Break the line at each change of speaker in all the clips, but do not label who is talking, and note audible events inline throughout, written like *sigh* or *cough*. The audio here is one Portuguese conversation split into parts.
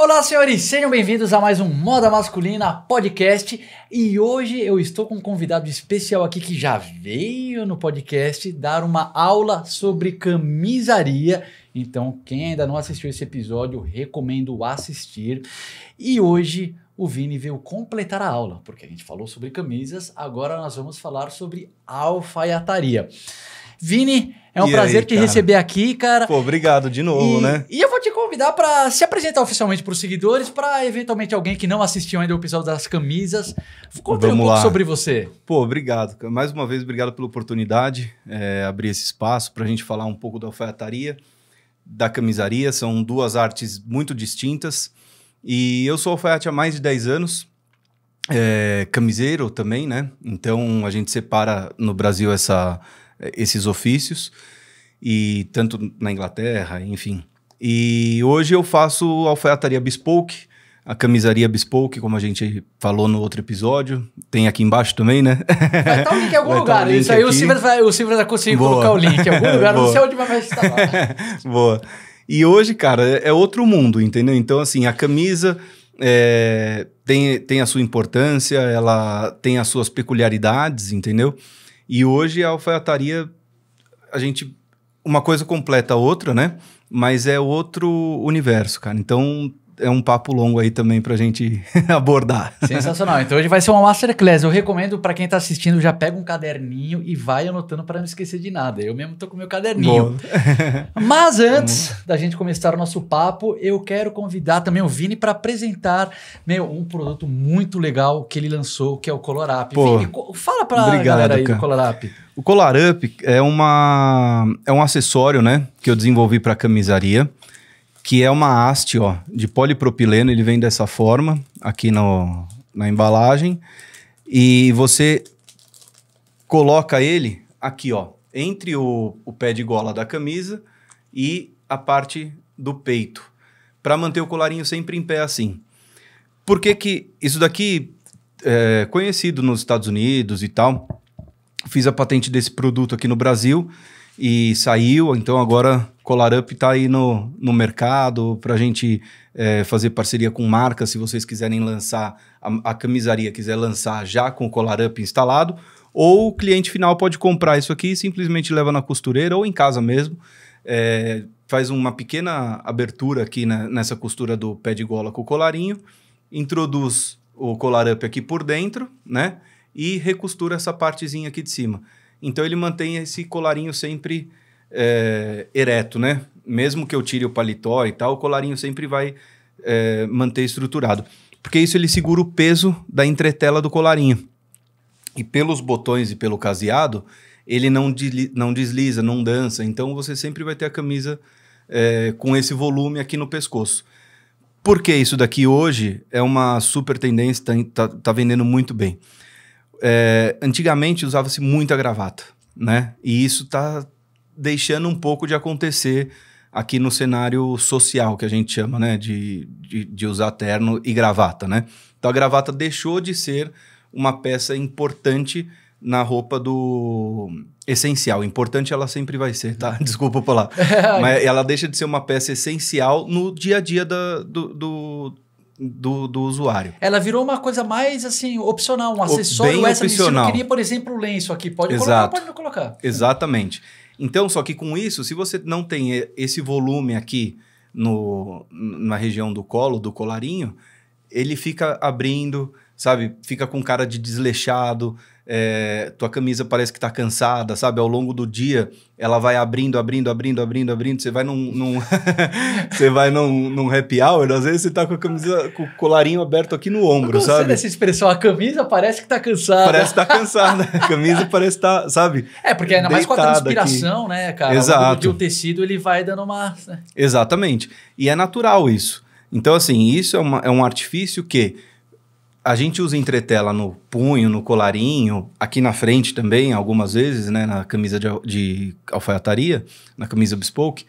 Olá, senhores, sejam bem-vindos a mais um Moda Masculina podcast. E hoje eu estou com um convidado especial aqui que já veio no podcast dar uma aula sobre camisaria. Então, quem ainda não assistiu esse episódio, recomendo assistir. E hoje o Vini veio completar a aula, porque a gente falou sobre camisas, agora nós vamos falar sobre alfaiataria. Vini,
é um e prazer aí, te cara? receber aqui, cara. Pô, obrigado de novo, e, né?
E eu vou te convidar para se apresentar oficialmente para os seguidores, para eventualmente alguém que não assistiu ainda o episódio das camisas.
Conta Vamos um pouco lá. sobre você. Pô, obrigado. Mais uma vez, obrigado pela oportunidade, é, abrir esse espaço para a gente falar um pouco da alfaiataria, da camisaria. São duas artes muito distintas. E eu sou alfaiate há mais de 10 anos. É, camiseiro também, né? Então a gente separa no Brasil essa esses ofícios, e tanto na Inglaterra, enfim. E hoje eu faço alfaiataria bespoke, a camisaria bespoke, como a gente falou no outro episódio. Tem aqui embaixo também, né?
Vai estar tá o link em algum *laughs* vai tá lugar. Isso aí aqui. o Silvio vai, vai conseguir Boa. colocar o link em algum *laughs* lugar, Boa. não sei onde vai estar lá.
*laughs* Boa. E hoje, cara, é, é outro mundo, entendeu? Então, assim, a camisa é, tem, tem a sua importância, ela tem as suas peculiaridades, entendeu? E hoje a alfaiataria, a gente. Uma coisa completa a outra, né? Mas é outro universo, cara. Então é um papo longo aí também para a gente *laughs* abordar. Sensacional.
Então hoje vai ser uma masterclass. Eu recomendo para quem está assistindo já pega um caderninho e vai anotando para não esquecer de nada. Eu mesmo tô com meu caderninho. *laughs* Mas antes da gente começar o nosso papo, eu quero convidar também o Vini para apresentar meu um produto muito legal que ele lançou, que é o Color Pô, Vini, fala para a galera aí cara. do
Up O Colarup é uma é um acessório, né, que eu desenvolvi para camisaria que é uma haste ó, de polipropileno, ele vem dessa forma aqui no, na embalagem. E você coloca ele aqui, ó, entre o, o pé de gola da camisa e a parte do peito, para manter o colarinho sempre em pé assim. Por que, que isso daqui é conhecido nos Estados Unidos e tal? Fiz a patente desse produto aqui no Brasil e saiu, então agora Colar Up está aí no, no mercado para a gente é, fazer parceria com marcas. Se vocês quiserem lançar, a, a camisaria quiser lançar já com o Colar Up instalado, ou o cliente final pode comprar isso aqui, e simplesmente leva na costureira ou em casa mesmo. É, faz uma pequena abertura aqui na, nessa costura do pé de gola com o colarinho, introduz o colar up aqui por dentro, né? E recostura essa partezinha aqui de cima. Então ele mantém esse colarinho sempre é, ereto, né? Mesmo que eu tire o paletó e tal, o colarinho sempre vai é, manter estruturado. Porque isso ele segura o peso da entretela do colarinho. E pelos botões e pelo caseado, ele não, não desliza, não dança. Então você sempre vai ter a camisa é, com esse volume aqui no pescoço. Porque isso daqui hoje é uma super tendência, está tá, tá vendendo muito bem. É, antigamente usava-se muita gravata, né? E isso tá, deixando um pouco de acontecer aqui no cenário social que a gente chama, né? De, de, de, usar terno e gravata, né? Então a gravata deixou de ser uma peça importante na roupa do essencial. Importante ela sempre vai ser, tá? *laughs* Desculpa por lá. *laughs* Mas ela deixa de ser uma peça essencial no dia a dia da, do, do do, do, usuário.
Ela virou uma coisa mais assim, opcional, um acessório. Bem essa opcional. eu queria, por exemplo, o lenço aqui. Pode Exato. colocar, pode não colocar.
Exatamente. Então, só que com isso, se você não tem esse volume aqui no, na região do colo, do colarinho, ele fica abrindo, sabe? Fica com cara de desleixado é, tua camisa parece que tá cansada, sabe? Ao longo do dia, ela vai abrindo, abrindo, abrindo, abrindo, abrindo. Você vai num. num *laughs* você vai num, num happy hour, às vezes você tá com a camisa, com o colarinho aberto aqui no ombro, sabe? dessa expressão, a camisa
parece que tá cansada. Parece que
tá cansada. a camisa parece estar, tá, sabe? É,
porque ainda mais com a transpiração, aqui. né, cara? Exato. O, o
tecido ele vai dando uma. Né? Exatamente. E é natural isso. Então, assim, isso é, uma, é um artifício que a gente usa entretela no punho, no colarinho, aqui na frente também, algumas vezes, né? Na camisa de, de alfaiataria, na camisa bespoke,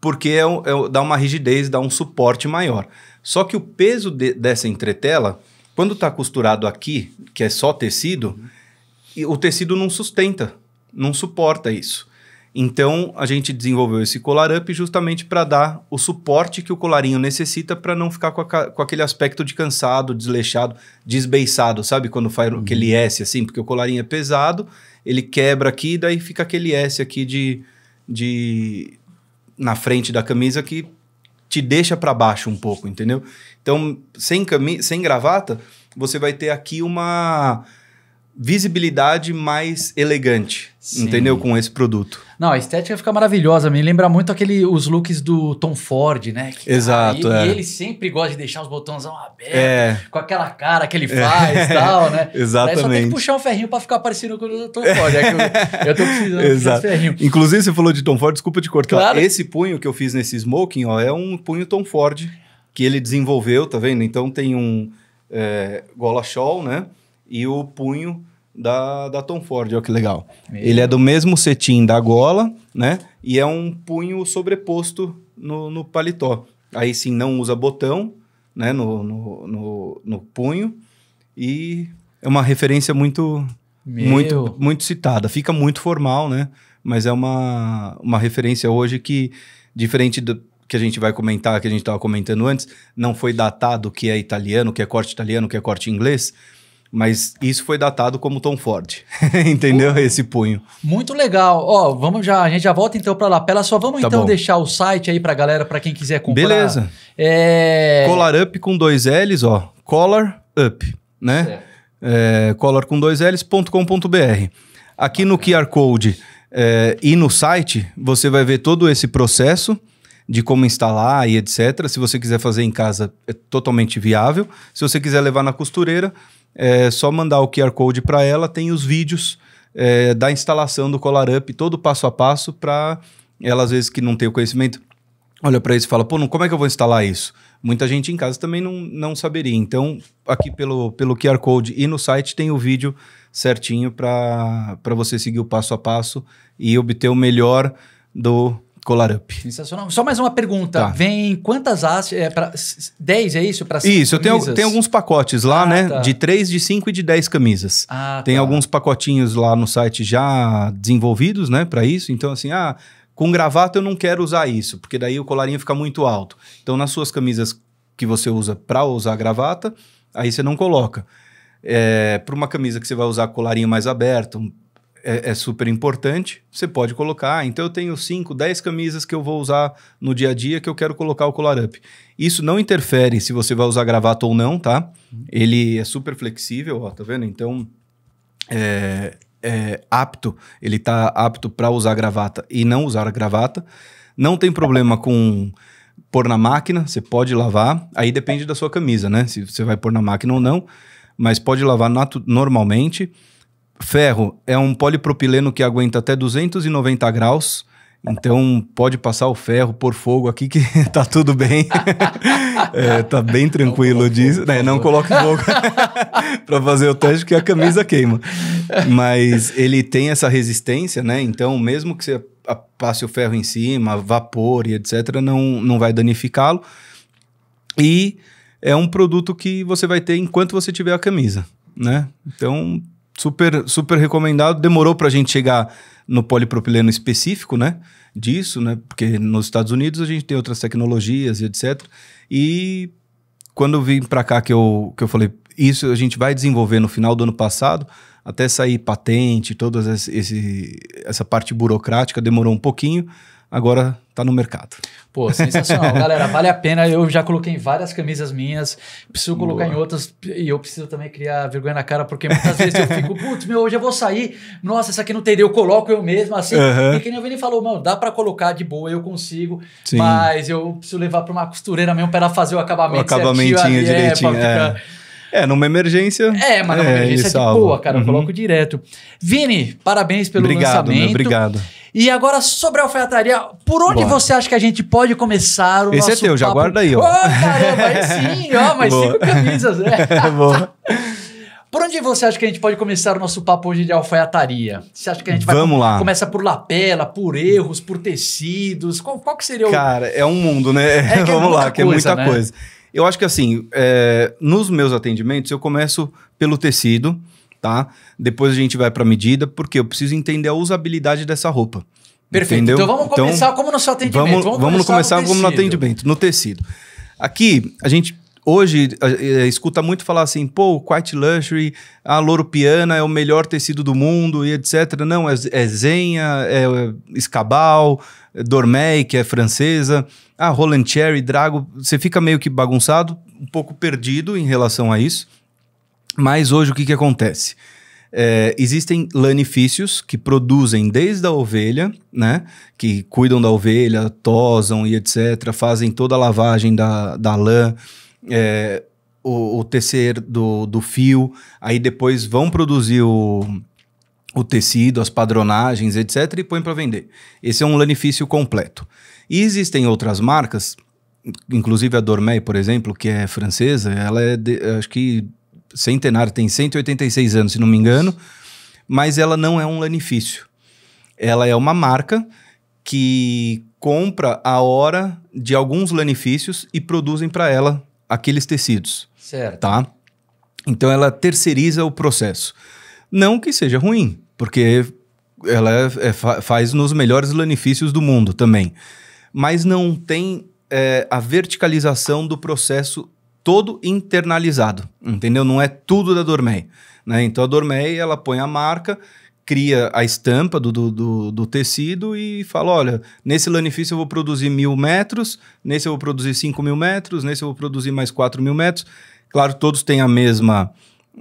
porque é, é, dá uma rigidez, dá um suporte maior. Só que o peso de, dessa entretela, quando está costurado aqui, que é só tecido, uhum. o tecido não sustenta, não suporta isso. Então, a gente desenvolveu esse colar up justamente para dar o suporte que o colarinho necessita para não ficar com, a, com, aquele aspecto de cansado, desleixado, desbeiçado, sabe? Quando faz uhum. aquele S assim, porque o colarinho é pesado, ele quebra aqui, e daí fica aquele S aqui de, de na frente da camisa que te deixa para baixo um pouco, entendeu? Então, sem, sem gravata, você vai ter aqui uma visibilidade mais elegante, Sim. entendeu? Com esse produto.
Não, a estética fica maravilhosa. Me lembra muito aquele, os looks do Tom Ford, né? Que, tá Exato. e, é. e, ele sempre gosta de deixar os botãozão abertos, é. com aquela cara que ele é. faz e é. *laughs* tal, né? Exatamente. só tem que puxar um ferrinho para ficar parecido com o Tom Ford. É que
eu, eu tô precisando Exato. desse ferrinho. Inclusive, você falou de Tom Ford, desculpa te cortar. Claro. Esse punho que eu fiz nesse smoking, ó, é um punho Tom Ford que ele desenvolveu, tá vendo? Então tem um é, gola shawl, né? e o punho da, da Tom Ford, olha que legal. Meu. Ele é do mesmo cetim da gola, né? E é um punho sobreposto no, no paletó. Aí sim, não usa botão, né? No, no, no, no punho. E é uma referência muito, muito, muito citada. Fica muito formal, né? Mas é uma, uma referência hoje que, diferente do, que a gente vai comentar, que a gente estava comentando antes, não foi datado que é italiano, que é corte italiano, que é corte inglês. Mas isso foi datado como Tom Ford, *laughs* entendeu? Esse punho. Muito legal. Ó, vamos
já, a gente já volta então para Lapela. Só vamos tá então bom. deixar o site aí para galera, para quem quiser comprar. Beleza.
É... Collar Up com dois L's, ó. Collar Up, né? É, collar com dois L's.com.br. Aqui no QR Code é, e no site, você vai ver todo esse processo de como instalar e etc. Se você quiser fazer em casa, é totalmente viável. Se você quiser levar na costureira, é só mandar o QR Code para ela, tem os vídeos é, da instalação do Collar Up, todo passo a passo, para ela, às vezes, que não tem o conhecimento, olha para isso e fala, pô, não, como é que eu vou instalar isso? Muita gente em casa também não, não saberia. Então, aqui pelo, pelo QR Code e no site tem o vídeo certinho para você seguir o passo a passo e obter o melhor do Colar Up. Sensacional. Só mais uma pergunta. Tá. Vem quantas hastes?
É, pra, 10 é isso? Pra isso, eu tenho, tenho,
alguns pacotes lá, ah, né? Tá. De 3, de 5 e de 10 camisas. Ah, tá. tem tá. alguns pacotinhos lá no site já desenvolvidos, né? Para isso. Então, assim, ah, com gravata eu não quero usar isso, porque daí o colarinho fica muito alto. Então, nas suas camisas que você usa para usar gravata, aí você não coloca. É, para uma camisa que você vai usar colarinho mais aberto, é, é, super importante, você pode colocar. Ah, então eu tenho 5, 10 camisas que eu vou usar no dia a dia que eu quero colocar o colar up. Isso não interfere se você vai usar gravata ou não, tá? Ele é super flexível, ó, tá vendo? Então é, é apto, ele tá apto para usar gravata e não usar gravata. Não tem problema com pôr na máquina, você pode lavar, aí depende da sua camisa, né? Se você vai pôr na máquina ou não, mas pode lavar normalmente. Ferro é um polipropileno que aguenta até 290 graus. Então pode passar o ferro por fogo aqui que *laughs* tá tudo bem. *laughs* é, tá bem tranquilo disso. né? Não coloque fogo *laughs* para fazer o teste que a camisa queima. Mas ele tem essa resistência, né? Então mesmo que você passe o ferro em cima, vapor e etc, não, não vai danificá-lo. E é um produto que você vai ter enquanto você tiver a camisa, né? Então super, super recomendado. Demorou para a gente chegar no polipropileno específico, né? Disso, né? Porque nos Estados Unidos a gente tem outras tecnologias e etc. E quando vim para cá que eu, que eu falei, isso a gente vai desenvolver no final do ano passado, até sair patente, toda essa parte burocrática demorou um pouquinho, agora está no mercado. Pô, sensacional. *laughs* Galera,
vale a pena. Eu já coloquei várias camisas minhas, preciso colocar Boa. em outras e eu preciso também criar vergonha na cara, porque
muitas vezes eu fico,
*laughs* putz, meu, hoje eu vou sair. Nossa, essa aqui não tem, eu coloco eu mesmo assim. Uhum. E quem nem Vini falou, mano, dá para colocar de boa, eu consigo, Sim. mas eu preciso levar para uma costureira mesmo para ela fazer o acabamento. O acabamentinho é, direitinho. É,
é, numa emergência. É, mas numa é, emergência de salva. boa, cara. Uhum. Eu coloco
direto. Vini, parabéns pelo obrigado, lançamento. Meu, obrigado. E agora sobre a alfaiataria, por onde Boa. você acha que a gente pode começar o Esse é teu, papo? já guarda aí, ó. Oh, caramba, aí sim, ó, *laughs* mais Boa. cinco camisas, né? *laughs* É boa. Por onde você acha que a gente pode começar o nosso papo hoje de alfaiataria? Você acha que a gente vai Vamos lá. começa por lapela, por erros, por tecidos? Qual, qual que seria o. Cara,
é um mundo, né? É Vamos lá, coisa, que é, *laughs* é muita né? coisa. Eu acho que assim, é, nos meus atendimentos, eu começo pelo tecido tá? Depois a gente vai para medida, porque eu preciso entender a usabilidade dessa roupa. Perfeito. Entendeu? Então vamos então, começar como no seu atendimento. Vamos, vamos, vamos começar, começar no como no atendimento, no tecido. Aqui, a gente hoje a, a, é, escuta muito falar assim, pô, Quiet Luxury, a Loro Piana é o melhor tecido do mundo e etc. Não, é, é Zenha, é, é Escabal, é Dormey, que é francesa, a ah, Roland Cherry, Drago. Você fica meio que bagunçado, um pouco perdido em relação a isso. Mas hoje o que, que acontece? É, existem lanifícios que produzem desde a ovelha, né? Que cuidam da ovelha, tosam e etc., fazem toda a lavagem da, da lã, é, o, o tecer do, do fio, aí depois vão produzir o, o tecido, as padronagens, etc., e põem para vender. Esse é um lanifício completo. E existem outras marcas, inclusive a Dormey, por exemplo, que é francesa, ela é, de, acho que centenária, tem 186 anos, se não me engano, mas ela não é um lanifício. Ela é uma marca que compra a hora de alguns lanifícios e produzem para ela aqueles tecidos. Certo. Tá? Então ela terceiriza o processo. Não que seja ruim, porque ela é, é, faz nos melhores lanifícios do mundo também. Mas não tem é, a verticalização do processo todo internalizado, entendeu? Não é tudo da Dormei, Né? Então a Dormei ela põe a marca, cria a estampa do, do, do, do tecido e fala: olha, nesse lanifício eu vou produzir mil metros, nesse eu vou produzir cinco mil metros, nesse eu vou produzir mais quatro mil metros. Claro, todos têm a mesma.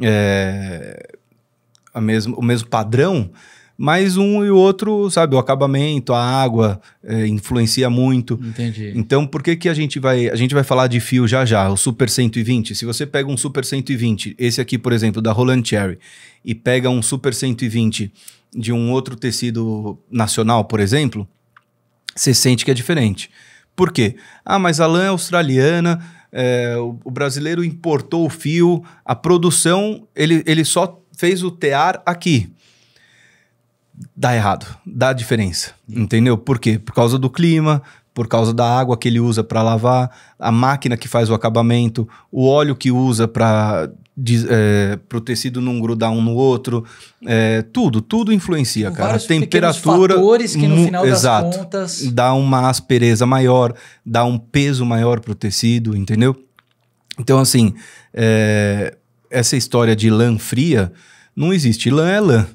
É, a mesmo, o mesmo padrão, mas um e o outro, sabe, o acabamento, a água é, influencia muito. Entendi. Então, por que que a gente vai, a gente vai falar de fio já já, o Super 120. Se você pega um Super 120, esse aqui, por exemplo, da Roland Cherry, e pega um Super 120 de um outro tecido nacional, por exemplo, você sente que é diferente. Por quê? Ah, mas a lã é australiana, é, o, o brasileiro importou o fio, a produção, ele, ele só fez o tear aqui dá errado, dá diferença, entendeu? Por quê? Por causa do clima, por causa da água que ele usa para lavar, a máquina que faz o acabamento, o óleo que usa para é, o tecido não grudar um no outro, é, tudo, tudo influencia, cara. Temperatura, fatores que no final das exato, contas dá uma aspereza maior, dá um peso maior para o tecido, entendeu? Então assim, é, essa história de lã fria não existe, lã é lã.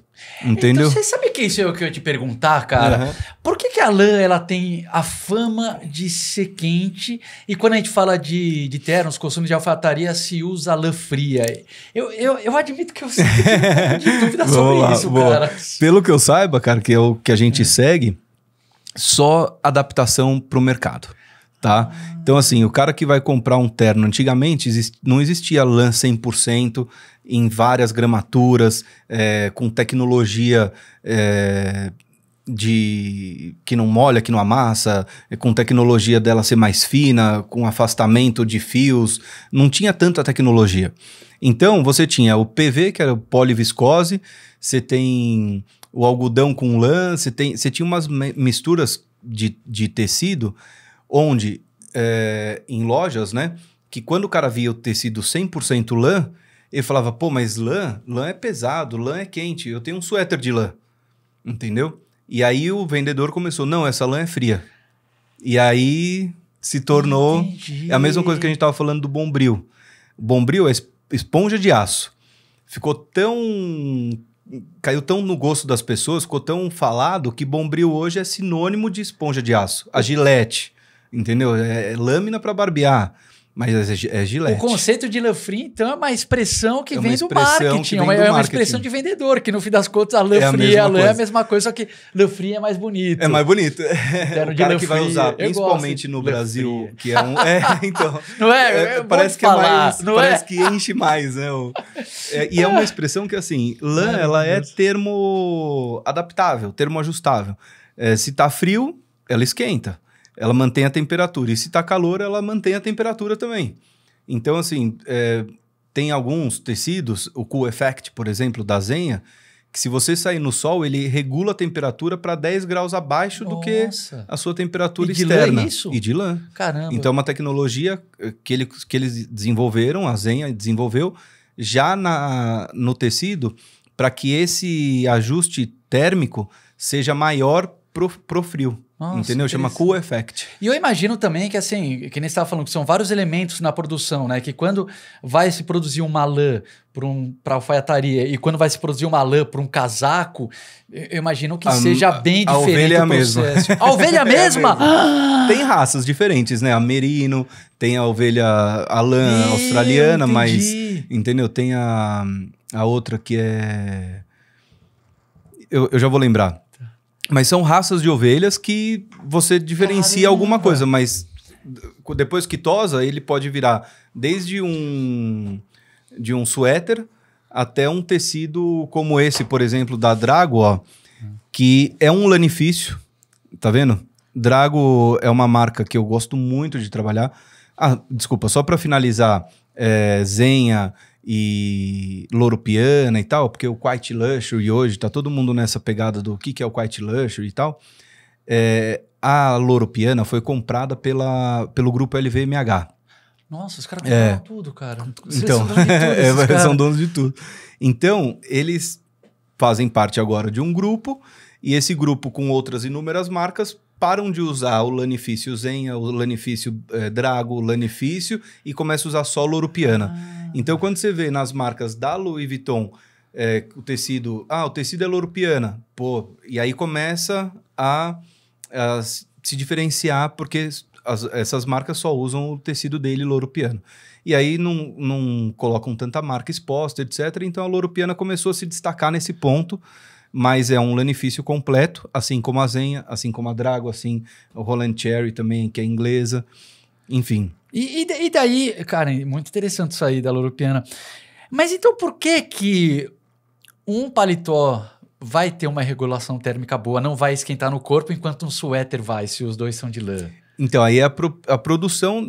Entendeu? Então, você
sabe que isso é o que eu ia te perguntar, cara? Uhum. Por que, que a lã ela tem a fama de ser quente e quando a gente fala de, de ternos, costumes de alfataria, se usa lã fria? Eu, eu, eu admito que eu tenho
dúvida *laughs* sobre lá, isso, boa. cara. Pelo que eu saiba, cara, que é o que a gente é. segue, só adaptação para o mercado tá? Então, assim, o cara que vai comprar um terno, antigamente exist... não existia lã 100% em várias gramaturas, é, com tecnologia é, de que não molha, que não amassa, é, com tecnologia dela ser mais fina, com afastamento de fios, não tinha tanta tecnologia. Então, você tinha o PV, que era o poliviscose, você tem o algodão com lã, você, tem, você tinha umas misturas de, de tecido onde é, em lojas, né, que quando o cara via o tecido 100% lã, ele falava, pô, mas lã, lã é pesado, lã é quente, eu tenho um suéter de lã, entendeu? E aí o vendedor começou, não, essa lã é fria. E aí se tornou Entendi. a mesma coisa que a gente estava falando do bombril. O bombril é esponja de aço. Ficou tão caiu tão no gosto das pessoas, ficou tão falado que bombril hoje é sinônimo de esponja de aço. A gilete entendeu? É, é lâmina para barbear. Mas é, é gilete. O conceito de Lanfree, então, é uma expressão
que é uma vem expressão do marketing. Vem é do é uma marketing. expressão de vendedor, que no fim das contas a Lanfree é a, é a mesma coisa, só que Lanfree é mais bonito. É mais bonito.
É *laughs* o cara que vai usar, principalmente no Brasil, que é um. É, *laughs* então. Não é? é, é parece que falar, é mais. Não parece que enche mais, né? O, e é uma expressão que, assim, lã, ela é termo adaptável, termo ajustável. se tá frio, ela esquenta ela mantém a temperatura. E se está calor, ela mantém a temperatura também. Então, assim, é, tem alguns tecidos, o Cool Effect, por exemplo, da Zenha, que se você sair no sol, ele regula a temperatura para 10 graus abaixo Nossa. do que a sua temperatura e externa. De lã é isso? E de lã. Caramba. Então, é uma tecnologia eh, que, ele, que eles desenvolveram, a Zenha desenvolveu, já na, no tecido, para que esse ajuste térmico seja maior para pro frio. Nossa, entendeu? Chama cool effect.
E eu imagino também que, assim, que nem estava falando, que são vários elementos na produção, né? Que quando vai se produzir uma lã para um, alfaiataria e quando vai se produzir uma lã para um casaco, eu imagino que a, seja bem a diferente. A ovelha mesma. A ovelha *laughs* é mesma? Ah!
tem raças diferentes, né? A merino, tem a ovelha, a lã australiana, mas. Entendeu? Tem a, a outra que é. Eu, eu já vou lembrar. Mas são raças de ovelhas que você diferencia Caramba. É alguma coisa, mas depois que tosa, ele pode virar desde um de um suéter até um tecido como esse, por exemplo, da Drago, ó, que é um lanifício, tá vendo? Drago é uma marca que eu gosto muito de trabalhar. Ah, desculpa, só para finalizar, é, Zenha, e Loro Piana e tal, porque o Quiet Luxury hoje tá todo mundo nessa pegada do que, que é o Quiet Luxury e tal. É, a Loro Piana foi comprada pela, pelo grupo LVMH.
Nossa, os caras é. compraram é. tudo, cara. Vocês então, são donos, de tudo, *laughs* é, são
donos de tudo. Então, eles fazem parte agora de um grupo, e esse grupo, com outras inúmeras marcas, param de usar o lanifício zenha, o lanifício eh, drago, o lanifício e começam a usar só lorupiana. Ah. Então, quando você vê nas marcas da Louis Vuitton eh, o tecido, ah, o tecido é lorupiana, pô, e aí começa a, a se diferenciar porque as, essas marcas só usam o tecido dele louro E aí não, não colocam tanta marca exposta, etc. Então a louro-piana começou a se destacar nesse ponto mas é um lanifício completo, assim como a Zenha, assim como a Drago, assim o Roland Cherry também, que é inglesa, enfim. E, e, e daí, cara, muito interessante isso aí da Lorupiana. Mas então por que que
um paletó vai ter uma regulação térmica boa, não vai esquentar no corpo, enquanto um suéter vai, se os dois são de lã?
Então, aí é a, pro, a produção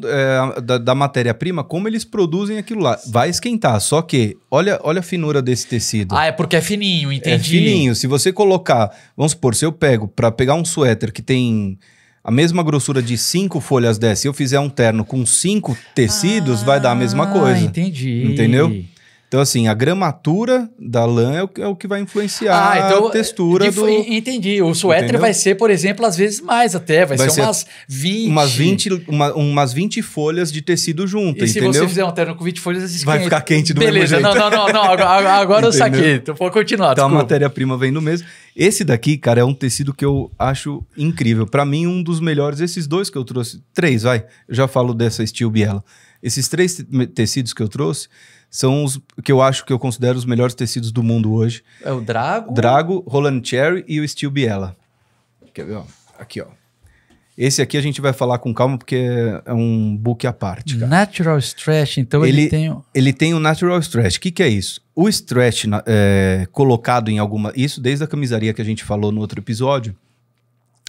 é, da, da matéria-prima, como eles produzem aquilo lá. Vai esquentar, só que olha, olha a finura desse tecido. Ah, é porque é fininho, entendi. É fininho. Se você colocar, vamos supor, se eu pego, para pegar um suéter que tem a mesma grossura de cinco folhas dessa, se eu fizer um terno com cinco tecidos, ah, vai dar a mesma ah, coisa. Entendi. Entendeu? Então, assim, a gramatura da lã é o, é o que vai influenciar ah, então, a textura do...
Entendi. O suéter Entendeu? vai ser, por exemplo, às
vezes mais até. Vai, vai ser, ser, umas 20... Umas 20, uma, umas 20 folhas de tecido junto, e entendeu? se você fizer um terno com 20 folhas, esquenta. Vai ficar quente do Beleza, mesmo jeito. Beleza, não, não, não. Agora, agora eu saquei. Então, vou continuar, Então, desculpa. a matéria-prima vem do mesmo. Esse daqui, cara, é um tecido que eu acho incrível. Para mim, um dos melhores. Esses dois que eu trouxe... Três, vai. Eu já falo dessa Steel Biela. Esses três tecidos que eu trouxe são os que eu acho que eu considero os melhores tecidos do mundo hoje. É o Drago? Drago, Roland Cherry e o Steel Biela. Quer ver? Ó? Aqui, ó. Esse aqui a gente vai falar com calma porque é um book à parte. Cara.
Natural stretch, então ele, ele tem.
Ele tem o um natural stretch. O que, que é isso? O stretch é, colocado em alguma. Isso desde a camisaria que a gente falou no outro episódio.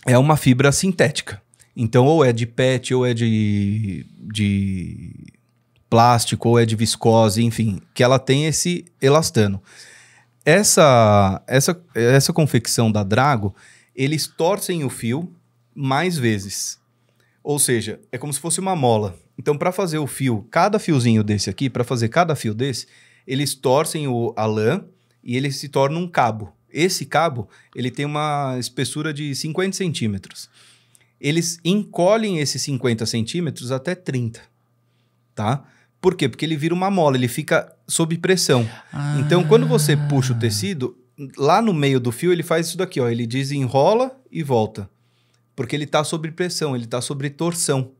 É uma fibra sintética. Então, ou é de PET, ou é de, de plástico ou é de viscose, enfim, que ela tem esse elastano. Essa, essa, essa confecção da Drago, eles torcem o fio mais vezes. Ou seja, é como se fosse uma mola. Então, para fazer o fio, cada fiozinho desse aqui, para fazer cada fio desse, eles torcem o, a lã e ele se torna um cabo. Esse cabo, ele tem uma espessura de 50 centímetros. Eles encolhem esses 50 centímetros até 30, tá? Por quê? Porque ele vira uma mola, ele fica sob pressão. Ah. Então, quando você puxa o tecido, lá no meio do fio ele faz isso daqui, ó. Ele desenrola e volta. Porque ele está sob pressão, ele está sob torção.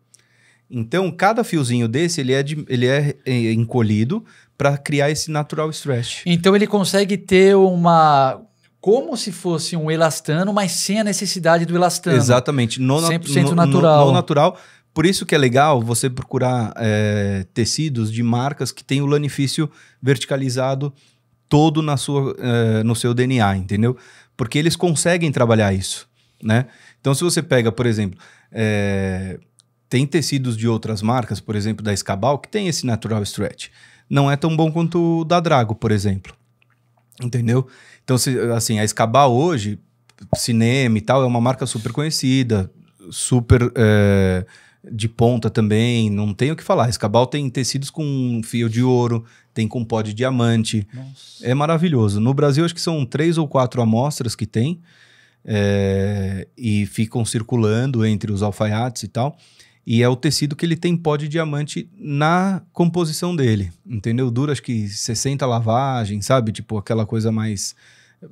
Então, cada fiozinho desse, ele é, de, ele é, é encolhido para criar esse natural stretch. Então, ele consegue
ter uma... Como se fosse um elastano, mas sem a necessidade do elastano. Exatamente. No, 100% no, natural. No, no
natural, por isso que é legal você procurar é, tecidos de marcas que tem o lanifício verticalizado todo na sua, é, no seu DNA, entendeu? Porque eles conseguem trabalhar isso, né? Então, se você pega, por exemplo, é, tem tecidos de outras marcas, por exemplo, da Escabal, que tem esse natural stretch. Não é tão bom quanto o da Drago, por exemplo. Entendeu? Então, se, assim, a Escabal hoje, cinema e tal, é uma marca super conhecida, super é, de ponta também, não tem o que falar. Escabal tem tecidos com fio de ouro, tem com pó de diamante. Nossa. É maravilhoso. No Brasil, acho que são três ou quatro amostras que tem é, e ficam circulando entre os alfaiates e tal. E é o tecido que ele tem pó de diamante na composição dele, entendeu? Dura acho que 60 lavagens, sabe? Tipo aquela coisa mais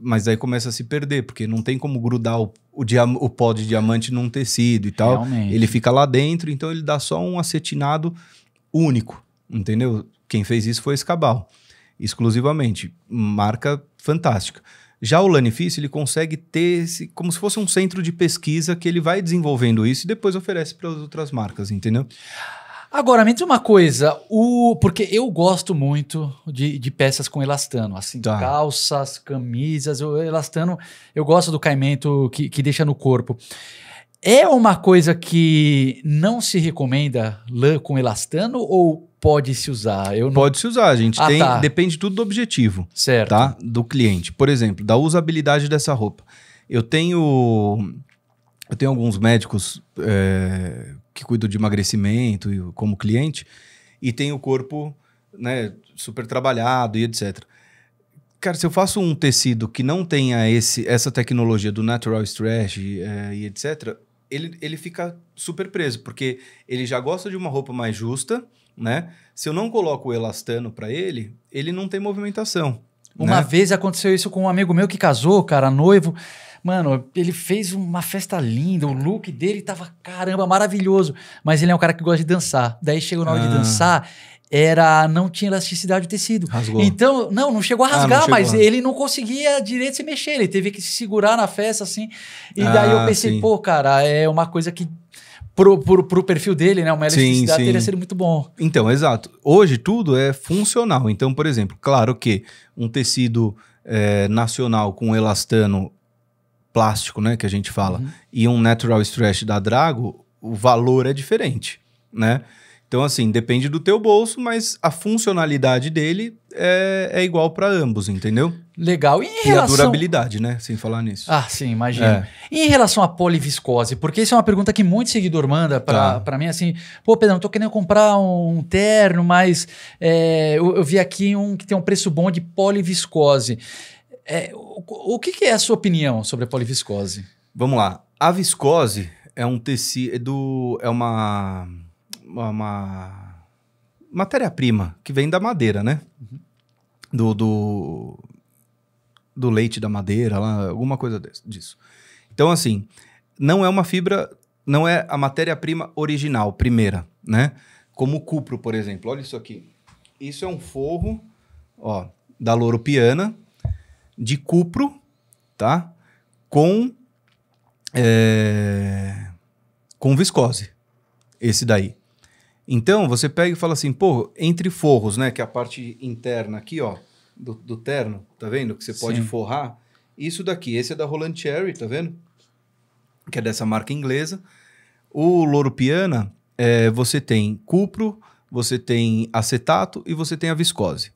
mas aí começa a se perder, porque não tem como grudar o, o, o pó de diamante num tecido e tal. Realmente. Ele fica lá dentro, então ele dá só um acetinado único, entendeu? Quem fez isso foi Escabal, exclusivamente. Marca fantástica. Já o Lanifício, ele consegue ter esse, como se fosse um centro de pesquisa que ele vai desenvolvendo isso e depois oferece para as outras marcas, entendeu? Agora, me diz uma
coisa, o, porque eu gosto muito de, de peças com elastano, assim, tá. calças, camisas, o elastano, eu gosto do caimento que, que deixa no corpo. É uma coisa que não se recomenda lã com elastano ou pode se usar? Eu não...
Pode se usar, a gente ah, tem, tá. depende tudo do objetivo, certo? Tá? Do cliente, por exemplo, da usabilidade dessa roupa. Eu tenho eu tenho alguns médicos é, que cuido de emagrecimento como cliente, e tem o corpo né, super trabalhado e etc. Cara, se eu faço um tecido que não tenha esse, essa tecnologia do natural stretch é, e etc., ele, ele fica super preso, porque ele já gosta de uma roupa mais justa, né? Se eu não coloco o elastano para ele, ele não tem movimentação. Uma né? vez
aconteceu isso com um amigo meu que casou, cara, noivo. Mano, ele fez uma festa linda, o look dele tava, caramba, maravilhoso. Mas ele é um cara que gosta de dançar. Daí chegou na hora ah. de dançar, era não tinha elasticidade do tecido. Rasgou. Então, não, não chegou a ah, rasgar, ah, chegou. mas ele não conseguia direito se mexer, ele teve que se segurar na festa assim. E ah, daí eu ah, pensei, sim. pô, cara, é uma coisa que pro, pro, pro perfil dele, né, uma elasticidade teria sido muito bom.
Então, exato. Hoje tudo é funcional. Então, por exemplo, claro que um tecido é, nacional com elastano plástico, né, que a gente fala, uhum. e um natural stretch da Drago, o valor é diferente, né? Então, assim, depende do teu bolso, mas a funcionalidade dele é, é igual para ambos, entendeu? Legal. E, em e relação... a durabilidade, né? Sem falar nisso. Ah, sim, imagina. É. E em relação à poliviscose?
Porque isso é uma pergunta que muito seguidor manda para tá. mim, assim, pô, Pedro, tô querendo comprar um terno, mas é, eu, eu vi aqui um que tem um preço bom de poliviscose
é, o, o que, que, é a sua opinião sobre a poliviscose? Vamos lá. A viscose é um tecido, é, é uma, uma matéria-prima que vem da madeira, né? Uhum. Do, do, do, leite da madeira, alguma coisa desse, disso. Então, assim, não é uma fibra, não é a matéria-prima original, primeira, né? Como o cupro, por exemplo. Olha isso aqui. Isso é um forro, ó, da loropiana, de cupro, tá? Com é, com viscose, esse daí. Então você pega e fala assim, pô, entre forros, né? Que é a parte interna aqui, ó, do, do terno, tá vendo? Que você pode Sim. forrar. Isso daqui, esse é da Roland Cherry, tá vendo? Que é dessa marca inglesa. O Loro Piana, é, você tem cupro, você tem acetato e você tem a viscose.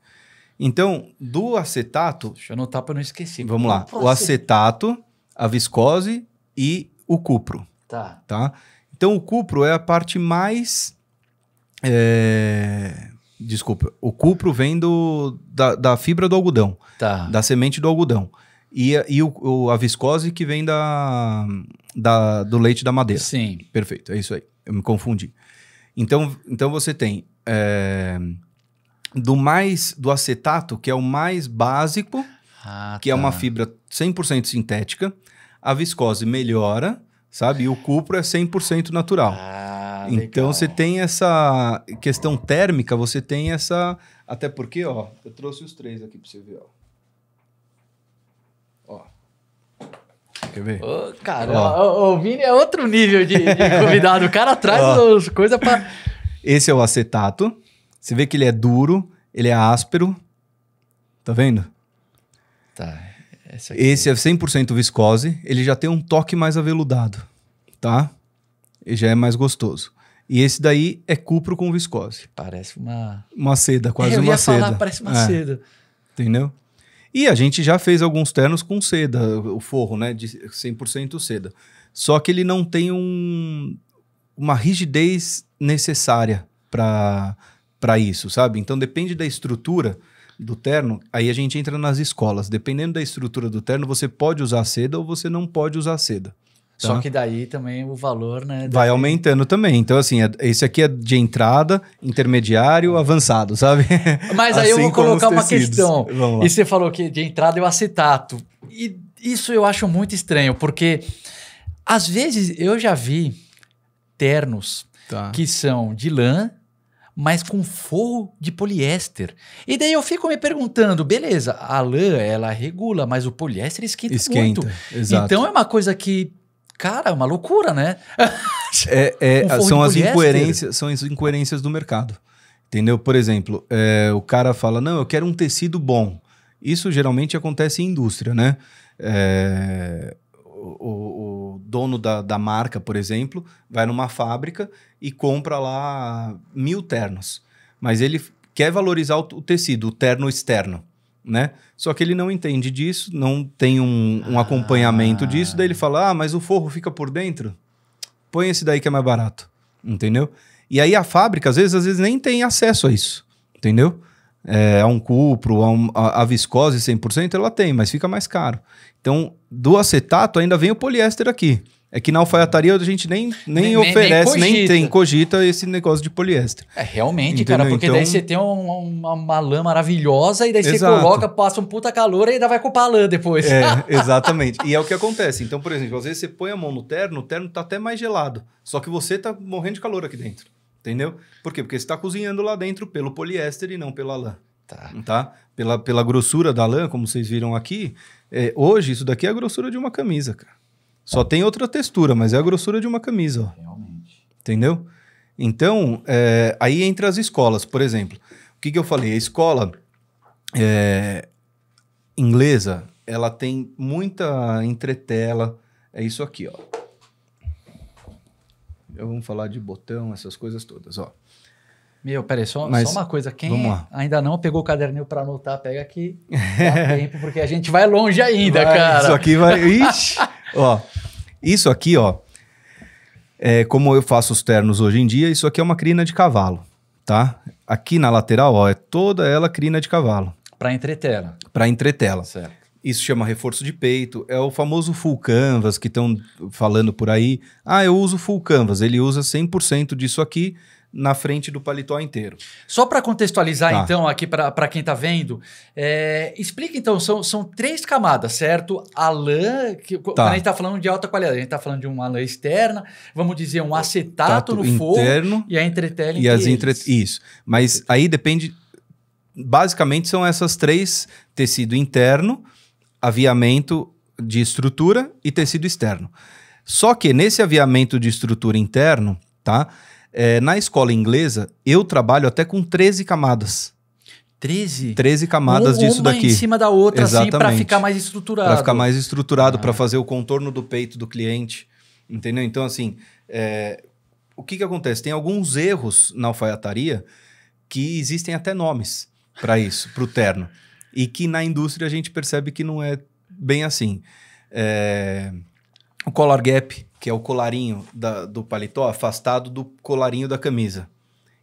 Então, do acetato. Deixa eu anotar para não esquecer. Vamos lá. O acetato, a viscose e o cupro. Tá. tá? Então, o cupro é a parte mais. É... Desculpa. O cupro vem do, da, da fibra do algodão. Tá. Da semente do algodão. E, e o, o, a viscose que vem da, da, do leite da madeira. Sim. Perfeito, é isso aí. Eu me confundi. Então, então você tem é, do mais do acetato, que é o mais básico, ah, que é uma tá. fibra 100% sintética, a viscose melhora, sabe? E o cupro é 100% natural. Ah, então você tem essa questão térmica, você tem essa até porque, ó, eu trouxe os três aqui para você ver, ó. Quer ver? Oh, cara, oh. O, o, Vini é outro
nível de, de convidado. O cara traz
oh. *laughs* coisas para. Esse é o acetato. Você vê que ele é duro, ele é áspero. Tá vendo? Tá. Esse, aqui... Esse é 100% viscose. Ele já tem um toque mais aveludado, tá? E já é mais gostoso. E esse daí é cupro com viscose. Parece uma... Uma seda, quase Eu uma ia seda. Falar, parece uma é. seda. Entendeu? E a gente já fez alguns ternos com seda, o forro, né? De 100% seda. Só que ele não tem um, uma rigidez necessária para para isso, sabe? Então depende da estrutura do terno, aí a gente entra nas escolas. Dependendo da estrutura do terno, você pode usar seda ou você não pode usar seda. Tá? Só que daí também o valor, né? Daí... Vai aumentando também. Então, assim, é, esse aqui é de entrada, intermediário, avançado, sabe? *laughs* Mas aí assim eu vou colocar uma questão. E
você falou que de entrada é o acetato. E isso eu acho muito estranho, porque às vezes eu já vi ternos tá. que são de lã mas com forro de poliéster. E daí eu fico me perguntando, beleza, a lã ela regula, mas o poliéster esquenta, esquenta muito. Exato. Então é uma coisa que, cara, é uma loucura,
né? *laughs* é, é, um são as incoerências, são as incoerências do mercado. Entendeu? Por exemplo, é, o cara fala: não, eu quero um tecido bom. Isso geralmente acontece em indústria, né? É, o, o o dono da, da marca, por exemplo, vai numa fábrica e compra lá mil ternos. Mas ele quer valorizar o, o tecido, o terno externo. Né? Só que ele não entende disso, não tem um, um ah. acompanhamento disso. Daí ele fala: ah, mas o forro fica por dentro. Põe esse daí que é mais barato. Entendeu? E aí a fábrica, às vezes, às vezes nem tem acesso a isso. Entendeu? é, a é um cupro, a, é um, a, a viscose 100%, ela tem, mas fica mais caro. Então, do acetato ainda vem o poliéster aqui. É que na alfaiataria a gente nem, nem, nem oferece, nem, nem, tem, cogita esse negócio de poliéster. É, realmente, Entendeu? cara, porque então... daí você tem
uma, uma, uma, lã maravilhosa e daí Exato. você coloca, passa um puta calor e ainda vai culpar a lã depois. É, *laughs*
exatamente. e é o que acontece. Então, por exemplo, às vezes você põe a mão no terno, o terno tá até mais gelado. Só que você tá morrendo de calor aqui dentro. Entendeu? Por quê? Porque você está cozinhando lá dentro pelo poliéster e não pela lã. Tá. tá? Pela, pela grossura da lã, como vocês viram aqui, é, hoje isso daqui é a grossura de uma camisa, cara. Só tem outra textura, mas é a grossura de uma camisa. Ó. Realmente. Entendeu? Então, é, aí entra as escolas, por exemplo. O que, que eu falei? A escola é, inglesa, ela tem muita entretela. É isso aqui, ó vamos falar de botão, essas coisas todas, ó. Meu, peraí, só, Mas, só uma coisa. Quem
ainda não pegou o caderninho para anotar, pega aqui. Dá *laughs* tempo, porque a gente vai longe ainda, vai, cara. Isso aqui vai. *laughs* Ixi,
ó, isso aqui, ó. É, como eu faço os ternos hoje em dia, isso aqui é uma crina de cavalo, tá? Aqui na lateral, ó, é toda ela crina de cavalo. Para entretela. Para entretela. Certo. Isso chama reforço de peito. É o famoso full canvas que estão falando por aí. Ah, eu uso full canvas. Ele usa 100% disso aqui na frente do paletó inteiro.
Só para contextualizar, tá. então, aqui para quem está vendo,
é, explica então, são, são três
camadas, certo? A lã, que, tá. quando a gente está falando de alta qualidade, a gente está falando de uma lã externa, vamos dizer, um acetato no interno, fogo e a entretela e as entre...
Isso, mas aí depende, basicamente são essas três, tecido interno, aviamento de estrutura e tecido externo. Só que nesse aviamento de estrutura interno, tá? É, na escola inglesa, eu trabalho até com 13 camadas. 13? 13 camadas disso daqui. Uma em cima da outra, assim, Exatamente. assim, para ficar
mais estruturado. Para ficar mais estruturado, ah. para fazer
o contorno do peito do cliente. Entendeu? Então, assim, é, o que, que acontece? Tem alguns erros na alfaiataria que existem até nomes para isso, para o terno e que na indústria a gente percebe que não é bem assim. É, o collar gap, que é o colarinho da, do paletó afastado do colarinho da camisa.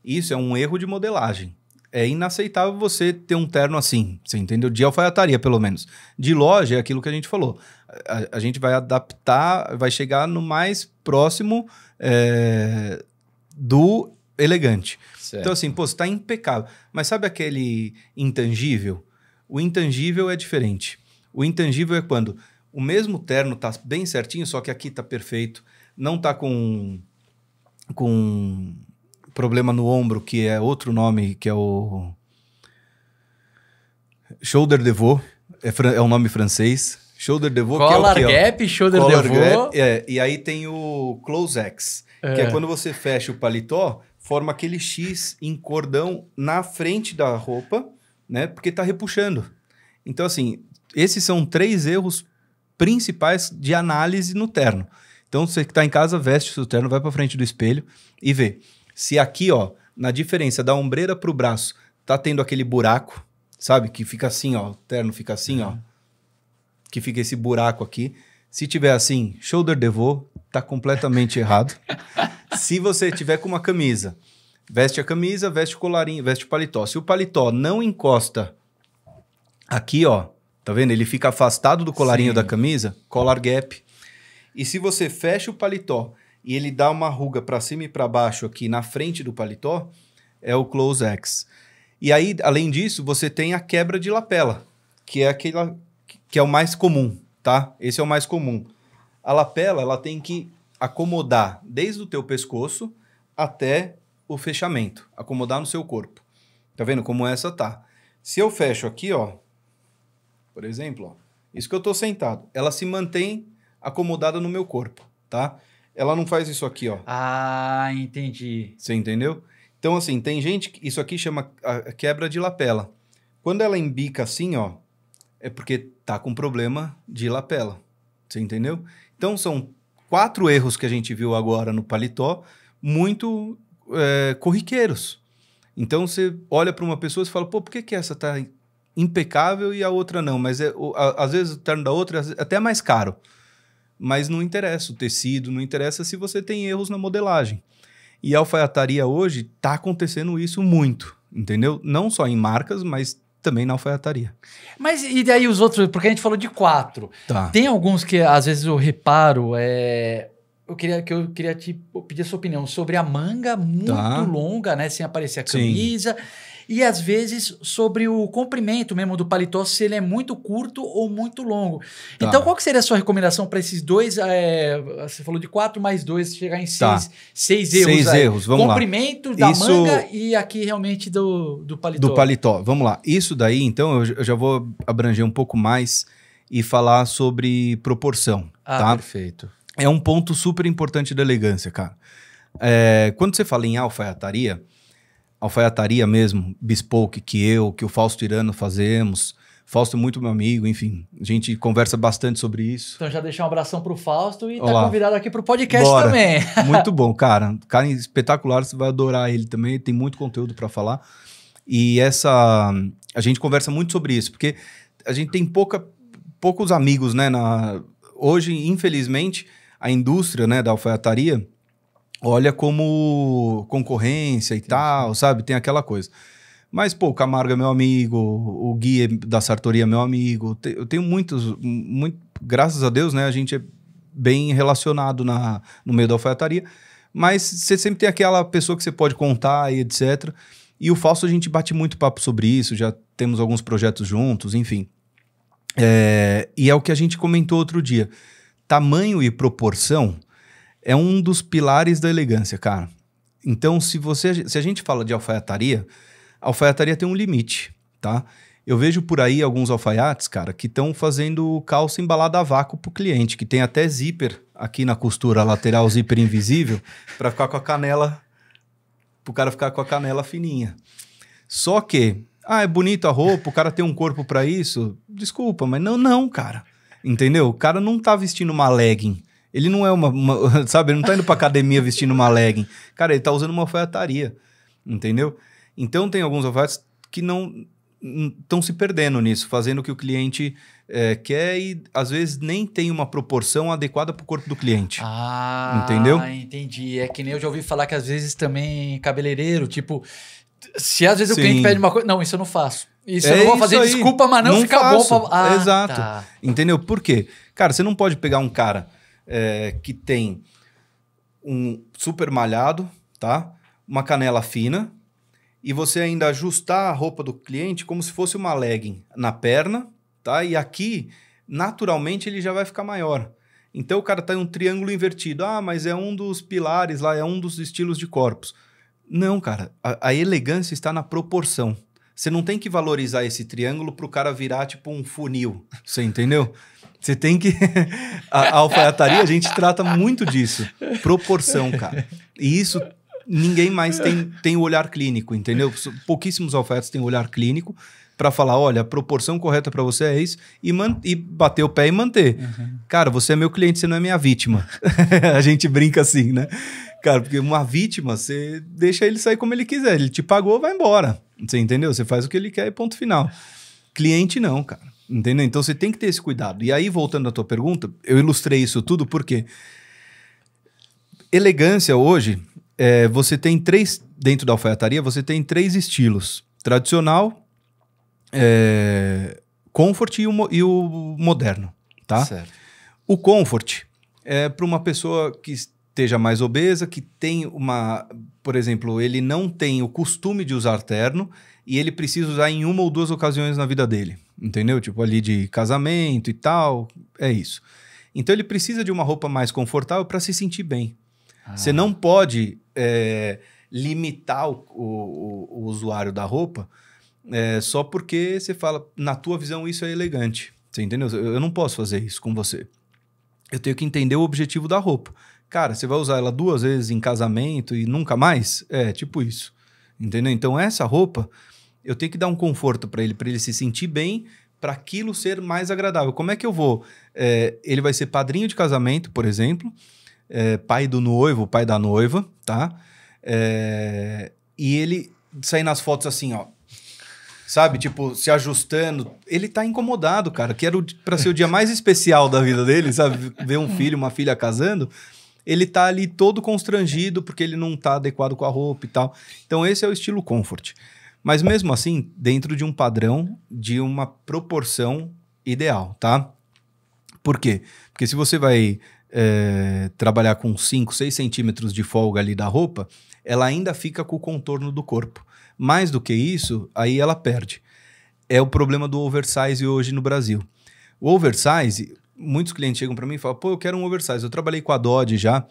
Isso é um erro de modelagem. É inaceitável você ter um terno assim, você entendeu? De alfaiataria, pelo menos. De loja é aquilo que a gente falou. A, a gente vai adaptar, vai chegar no mais próximo é, do elegante. Certo. Então, assim, pô, você tá impecável. Mas sabe aquele intangível? O intangível é diferente. O intangível é quando o mesmo terno tá bem certinho, só que aqui tá perfeito, não tá com com problema no ombro, que é outro nome, que é o shoulder devot, é, é um nome francês. Shoulder devot, Collar que é o que, gap, shoulder Collar devot. Gap, é, e aí tem o close X, é. que é quando você fecha o paletó, forma aquele X em cordão na frente da roupa né? Porque está repuxando. Então, assim, esses são três erros principais de análise no terno. Então, você que está em casa, veste o seu terno, vai para frente do espelho e vê. Se aqui, ó, na diferença da ombreira para o braço, tá tendo aquele buraco, sabe? Que fica assim, ó, o terno fica assim, ó. Que fica esse buraco aqui. Se tiver assim, shoulder devot, tá completamente errado. Se você tiver com uma camisa Veste a camisa, veste o colarinho, veste o paletó. Se o paletó não encosta aqui, ó, tá vendo? Ele fica afastado do colarinho Sim. da camisa, collar gap. E se você fecha o paletó e ele dá uma ruga para cima e para baixo aqui na frente do paletó, é o close X. E aí, além disso, você tem a quebra de lapela, que é aquela que é o mais comum, tá? Esse é o mais comum. A lapela, ela tem que acomodar desde o teu pescoço até o fechamento, acomodar no seu corpo. Tá vendo como essa tá? Se eu fecho aqui, ó, por exemplo, ó, isso que eu tô sentado, ela se mantém acomodada no meu corpo, tá? Ela não faz isso aqui, ó. Ah, entendi. Você entendeu? Então, assim, tem gente que isso aqui chama quebra de lapela. Quando ela embica assim, ó, é porque tá com problema de lapela. Você entendeu? Então, são quatro erros que a gente viu agora no paletó, muito é, corriqueiros. Então você olha para uma pessoa e fala, pô, por que, que essa tá impecável e a outra não? Mas é, o, a, às vezes o terno da outra é até mais caro. Mas não interessa o tecido, não interessa se você tem erros na modelagem. E a alfaiataria hoje está acontecendo isso muito, entendeu? Não só em marcas, mas também na alfaiataria.
Mas e daí os outros? Porque a gente falou de quatro. Tá. Tem alguns que às vezes o reparo é eu queria que eu queria te pedir a sua opinião sobre a manga muito tá. longa, né, sem aparecer a camisa, Sim. e às vezes sobre o comprimento mesmo do paletó, se ele é muito curto ou muito longo. Tá. Então, qual que seria a sua recomendação para esses dois? É, você falou de quatro mais dois chegar em tá. seis erros. Seis aí. erros, vamos comprimento lá. da Isso... manga e aqui realmente do, do paletó. Do paletó,
vamos lá. Isso daí, então, eu já vou abranger um pouco mais e falar sobre proporção. Ah, tá? perfeito é um ponto super importante da elegância, cara. É, quando você fala em alfaiataria, alfaiataria mesmo, bespoke, que eu, que o Fausto Irano fazemos, Fausto é muito meu amigo, enfim, a gente conversa bastante sobre isso.
Então já deixar um abração pro Fausto e tá Olá. tá convidado aqui pro podcast Bora. também. *laughs* muito
*laughs* bom, cara. Cara espetacular, você vai adorar ele também, tem muito conteúdo para falar. E essa a gente conversa muito sobre isso, porque a gente tem pouca poucos amigos, né, na hoje, infelizmente, a indústria né, da alfaiataria olha como concorrência e Sim. tal, sabe? Tem aquela coisa. Mas, pô, o Camargo é meu amigo, o Gui é da Sartoria é meu amigo. Eu tenho muitos, muito, graças a Deus, né? A gente é bem relacionado na, no meio da alfaiataria. Mas você sempre tem aquela pessoa que você pode contar e etc. E o Falso a gente bate muito papo sobre isso, já temos alguns projetos juntos, enfim. É, e é o que a gente comentou outro dia tamanho e proporção é um dos pilares da elegância, cara. Então, se você, se a gente fala de alfaiataria, a alfaiataria tem um limite, tá? Eu vejo por aí alguns alfaiates, cara, que estão fazendo calça embalada a vácuo pro cliente, que tem até zíper aqui na costura lateral, zíper invisível, para ficar com a canela, pro cara ficar com a canela fininha. Só que, ah, é bonito a roupa, o cara tem um corpo para isso. Desculpa, mas não, não, cara. Entendeu? O cara não tá vestindo uma legging. Ele não é uma, uma *laughs* sabe, ele não tá indo pra academia vestindo uma legging. Cara, ele tá usando uma alfaiataria, entendeu? Então tem alguns alfaiates que não estão se perdendo nisso, fazendo o que o cliente é, quer e às vezes nem tem uma proporção adequada para o corpo do cliente. Ah, entendeu? Entendi. É que nem eu já ouvi falar que às vezes também cabeleireiro, tipo, se às vezes Sim. o cliente pede
uma coisa, não, isso eu não faço. Isso é eu não é vou fazer desculpa, mas não, não fica faço. bom pra... ah, Exato. Tá.
Entendeu? Por quê? Cara, você não pode pegar um cara é, que tem um super malhado, tá? Uma canela fina e você ainda ajustar a roupa do cliente como se fosse uma legging na perna, tá? E aqui, naturalmente, ele já vai ficar maior. Então o cara tá em um triângulo invertido. Ah, mas é um dos pilares lá, é um dos estilos de corpos. Não, cara. a, a elegância está na proporção. Você não tem que valorizar esse triângulo para o cara virar tipo um funil. *laughs* Você entendeu? Você tem que. *laughs* a, a alfaiataria, a gente trata muito disso. Proporção, cara. E isso ninguém mais tem, tem o olhar clínico, entendeu? Pouquíssimos alfaiates têm o olhar clínico para falar, olha, a proporção correta para você é isso, e, man e bater o pé e manter. Uhum. Cara, você é meu cliente, você não é minha vítima. *laughs* a gente brinca assim, né? Cara, porque uma vítima, você deixa ele sair como ele quiser. Ele te pagou, vai embora. Você entendeu? Você faz o que ele quer e ponto final. Cliente não, cara. Entendeu? Então você tem que ter esse cuidado. E aí, voltando à tua pergunta, eu ilustrei isso tudo porque elegância hoje, é, você tem três, dentro da alfaiataria, você tem três estilos. Tradicional, é, comfort e o, e o moderno, tá? Certo. O comfort é para uma pessoa que esteja mais obesa, que tem uma, por exemplo, ele não tem o costume de usar terno e ele precisa usar em uma ou duas ocasiões na vida dele, entendeu? Tipo ali de casamento e tal, é isso. Então ele precisa de uma roupa mais confortável para se sentir bem. Ah. Você não pode é, limitar o, o, o, usuário da roupa é, só porque você fala, na tua visão isso é elegante, você entendeu? eu não posso fazer isso com você. Eu tenho que entender o objetivo da roupa. Cara, você vai usar ela duas vezes em casamento e nunca mais? É, tipo isso. Entendeu? Então, essa roupa, eu tenho que dar um conforto para ele, para ele se sentir bem, para aquilo ser mais agradável. Como é que eu vou? É, ele vai ser padrinho de casamento, por exemplo, é, pai do noivo, pai da noiva, tá? É, e ele sair nas fotos assim, ó, sabe? Tipo, se ajustando. Ele tá incomodado, cara, que era para ser o dia mais especial da vida dele, sabe? Ver um filho, uma filha casando ele tá ali todo constrangido porque ele não tá adequado com a roupa e tal. Então esse é o estilo comfort. Mas mesmo assim, dentro de um padrão, de uma proporção ideal, tá? Por quê? Porque se você vai é, trabalhar com 5, 6 centímetros de folga ali da roupa, ela ainda fica com o contorno do corpo. Mais do que isso, aí ela perde. É o problema do oversize hoje no Brasil. O oversize, muitos clientes chegam para mim e falam, pô, eu quero um oversize. Eu trabalhei com a Dodge já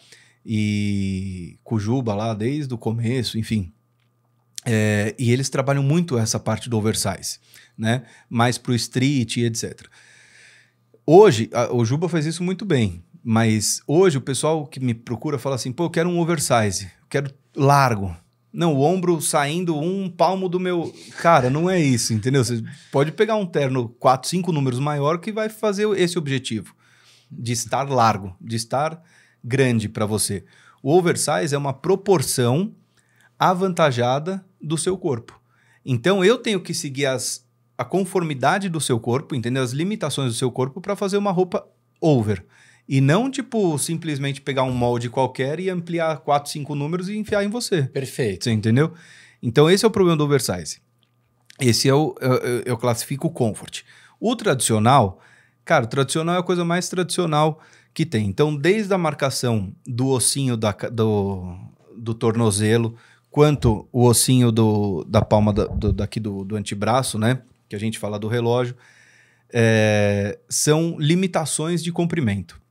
e com o Juba lá desde o começo, enfim. É, e eles trabalham muito essa parte do oversize, né? Mais pro street e etc. Hoje, a, o Juba faz isso muito bem, mas hoje o pessoal que me procura fala assim, pô, eu quero um oversize, eu quero largo. Não, o ombro saindo um palmo do meu. Cara, não é isso, entendeu? Você pode pegar um terno quatro, cinco números maior que vai fazer esse objetivo de estar largo, de estar grande para você. O oversize é uma proporção avantajada do seu corpo. Então eu tenho que seguir as, a conformidade do seu corpo, entendeu? As limitações do seu corpo para fazer uma roupa over. E não, tipo, simplesmente pegar um molde qualquer e ampliar quatro, cinco números e enfiar em você. Perfeito. Você entendeu? Então, esse é o problema do oversize. Esse é o, eu, é, é, eu classifico o comfort. O tradicional, cara, o tradicional é a coisa mais tradicional que tem. Então, desde a marcação do ossinho da, do, do tornozelo, quanto o ossinho do, da palma da, do, daqui do, do antebraço, né? Que a gente fala do relógio, é, são limitações de comprimento.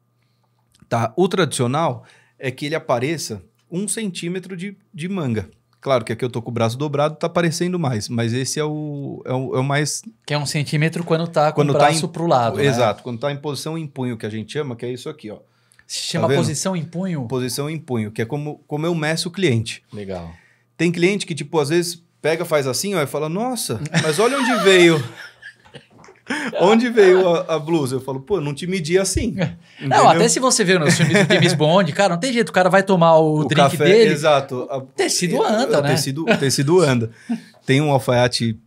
Tá? O tradicional é que ele apareça um centímetro de, de manga. Claro que aqui eu tô com o braço dobrado, tá aparecendo mais, mas esse é o, é o, é o mais. Que é um centímetro quando tá com quando o tá braço tá em, pro lado. Né? Exato, né? quando tá em posição em punho, que a gente chama, que é isso aqui, ó. Se chama tá posição em punho? Posição em punho, que é como, como eu meço o cliente. Legal. Tem cliente que, tipo, às vezes pega, faz assim, ó, e fala: Nossa, mas olha onde veio. *laughs* *laughs* Onde veio a, a, blusa? Eu falo, pô, não te medi assim. *laughs* Entendeu? Não, até se você vê nos filmes do James Bond, cara, não tem jeito, o cara vai tomar o, o drink café, dele. Exato. A, o tecido é, anda, né? O tecido, o tecido anda. *laughs* Tem um alfaiate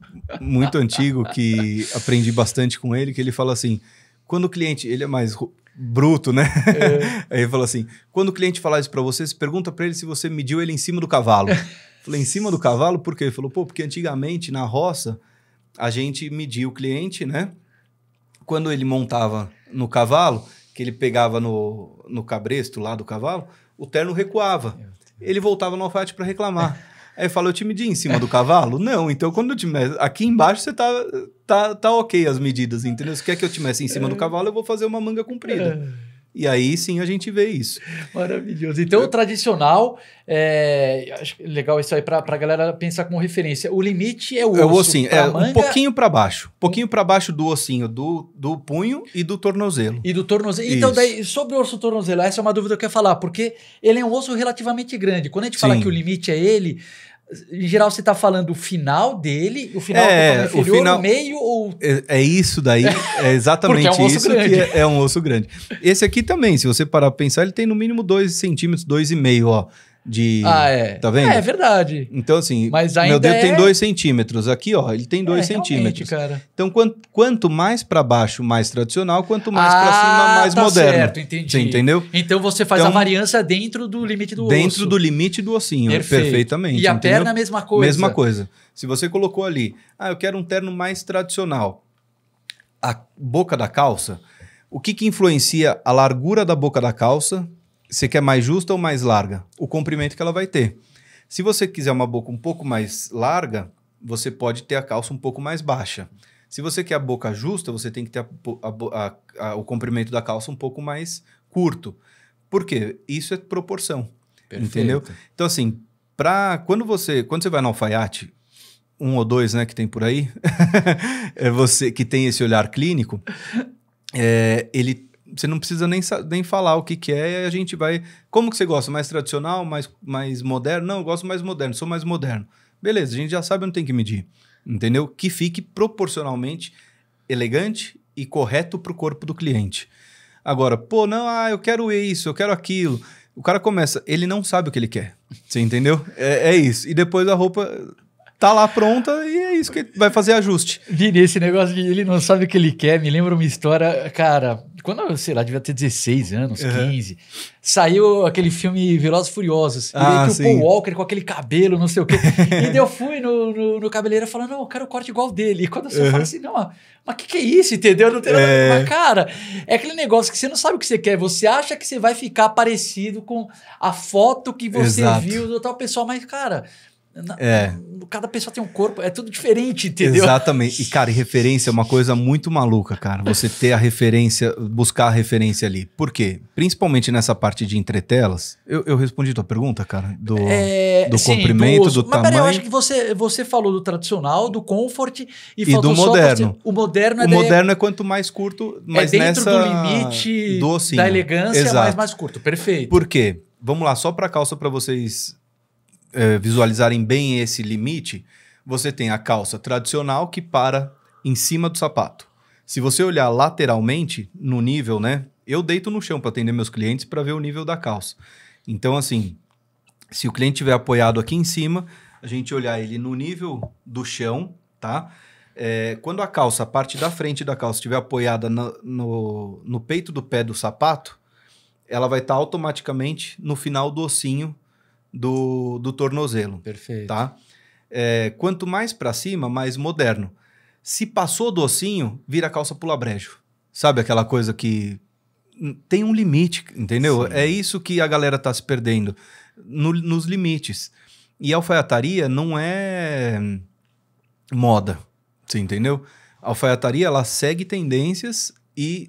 muito antigo que aprendi bastante com ele, que ele fala assim, quando o cliente, ele é mais bruto, né? É. Aí ele fala assim, quando o cliente falar isso para você, você pergunta para ele se você mediu ele em cima do cavalo. Falei, em cima do cavalo? Por quê? Ele falou, pô, porque antigamente na roça a gente media o cliente, né? Quando ele montava no cavalo, que ele pegava no, no cabresto lá do cavalo, o terno recuava. Ele voltava no alfate para reclamar. *laughs* Aí fala, eu te medi em cima do cavalo? Não, então quando eu te meço, aqui embaixo você tá, tá, tá ok as medidas, entendeu? Se quer que eu te em cima do é. cavalo, eu vou fazer uma manga comprida. É. E aí sim a gente vê isso. Maravilhoso. Então, o
tradicional, é, acho é legal isso aí para a galera pensar como referência. O limite é o osso. É o ossinho, é manga, um pouquinho
para baixo. Um pouquinho para baixo do ossinho, do, do punho e do tornozelo. E do tornozelo. Então, daí, sobre o osso tornozelo, essa é uma dúvida que eu ia falar, porque ele é um osso
relativamente grande. Quando a gente sim. fala que o limite é ele, em geral você está falando o final dele, o final é, o final, meio ou
é, é, isso daí, *laughs* é exatamente é um isso grande. que é, é, um osso grande. Esse aqui também, se você parar para pensar, ele tem no mínimo dois centímetros, meio, ó de. Ah, é. Tá vendo? É, é verdade. Então, assim, Mas meu dedo é... tem dois centímetros. Aqui, ó, ele tem é, dois é, centímetros. Cara. Então, quanto, quanto mais para baixo, mais tradicional, quanto mais ah, para cima, mais tá moderno. Certo, entendi. Você entendeu? Então você faz então, a
variação dentro do limite do dentro osso. Dentro do
limite do ossinho, Perfeito. perfeitamente. E a entendeu? perna a mesma coisa. Mesma coisa. Se você colocou ali, ah, eu quero um terno mais tradicional. A boca da calça. O que, que influencia a largura da boca da calça você quer mais justa ou mais larga? O comprimento que ela vai ter. Se você quiser uma boca um pouco mais larga, você pode ter a calça um pouco mais baixa. Se você quer a boca justa, você tem que ter a, a, a, o comprimento da calça um pouco mais curto. Por quê? Isso é proporção. Perfeito. Entendeu? Então, assim, pra, quando, você, quando você vai no alfaiate, um ou dois né, que tem por aí, *laughs* é você que tem esse olhar clínico, é, ele você não precisa nem, nem falar o que, que é, e a gente vai. Como que você gosta? Mais tradicional, mais, mais moderno? Não, eu gosto mais moderno, sou mais moderno. Beleza, a gente já sabe onde tem que medir. Entendeu? Que fique proporcionalmente elegante e correto para o corpo do cliente. Agora, pô, não, ah, eu quero isso, eu quero aquilo. O cara começa, ele não sabe o que ele quer. Você entendeu? É, é isso. E depois a roupa tá lá pronta e
é isso que vai fazer ajuste. Vini, esse negócio de ele não sabe o que ele quer, me lembra uma história, cara, quando eu, sei lá, devia ter 16 anos, uhum. 15, saiu aquele filme Velozes Furiosos, ah, e o Paul Walker com aquele cabelo, não sei o quê, e eu fui no, no, no cabeleireiro falando, não, eu quero o corte igual dele, e quando você uhum. fala assim, não, mas o que, que é isso, entendeu? Não tem nada é... Mas, cara, é aquele negócio que você não sabe o que você quer, você acha que você vai ficar parecido com a foto que você Exato. viu do tal pessoa, mas, cara... Na, é. Cada pessoa tem um corpo, é tudo
diferente, entendeu? Exatamente. E, cara, e referência é uma coisa muito maluca, cara. Você ter a referência, buscar a referência ali. Por quê? Principalmente nessa parte de entretelas. Eu, eu respondi tua pergunta, cara? Do, é, do sim, comprimento, do, do tamanho. Mas peraí, eu acho que
você, você falou do tradicional,
do comfort e, e do moderno. Você, o moderno é O moderno é quanto mais curto, mais é dentro nessa... do limite docinho. da elegância, mais mais curto. Perfeito. Por quê? Vamos lá, só pra calça para vocês é, visualizarem bem esse limite, você tem a calça tradicional que para em cima do sapato. Se você olhar lateralmente no nível, né? Eu deito no chão para atender meus clientes para ver o nível da calça. Então, assim, se o cliente tiver apoiado aqui em cima, a gente olhar ele no nível do chão, tá? É, quando a calça, a parte da frente da calça estiver apoiada no, no, no peito do pé do sapato, ela vai estar tá automaticamente no final do ossinho do, do tornozelo. Perfeito. Tá? É, quanto mais para cima, mais moderno. Se passou do ossinho, vira calça pula brejo. Sabe aquela coisa que tem um limite, entendeu? Sim. É isso que a galera tá se perdendo, no, nos limites. E a alfaiataria não é moda, você entendeu? A alfaiataria, ela segue tendências e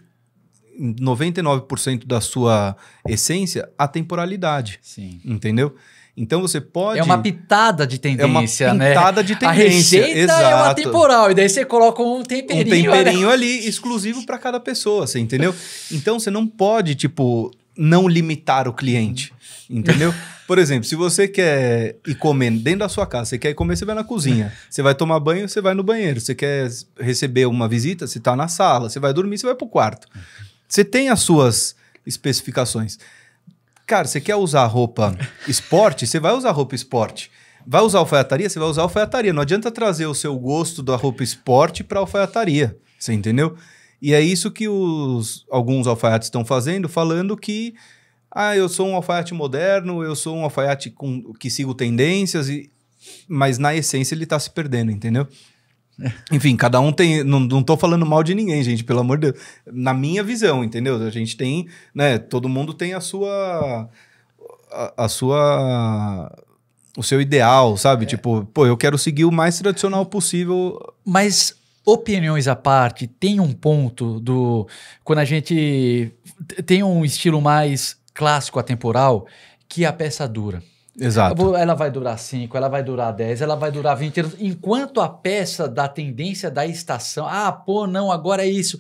99% da sua essência, a temporalidade. Sim. Entendeu? Então você pode. É uma
pitada de é tendência, né? É uma pitada né? de tendência. A receita exato. é uma temporal, e daí
você coloca um
temperinho. Um temperinho
ali, exclusivo para cada pessoa, você entendeu? Então você não pode, tipo, não limitar o cliente, entendeu? Por exemplo, se você quer ir comer dentro da sua casa, você quer ir comer, você vai na cozinha. Você vai tomar banho, você vai no banheiro. Você quer receber uma visita, você está na sala. Você vai dormir, você vai para o quarto. Você tem as suas especificações. Cara, você quer usar roupa esporte? Você vai usar roupa esporte. Vai usar alfaiataria? Você vai usar alfaiataria. Não adianta trazer o seu gosto da roupa esporte para alfaiataria. Você entendeu? E é isso que os, alguns alfaiates estão fazendo, falando que ah, eu sou um alfaiate moderno, eu sou um alfaiate com, que sigo tendências, e, mas na essência ele está se perdendo, entendeu? Enfim, cada um tem. Não, não tô falando mal de ninguém, gente, pelo amor de Deus. Na minha visão, entendeu? A gente tem, né? Todo mundo tem a sua. a, a sua o seu ideal, sabe? É. Tipo, pô, eu quero seguir o mais tradicional possível. Mas opiniões à parte, tem um ponto do quando a
gente tem um estilo mais clássico atemporal que é a peça
dura. Exato.
Ela vai durar 5, ela vai durar 10, ela vai durar 20 anos. Enquanto a peça da tendência da estação, ah, pô, não, agora é isso.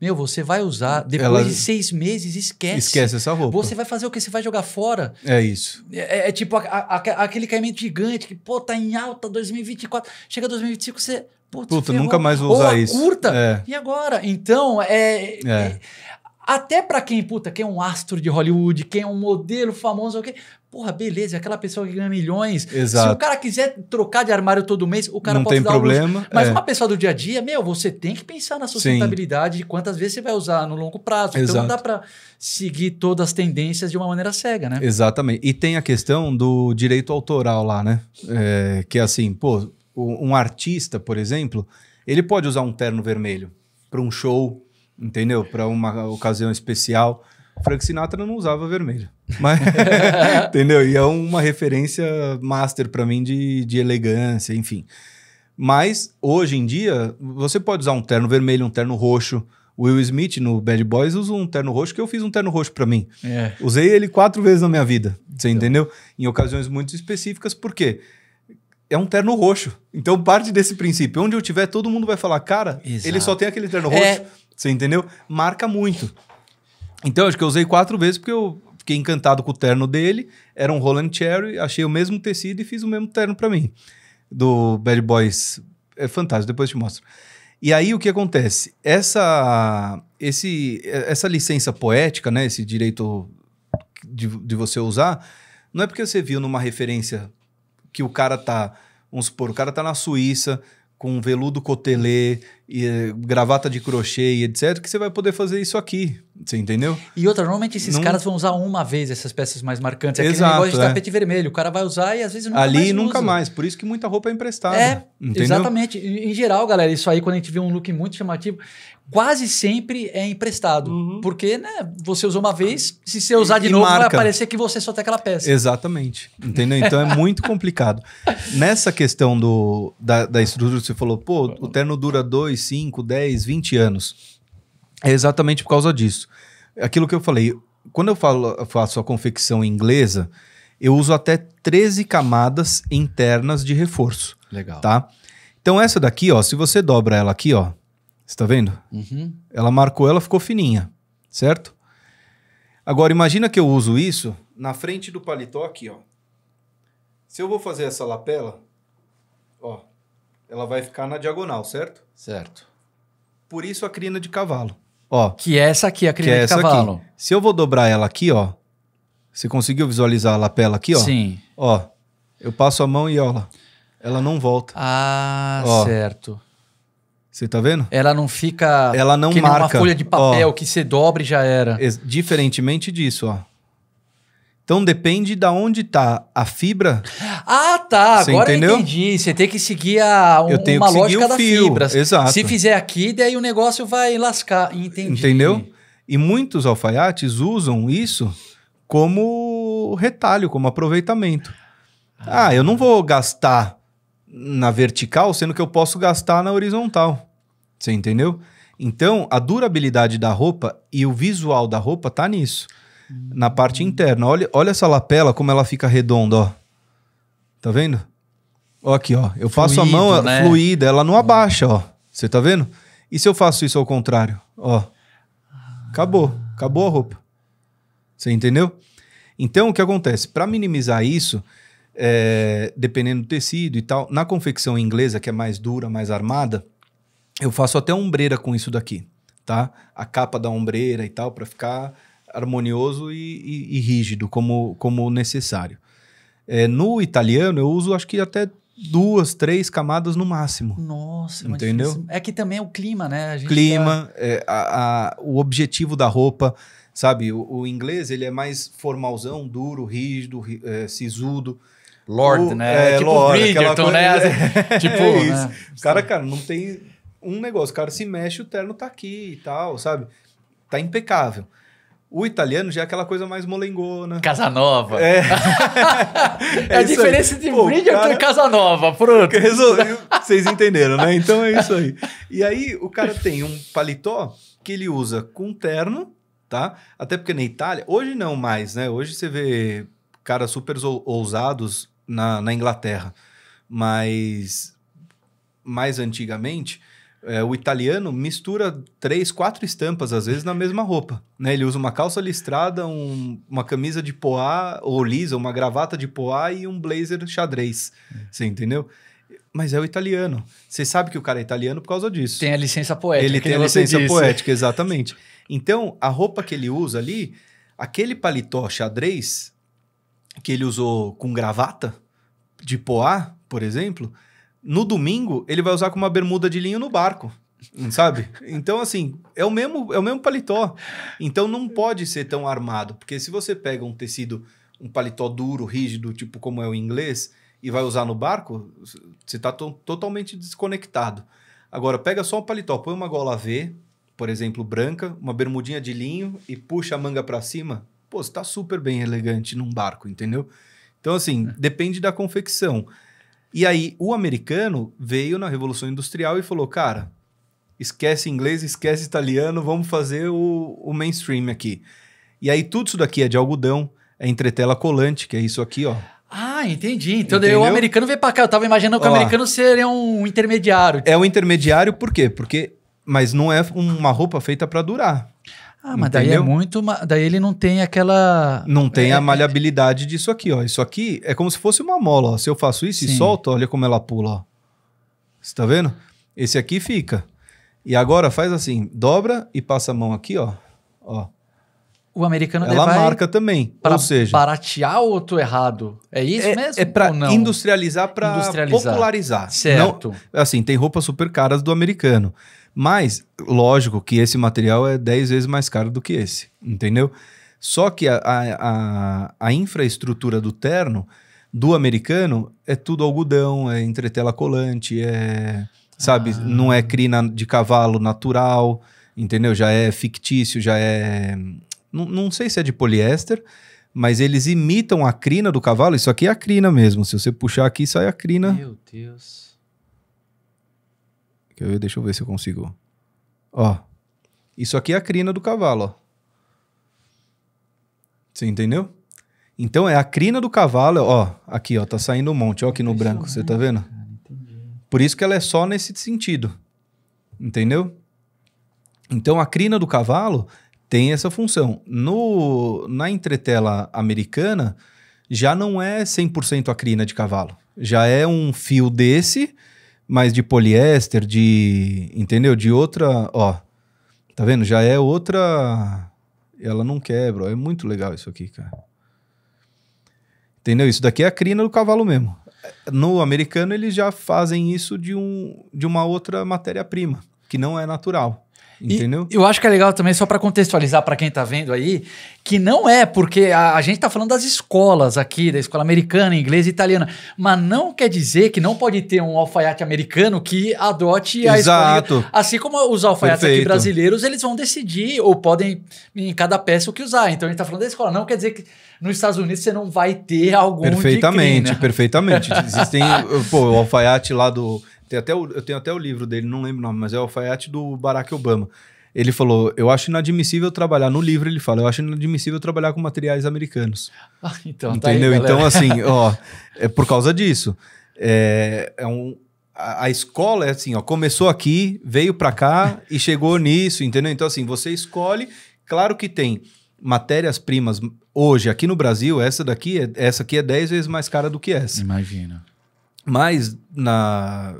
Meu, você vai usar, depois ela... de seis meses, esquece. Esquece essa roupa. Você vai fazer o que? Você vai jogar fora. É isso. É, é, é tipo a, a, a, aquele caimento gigante que, pô, tá em alta 2024. Chega 2025, você. Puta, nunca mais vou usar isso. Curta. É. E agora? Então, é. é. é até para quem, puta, quem é um astro de Hollywood, quem é um modelo famoso, okay? porra, beleza, é aquela pessoa que ganha milhões. Exato. Se o cara quiser trocar de armário todo mês, o cara não pode tem dar problema. Luz. Mas é. uma pessoa do dia a dia, meu, você tem que pensar na sustentabilidade e quantas vezes você vai usar no longo prazo. Exato. Então não dá para seguir todas as tendências de uma maneira cega, né?
Exatamente. E tem a questão do direito autoral lá, né? É, que é assim, pô, um artista, por exemplo, ele pode usar um terno vermelho para um show, entendeu? Para uma ocasião especial. Frank Sinatra não usava vermelho. Mas, *laughs* entendeu? E é uma referência master para mim de, de elegância, enfim. Mas, hoje em dia, você pode usar um terno vermelho, um terno roxo. Will Smith no Bad Boys usa um terno roxo, que eu fiz um terno roxo para mim. É. Usei ele quatro vezes na minha vida, você então. entendeu? Em ocasiões muito específicas, por quê? É um terno roxo. Então, parte desse princípio. Onde eu tiver, todo mundo vai falar, cara, Exato. ele só tem aquele terno roxo, é. você entendeu? Marca muito. Então, acho que eu usei quatro vezes porque eu fiquei encantado com o terno dele. Era um Roland Cherry, achei o mesmo tecido e fiz o mesmo terno para mim. Do Bad Boys. É fantástico, depois te mostro. E aí o que acontece? Essa, esse, essa licença poética, né, esse direito de, de você usar, não é porque você viu numa referência que o cara tá, vamos supor, o cara tá na Suíça com um veludo cotelê e, eh, gravata de crochê e etc, que você vai poder fazer isso aqui. Você entendeu?
E outra, normalmente esses não... caras vão usar uma vez essas peças mais marcantes. É aquele Exato, negócio de é. tapete é. vermelho. O cara vai usar e às vezes nunca Ali mais nunca usa. mais. Por isso que muita roupa é emprestada. É, entendeu? exatamente. Em geral, galera, isso aí, quando a gente vê um look muito chamativo, quase sempre é emprestado. Uhum. Porque, né, você usou uma vez, se você usar de e novo, marca. vai aparecer que você só tem aquela peça. Exatamente.
Entendeu? Então é muito *laughs* complicado. Nessa questão do, da, da estrutura, você falou, pô, o terno dura 2, 5, 10, 20 anos. É exatamente por causa disso. Aquilo que eu falei, quando eu falo, eu faço a confecção inglesa, eu uso até 13 camadas internas de reforço. Legal. Tá? Então essa daqui, ó, se você dobra ela aqui, ó, você tá vendo? Uhum. Ela marcou, ela ficou fininha, certo? Agora, imagina que eu uso isso na frente do paletó aqui, ó. Se eu vou fazer essa lapela, ó, ela vai ficar na diagonal, certo? Certo. Por isso a crina de cavalo, ó. Que é essa aqui, a crina é de cavalo. Aqui. Se eu vou dobrar ela aqui, ó, você conseguiu visualizar a lapela aqui, ó? Sim. Ó, eu passo a mão e ó Ela não volta. Ah, ó, certo. Você tá vendo? Ela não fica. Ela não que marca. uma folha de papel ó, que você dobre já era. Diferentemente disso, ó. Então depende da de onde tá a fibra. Ah, tá. Agora entendeu? eu entendi. Você tem que seguir a, um, eu tenho uma que seguir lógica o fio, fibra. Exato. Se fizer aqui, daí o negócio vai lascar. Entendi. Entendeu? E muitos alfaiates usam isso como retalho, como aproveitamento. Ah, ah eu não vou gastar na vertical, sendo que eu posso gastar na horizontal. Você entendeu? Então, a durabilidade da roupa e o visual da roupa tá nisso. Na parte hum. interna. Olha, olha essa lapela, como ela fica redonda, ó. Tá vendo? Ó aqui, ó. Eu Fluido, a mão né? fluida, ela não abaixa, ó. Você tá vendo? E se eu faço isso ao contrário? Ó. Acabou. Acabou a roupa. Você entendeu? Então, o que acontece? Para minimizar isso, é, dependendo do tecido e tal. Na confecção inglesa, que é mais dura, mais armada, eu faço até ombreira com isso daqui, tá? A capa da ombreira e tal, para ficar harmonioso e, e, e, rígido, como, como necessário. É, no italiano, eu uso acho que até duas, três camadas no máximo.
Nossa, é entendeu? É que também é o clima, né? clima,
tá... é, a, a, o objetivo da roupa, sabe? O, o, inglês ele é mais formalzão, duro, rígido, é, sisudo. Lord, o, né? É, tipo Lord, Bridgerton, né? É, *laughs* tipo, é né? Cara, cara, não tem um negócio. O cara se mexe, o terno tá aqui e tal, sabe? Tá impecável. O italiano já é aquela coisa mais molengona. Casanova. É. *laughs* é. é a diferença aí. de Pô, Bridgerton cara... e Casanova, pronto. *laughs* Resolvi, vocês entenderam, né? Então é isso aí. E aí o cara tem um paletó que ele usa com terno, tá? Até porque na Itália, hoje não mais, né? Hoje você vê caras super ousados na, na Inglaterra. Mas mais antigamente, é, o italiano mistura três, quatro estampas, às vezes, na mesma roupa. Né? Ele usa uma calça listrada, um, uma camisa de poá ou lisa, uma gravata de poá e um blazer xadrez. É. Você entendeu? Mas é o italiano. Você sabe que o cara é italiano por causa disso. Tem a licença poética. Ele tem a licença disse. poética, exatamente. Então, a roupa que ele usa ali, aquele paletó xadrez, que ele usou com gravata, de poá, por exemplo, no domingo ele vai usar com uma bermuda de linho no barco. Sabe? Então, assim, é o mesmo é o mesmo paletó. Então não pode ser tão armado, porque se você pega um tecido, um paletó duro, rígido, tipo como é o inglês, e vai usar no barco, você está totalmente desconectado. Agora, pega só um paletó, põe uma gola V, por exemplo, branca, uma bermudinha de linho e puxa a manga para cima, pô, você tá super bem elegante num barco, entendeu? Então, assim, é. depende da confecção. E aí, o americano veio na Revolução Industrial e falou, cara, esquece inglês, esquece italiano, vamos fazer o, o mainstream aqui. E aí, tudo isso daqui é de algodão, é entretela colante, que é isso aqui, ó.
Ah, entendi. Então daí, o americano veio para cá. Eu tava imaginando que Ó, o americano
seria um intermediário. Tipo. É um intermediário por quê? Porque mas não é uma roupa feita para durar. Ah, mas Entendeu? daí é
muito. Daí ele não tem aquela.
Não tem é, a é, maleabilidade disso aqui, ó. Isso aqui é como se fosse uma mola, ó. Se eu faço isso sim. e solto, olha como ela pula, ó. Você tá vendo? Esse aqui fica. E agora faz assim: dobra e passa a mão aqui, ó. ó.
O americano Ela marca
também. Pra, ou seja.
Baratear ou tô errado?
É isso é, mesmo? É para industrializar, para popularizar. Certo. Não, assim, tem roupas super caras do americano. Mas, lógico que esse material é 10 vezes mais caro do que esse, entendeu? Só que a, a, a infraestrutura do terno do americano é tudo algodão, é entretela colante, é. Sabe? Ah. Não é crina de cavalo natural, entendeu? Já é fictício, já é. Não, não sei se é de poliéster, mas eles imitam a crina do cavalo. Isso aqui é a crina mesmo. Se você puxar aqui, sai a crina. Meu Deus. Quer ver? Deixa eu ver se eu consigo. Ó. Isso aqui é a crina do cavalo, ó. Você entendeu? Então é a crina do cavalo, ó. Aqui, ó. Tá saindo um monte, ó, aqui no branco. Você tá vendo? Ah, por isso que ela é só nesse sentido. Entendeu? Então a crina do cavalo tem essa função. No, na entretela americana, já não é 100% a crina de cavalo. Já é um fio desse mas de poliéster, de. Entendeu? De outra. Ó. Tá vendo? Já é outra. Ela não quebra. Ó. É muito legal isso aqui, cara. Entendeu? Isso daqui é a crina do cavalo mesmo. No americano, eles já fazem isso de, um, de uma outra matéria-prima, que não é natural. Entendeu?
E eu acho que é legal também, só para
contextualizar
para quem está vendo aí, que não é porque a, a gente está falando das escolas aqui, da escola americana, inglesa e italiana, mas não quer dizer que não pode ter um alfaiate americano que adote a Exato. Assim como os alfaiates Perfeito. aqui brasileiros, eles vão decidir ou podem em cada peça o que usar. Então a gente está falando da escola, não quer dizer que nos Estados Unidos você não vai ter algum Perfeitamente, de né? perfeitamente. *laughs* Existem, pô, o
alfaiate lá do tem até o, eu tenho até o livro dele, não lembro o nome, mas é o alfaiate do Barack Obama. Ele falou: Eu acho inadmissível trabalhar. No livro ele fala: Eu acho inadmissível trabalhar com materiais americanos. *laughs* Ah, então, Entendeu? Tá aí, então, assim, *laughs* ó, é por causa disso. É, é um, a, a, escola é assim: ó, começou aqui, veio para cá e chegou nisso, entendeu? Então, assim, você escolhe. Claro que tem matérias-primas hoje aqui no Brasil, essa daqui, é, essa aqui é 10 vezes mais cara do que essa. Imagina. Mas na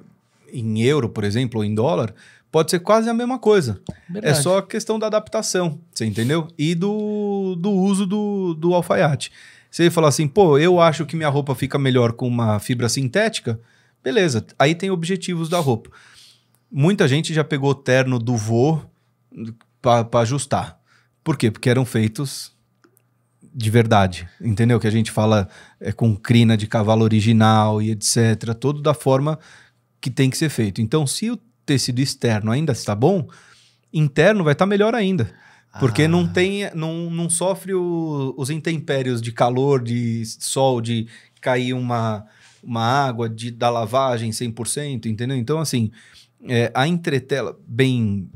em euro, por exemplo, ou em dólar, pode ser quase a mesma coisa. É verdade. É só questão da adaptação, você entendeu? E do, do uso do, do alfaiate. Você falar assim, pô, eu acho que minha roupa fica melhor com uma fibra sintética, beleza. Aí tem objetivos da roupa. Muita gente já pegou o terno do vô para ajustar. Por quê? Porque eram feitos de verdade, entendeu? Que a gente fala é, com crina de cavalo original e etc. Todo da forma que tem que ser feito. Então, se o tecido externo ainda está bom, interno vai estar tá melhor ainda. Porque ah. não tem, não, não sofre o, os intempéries de calor, de sol, de cair uma, uma água, de, da lavagem 100%, entendeu? Então, assim, é, a entretela bem...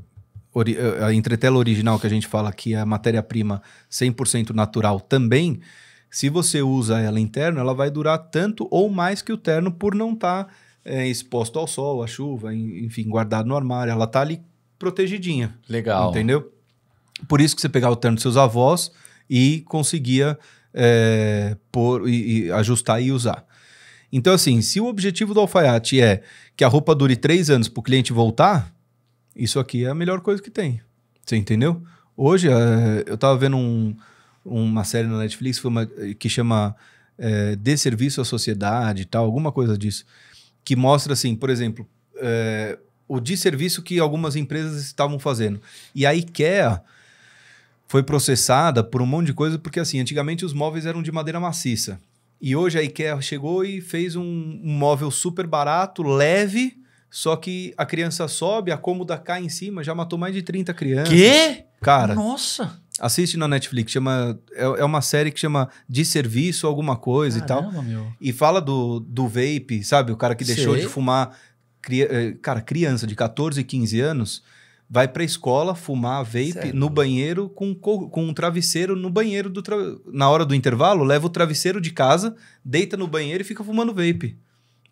Eh, a entretela original que a gente fala que é a matéria-prima 100% natural também, se você usa ela interna, ela vai durar tanto ou mais que o terno por não estar... Tá é, exposto ao sol, à chuva, enfim, guardado no armário. Ela tá ali protegidinha. Legal. Entendeu? Por isso que você pegava o terno dos seus avós e conseguia é, e, e ajustar e usar. Então, assim, se o objetivo do alfaiate é que a roupa dure três anos para o cliente voltar, isso aqui é a melhor coisa que tem. Você entendeu? Hoje, é, eu estava vendo um, uma série na Netflix que, uma, que chama é, Serviço à Sociedade e tal, alguma coisa disso que mostra, assim, por exemplo, é, o desserviço que algumas empresas estavam fazendo. E a IKEA foi processada por um monte de coisa, porque, assim, antigamente os móveis eram de madeira maciça. E hoje a IKEA chegou e fez um, um móvel super barato, leve, só que a criança sobe, a cômoda cai em cima, já matou mais de 30 crianças. Quê? Cara. Nossa! Assiste na Netflix, chama. É, é uma série que chama De Serviço, alguma coisa Caramba, e tal. Meu. E fala do, do vape, sabe? O cara que deixou Sei. de fumar. Cria, eh, cara, criança de 14, 15 anos vai pra escola fumar vape certo. É no banheiro com, com um travesseiro no banheiro do tra... na hora do intervalo, leva o travesseiro de casa, deita no banheiro e fica fumando vape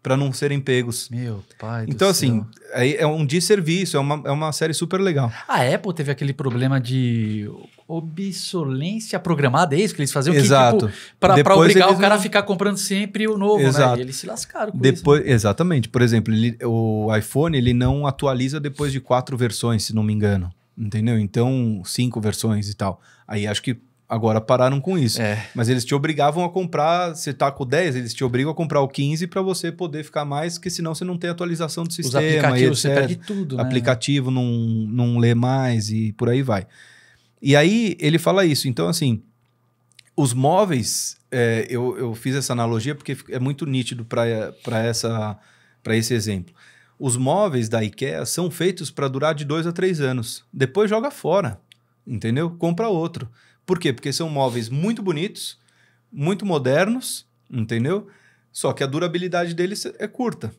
para não serem pegos. Meu pai Então, assim, é, é um desserviço, é uma, é uma série super legal. A Apple teve aquele problema de
obsolência programada, é isso que eles faziam? Exato. Que, tipo, pra, pra obrigar o cara a ficar comprando sempre o novo, né? Exato. Né? eles se lascaram com depois,
isso, né? Exatamente. Por exemplo, ele, o iPhone ele não atualiza depois de quatro versões, se não me engano. Entendeu? Então, cinco versões e tal. Aí acho que Agora pararam com isso. É. Mas eles te obrigavam a comprar, você tá com 10, eles te obrigam a comprar o 15 para você poder ficar mais, porque senão você não tem atualização do sistema. Os aplicativos, você perde tudo. Né? Aplicativo né? não, não lê mais e por aí vai. E aí ele fala isso. Então, assim, os móveis, é, eu, eu fiz essa analogia porque é muito nítido para esse exemplo. Os móveis da IKEA são feitos para durar de dois a três anos. Depois joga fora, entendeu? Compra outro. Por quê? Porque são móveis muito bonitos, muito modernos, entendeu? Só que a durabilidade deles é curta.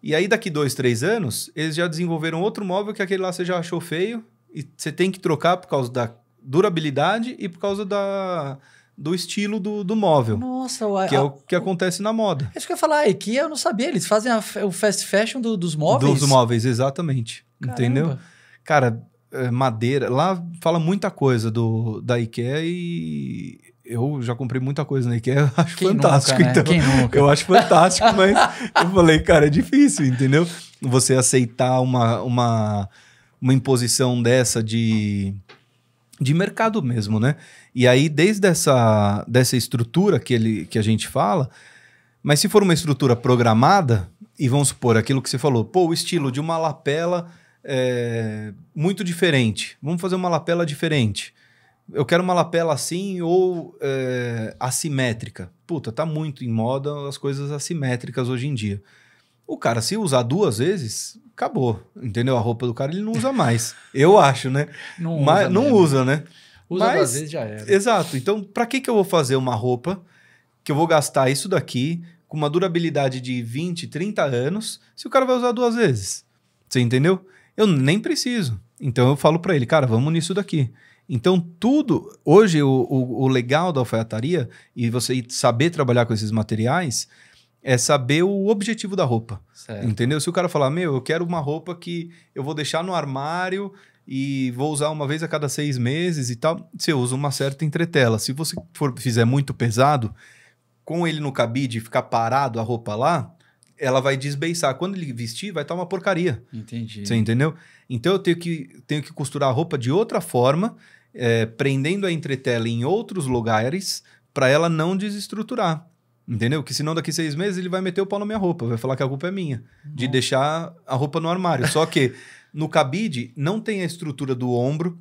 E aí, daqui dois, três anos, eles já desenvolveram outro móvel que aquele lá você já achou feio e você tem que trocar por causa da durabilidade e por causa da, do estilo do, do móvel. Nossa, o, que é a, é o que acontece na moda. É isso que eu ia falar, a IKEA eu não sabia, eles fazem a, o fast fashion do, dos móveis. Dos móveis, exatamente. Caramba. Entendeu? Cara, eh, madeira. Lá fala muita coisa do, da IKEA e eu já comprei muita coisa na IKEA, *laughs* acho Quem fantástico. Nunca, né? então, eu acho fantástico, mas eu falei, cara, é difícil, entendeu? Você aceitar uma, uma, uma imposição dessa de, de mercado mesmo, né? E aí, desde essa dessa estrutura que, ele, que a gente fala, mas se for uma estrutura programada, e vamos supor aquilo que você falou, pô, o estilo de uma lapela é, muito diferente. Vamos fazer uma lapela diferente. Eu quero uma lapela assim ou é, assimétrica. Puta, tá muito em moda as coisas assimétricas hoje em dia. O cara, se usar duas vezes, acabou. Entendeu? A roupa do cara ele não usa mais. *laughs* eu acho, né? Não, Mas, usa, não usa, né? Usa Mas, duas vezes já era. Exato. Então, para que, que eu vou fazer uma roupa que eu vou gastar isso daqui com uma durabilidade de 20, 30 anos se o cara vai usar duas vezes? Você entendeu? eu nem preciso. Então eu falo para ele, cara, vamos nisso daqui. Então, tudo. Hoje, o, o, o, legal da alfaiataria e você saber trabalhar com esses materiais é saber o objetivo da roupa. Certo. Entendeu? Se o cara falar, meu, eu quero uma roupa que eu vou deixar no armário e vou usar uma vez a cada seis meses e tal, você usa uma certa entretela. Se você for, fizer muito pesado, com ele no cabide e ficar parado a roupa lá, ela vai desbeiçar. Quando ele vestir, vai estar tá uma porcaria. Entendi. Você entendeu? Então eu tenho que, tenho que costurar a roupa de outra forma, é, prendendo a entretela em outros lugares, para ela não desestruturar. Entendeu? Que senão daqui seis meses ele vai meter o pau na minha roupa, vai falar que a culpa é minha, Nossa. de deixar a roupa no armário. Só que no cabide não tem a estrutura do ombro,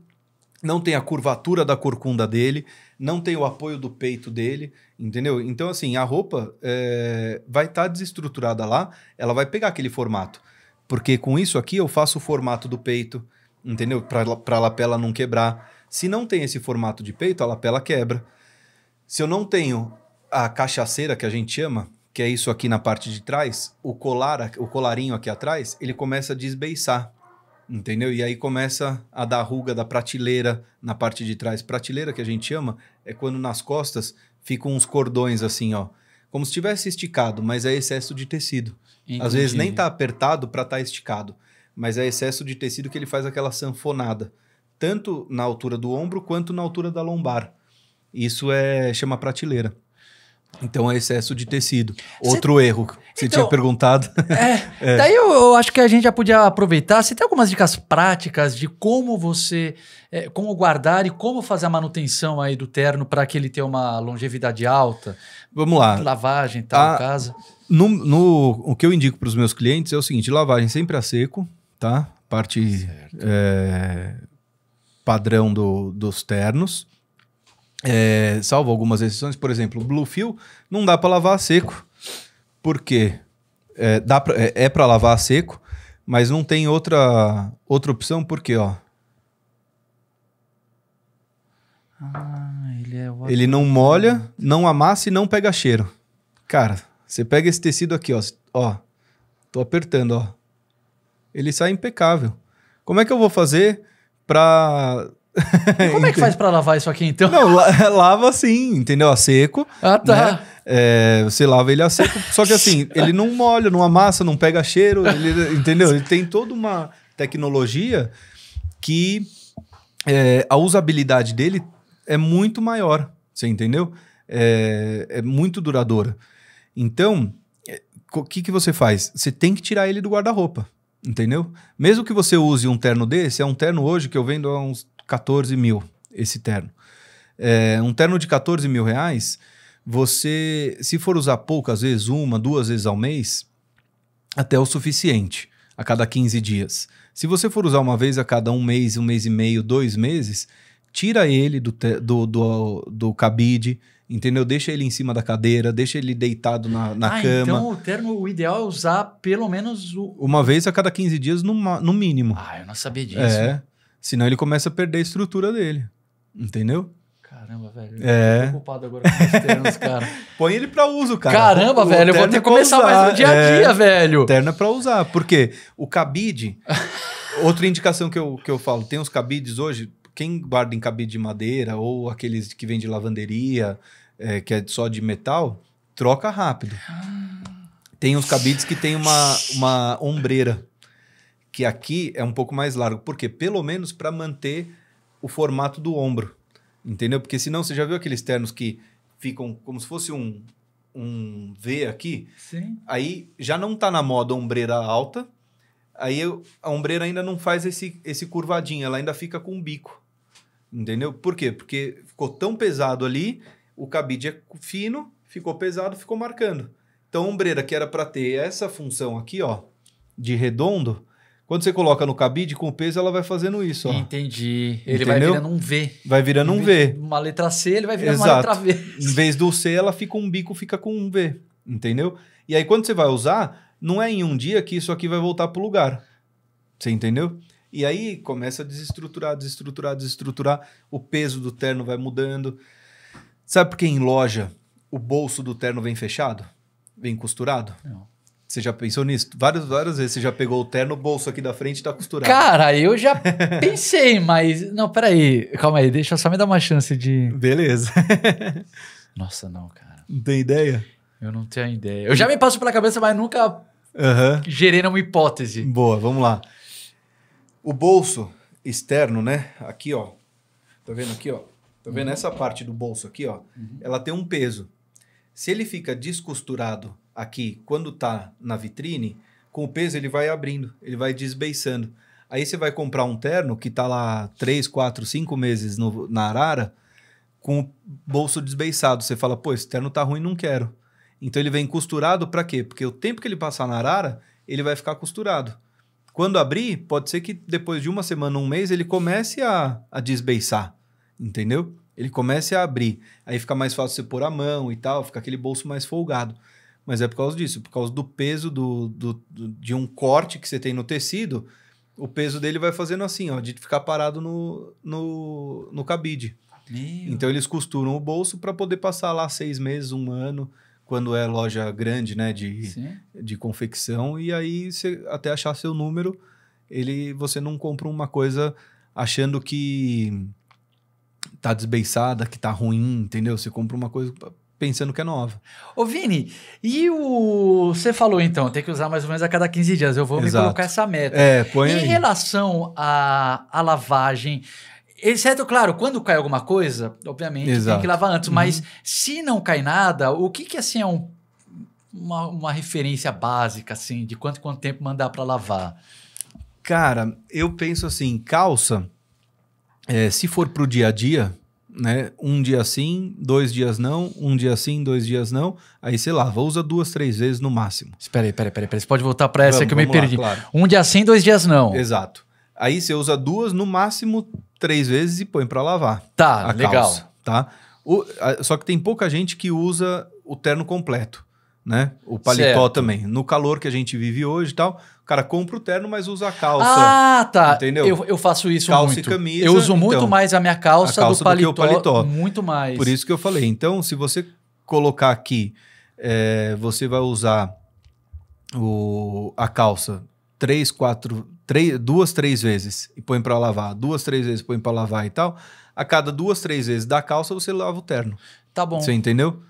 não tem a curvatura da corcunda dele, não tem o apoio do peito dele, entendeu? Então, assim, a roupa é, vai estar tá desestruturada lá, ela vai pegar aquele formato. Porque com isso aqui eu faço o formato do peito, entendeu? Para a lapela não quebrar. Se não tem esse formato de peito, a lapela quebra. Se eu não tenho a cachaceira, que a gente chama, que é isso aqui na parte de trás, o colar, o colarinho aqui atrás, ele começa a desbeiçar entendeu? E aí começa a dar ruga da prateleira na parte de trás. Prateleira que a gente chama é quando nas costas ficam uns cordões assim, ó, como se tivesse esticado, mas é excesso de tecido. Entendi. Às vezes nem tá apertado para tá esticado, mas é excesso de tecido que ele faz aquela sanfonada, tanto na altura do ombro quanto na altura da lombar. Isso é chama prateleira. Então é excesso de tecido. Outro Cê... erro. Você então, tinha perguntado. *laughs* É, *laughs* é. Daí
eu, eu, acho que a gente já podia aproveitar. Você tem algumas dicas práticas de como você, é, como guardar e como fazer a manutenção aí do terno para que ele tenha uma longevidade alta? Vamos lá. Lavagem, tal,
a, ah, casa. No, no, o que eu indico para os meus clientes é o seguinte: lavagem sempre a seco, tá? Parte é, padrão do, dos ternos. É, salvo algumas exceções, por exemplo, fill não dá para lavar a seco, porque é, dá é, é para lavar a seco, mas não tem outra outra opção porque ó.
Ah, ele, é ele não molha,
não amassa e não pega cheiro. Cara, você pega esse tecido aqui, ó, ó. Tô apertando, ó. Ele sai impecável. Como é que eu vou fazer para como é que faz para lavar isso aqui então? Não, la *laughs* lava assim, entendeu? A seco. Ah, tá. Né? É, você lava ele a seco, só que assim, *laughs* ele não molha, não amassa, não pega cheiro, ele, entendeu? Ele tem toda uma tecnologia que é, a usabilidade dele é muito maior, você entendeu? É, é muito duradoura. Então, é, o que, que você faz? Você tem que tirar ele do guarda-roupa, entendeu? Mesmo que você use um terno desse, é um terno hoje que eu vendo há uns 14 mil esse terno. É, um terno de 14 mil reais, você, se for usar poucas vezes, uma, duas vezes ao mês, até o suficiente, a cada 15 dias. Se você for usar uma vez a cada um mês, um mês e meio, dois meses, tira ele do, te, do, do, do, cabide, entendeu? Deixa ele em cima da cadeira, deixa ele deitado na, na ah, cama. Então o
termo o ideal é usar pelo menos o...
uma vez a cada 15 dias no, no mínimo. Ah, eu não sabia disso. É. Senão ele começa a perder a estrutura dele. Entendeu? Caramba, velho. É. Eu tô preocupado agora com os ternos, cara. *laughs* Põe ele pra uso, cara. Caramba, o velho. Eu vou ter que é começar usar. mais no dia a é. dia, é, velho. Terno é pra usar. porque O cabide. *laughs* outra indicação que eu, que eu falo: tem uns cabides hoje. Quem guarda em cabide de madeira ou aqueles que vêm de lavanderia, é, que é só de metal, troca rápido. Ah. Tem uns cabides que tem uma, uma ombreira que aqui é um pouco mais largo. Por quê? Pelo menos para manter o formato do ombro. Entendeu? Porque senão você já viu aqueles ternos que ficam como se fosse um, um V aqui. Sim. Aí já não está na moda ombreira alta. Aí a ombreira ainda não faz esse, esse curvadinho, ela ainda fica com o bico. Entendeu? Por quê? Porque ficou tão pesado ali, o cabide é fino, ficou pesado, ficou marcando. Então a ombreira que era para ter essa função aqui, ó, de redondo, quando você coloca no cabide, com o peso ela vai fazendo isso. Ó. Entendi. Ele Entendeu? vai virando um V. Vai virando um V. Uma letra C, ele vai virando Exato. uma letra V. Em vez do C, ela fica um bico, fica com um V. Entendeu? E aí, quando você vai usar, não é em um dia que isso aqui vai voltar pro lugar. Você entendeu? E aí começa a desestruturar, desestruturar, desestruturar. O peso do terno vai mudando. Sabe por que em loja o bolso do terno vem fechado? Vem costurado? Não. Você já pensou nisso? Várias, várias vezes você já pegou o terno, o bolso aqui da frente e tá costurado. Cara,
eu já *laughs* pensei, mas. Não, peraí. Calma aí, deixa só me dar uma chance de. Beleza. *laughs* Nossa, não, cara. Não tem ideia? Eu não tenho
ideia. Eu já me
passo pela cabeça, mas nunca
uhum. gerei uma hipótese. Boa, vamos lá. O bolso externo, né? Aqui, ó. Tá vendo aqui, ó? Tá vendo uhum. essa parte do bolso aqui, ó? Uhum. Ela tem um peso. Se ele fica descosturado aqui, quando está na vitrine, com o peso ele vai abrindo, ele vai desbeiçando. Aí você vai comprar um terno que está lá 3, 4, 5 meses no, na arara, com o bolso desbeiçado. Você fala, pô, esse terno tá ruim, não quero. Então ele vem costurado para quê? Porque o tempo que ele passar na arara, ele vai ficar costurado. Quando abrir, pode ser que depois de uma semana, um mês, ele comece a, a desbeiçar, entendeu? Ele comece a abrir. Aí fica mais fácil você pôr a mão e tal, fica aquele bolso mais folgado. Mas é por causa disso, por causa do peso do, do, do de um corte que você tem no tecido, o peso dele vai fazendo assim, ó, de ficar parado no, no, no cabide. Meu. Então eles costuram o bolso para poder passar lá seis meses, um ano, quando é loja grande, né, de, de confecção. E aí você até achar seu número, ele você não compra uma coisa achando que tá desbeiçada, que tá ruim, entendeu? Você compra uma coisa pensando que é nova. Ô, Vini,
e o. Você falou então, tem que usar mais ou menos a cada 15 dias. Eu vou Exato. me colocar essa meta. É, põe em aí. relação à, à lavagem. Exceto, claro, quando cai alguma coisa, obviamente Exato. tem que lavar antes. Uhum. Mas se não cai nada, o que, que assim é um, uma, uma referência básica, assim, de quanto quanto tempo mandar para lavar?
Cara, eu penso assim, calça, é, se for para o dia a dia, né? Um dia sim, dois dias não, um dia sim, dois dias não. Aí, sei lá, usa duas, três vezes no máximo. Espera aí, espera aí, espera Você pode voltar para essa vamos, que eu me lá, perdi. Claro.
Um dia sim, dois dias não.
Exato. Aí você usa duas, no máximo três vezes e põe para lavar. Tá, legal. Calça, tá? O, a, só que tem pouca gente que usa o terno completo né? O paletó certo. também. No calor que a gente vive hoje e tal, o cara compra o terno, mas usa a calça. Ah, tá. Entendeu? Eu, eu faço isso calça muito. Calça e camisa. Eu uso muito então, mais
a minha calça, a calça do, paletó, do paletó. Muito mais. Por isso
que eu falei. Então, se você colocar aqui, é, você vai usar o, a calça três, quatro, três, duas, três vezes e põe para lavar, duas, três vezes põe para lavar e tal. A cada duas, três vezes da calça, você lava o terno. Tá bom. Você entendeu?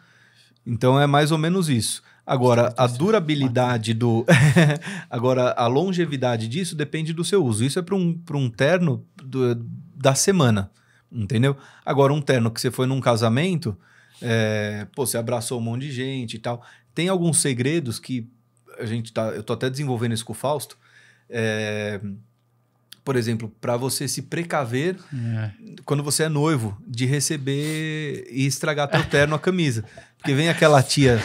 Então é mais ou menos isso. Agora, a durabilidade do. *laughs* Agora, a longevidade disso depende do seu uso. Isso é para um, um terno do, da semana, entendeu? Agora, um terno que você foi num casamento, é, pô, você abraçou um monte de gente e tal. Tem alguns segredos que a gente tá. Eu tô até desenvolvendo isso com o Fausto. É, por exemplo, para você se precaver é. quando você é noivo de receber e estragar teu *laughs* terno a camisa. Porque vem aquela tia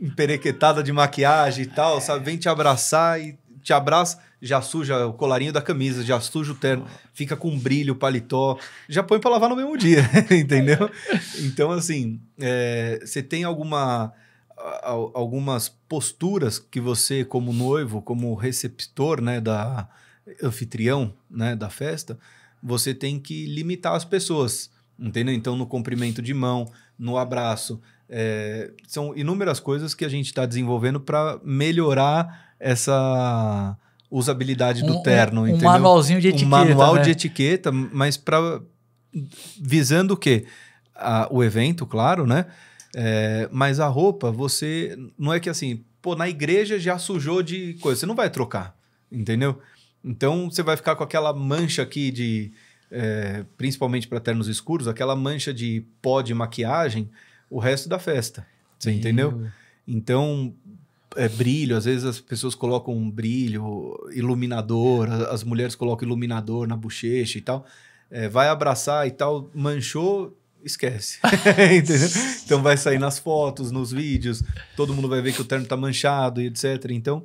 emperequetada de maquiagem e tal, é. sabe? Vem te abraçar e te abraça, já suja o colarinho da camisa, já suja o terno, fica com brilho, paletó, já põe para lavar no mesmo dia, *laughs* entendeu? Então, assim, é, você é, tem alguma algumas posturas que você, como noivo, como receptor, né, da anfitrião, né, da festa, você tem que limitar as pessoas, entendeu? Então, no cumprimento de mão, no abraço, é, são inúmeras coisas que a gente está desenvolvendo para melhorar essa usabilidade um, do terno. Um, um manualzinho de etiqueta. Um manual né? de etiqueta, mas para visando o quê? A, o evento, claro, né? É, mas a roupa, você. Não é que assim, pô, na igreja já sujou de coisa. Você não vai trocar, entendeu? Então você vai ficar com aquela mancha aqui de. É, principalmente para ternos escuros, aquela mancha de pó de maquiagem o resto da festa. Você entendeu? Então, é, brilho, às vezes as pessoas colocam um brilho, iluminador, as mulheres colocam iluminador na bochecha e tal. É, vai abraçar e tal, manchou, esquece. *laughs* então vai sair nas fotos, nos vídeos, todo mundo vai ver que o terno tá manchado e etc. Então,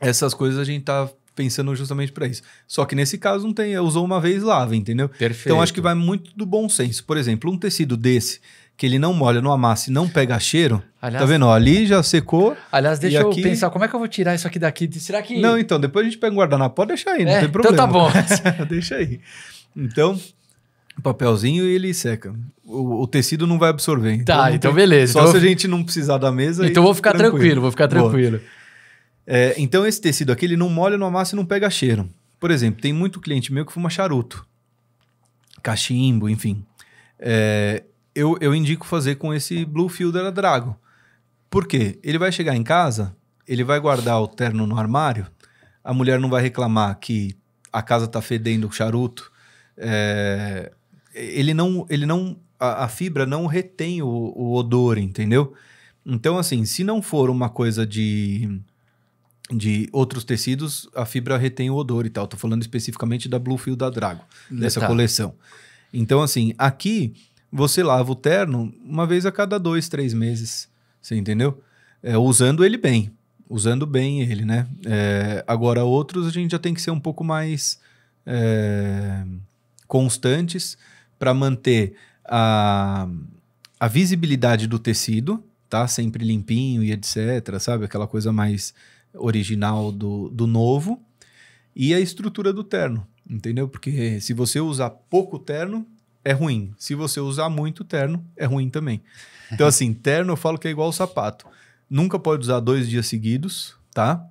essas coisas a gente tá pensando justamente para isso. Só que nesse caso não tem, usou uma vez lava, entendeu? Perfeito. Então acho que vai muito do bom senso. Por exemplo, um tecido desse que ele não molha, não amassa e não pega cheiro, tá Aliás, tá vendo? Ó, ali já secou. Aliás, deixa eu pensar, como é que eu vou tirar isso aqui daqui? Será que. Não, então, depois a gente pega um guardanapo, pode deixar aí, não é, tem problema. Então tá bom. *laughs* deixa aí. Então, papelzinho e ele seca. O, o, tecido não vai absorver. Então tá, então, então tem... beleza. Só então se a gente não precisar da mesa. Então vou ficar tranquilo. tranquilo, vou ficar tranquilo. É, então esse tecido aqui, ele não molha, não amassa e não pega cheiro. Por exemplo, tem muito cliente meu que fuma charuto, cachimbo, enfim. É, eu, eu indico fazer com esse Blue Fielder a Drago. Por quê? Ele vai chegar em casa, ele vai guardar o terno no armário, a mulher não vai reclamar que a casa tá fedendo o charuto. É, ele não. Ele não a, a fibra não retém o, o, odor, entendeu? Então, assim, se não for uma coisa de, de outros tecidos, a fibra retém o odor e tal. Tô falando especificamente da Bluefield da Drago, dessa tá. coleção. Então, assim, aqui você lava o terno uma vez a cada dois, três meses. Você entendeu? É, usando ele bem. Usando bem ele, né? É, agora, outros a gente já tem que ser um pouco mais é, constantes para manter a, a visibilidade do tecido, tá? Sempre limpinho e etc, sabe? Aquela coisa mais original do, do novo. E a estrutura do terno, entendeu? Porque se você usar pouco terno, é ruim. Se você usar muito terno, é ruim também. Então, *laughs* assim, terno eu falo que é igual sapato. Nunca pode usar dois dias seguidos, tá?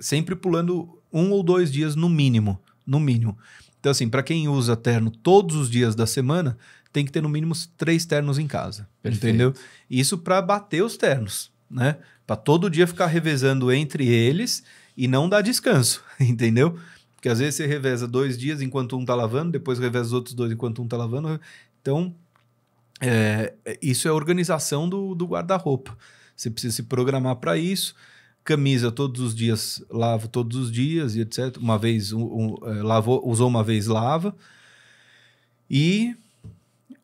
Sempre pulando um ou dois dias no mínimo. No mínimo. Então, assim, para quem usa terno todos os dias da semana, tem que ter no mínimo três ternos em casa. Perfeito. Entendeu? Isso para bater os ternos, né? Para todo dia ficar revezando entre eles e não dar descanso, *laughs* entendeu? Porque às vezes você reveza dois dias enquanto um tá lavando, depois reveza os outros dois enquanto um tá lavando. Então, é, isso é organização do, do guarda-roupa. Você precisa se programar para isso. Camisa todos os dias, lavo todos os dias e etc. Uma vez um, um, é, lavou, usou uma vez, lava. E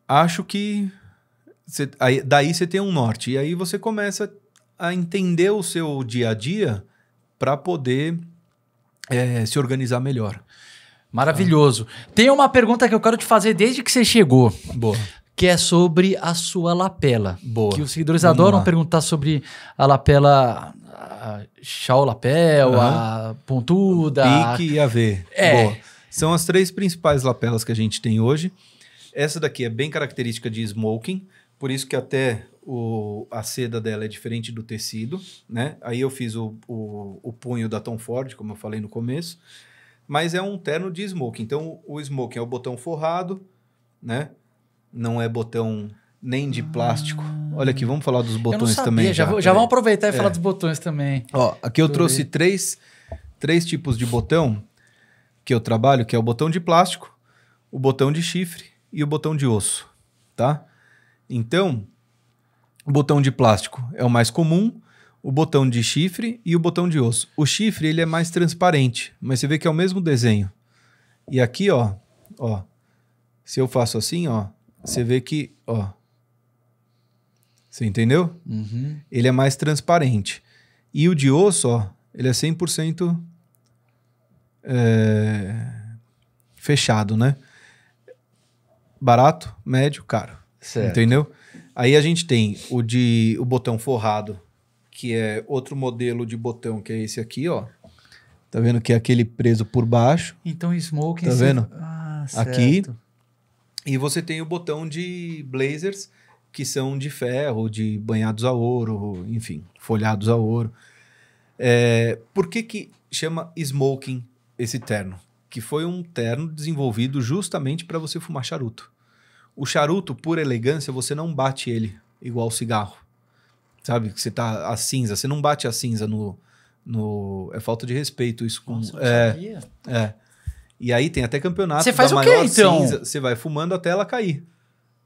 acho que você, aí, daí você tem um norte. E aí você começa a entender o seu dia a dia para poder é, se organizar melhor. Maravilhoso. Tem uma pergunta que eu quero te fazer desde que você chegou. Boa.
Que é sobre a sua lapela. Boa. Que os seguidores Vamos adoram lá. perguntar sobre a lapela. chau Shaw Lapel, uhum. a Pontuda. Pique a... e a V. É. Boa.
São as três principais lapelas que a gente tem hoje. Essa daqui é bem característica de smoking, por isso que até o, a seda dela é diferente do tecido, né? Aí eu fiz o, o, o punho da Tom Ford, como eu falei no começo, mas é um terno de smoking. Então, o smoking é o botão forrado, né? Não é botão nem de ah. plástico. Olha aqui, vamos falar dos botões sabia, também. Já, já, já vamos aproveitar e é. falar dos botões também. Ó, aqui eu trouxe três, três tipos de botão que eu trabalho, que é o botão de plástico, o botão de chifre e o botão de osso, tá? Então, o botão de plástico é o mais comum, o botão de chifre e o botão de osso. O chifre ele é mais transparente, mas você vê que é o mesmo desenho. E aqui, ó, ó, se eu faço assim, ó, você vê que, ó, você entendeu? Uhum. Ele é mais transparente. E o de osso, ó, ele é 100% é, fechado, né? Barato, médio, caro. Certo. Entendeu? Aí a gente tem o de o botão forrado, que é outro modelo de botão, que é esse aqui, ó. Tá vendo que é aquele preso por baixo. Então smoking. Tá vendo? Ah, aqui. E você tem o botão de blazers, que são de ferro, de banhados a ouro, enfim, folhados a ouro. É, por que que chama smoking esse terno? Que foi um terno desenvolvido justamente para você fumar charuto. O charuto, por elegância, você não bate ele igual o cigarro. Sabe? Que você tá a cinza. Você não bate a cinza no. no... É falta de respeito isso com. Nossa, é, sabia. é. E aí tem até campeonato. Você faz o quê, então? Cinza. Você vai fumando até ela cair.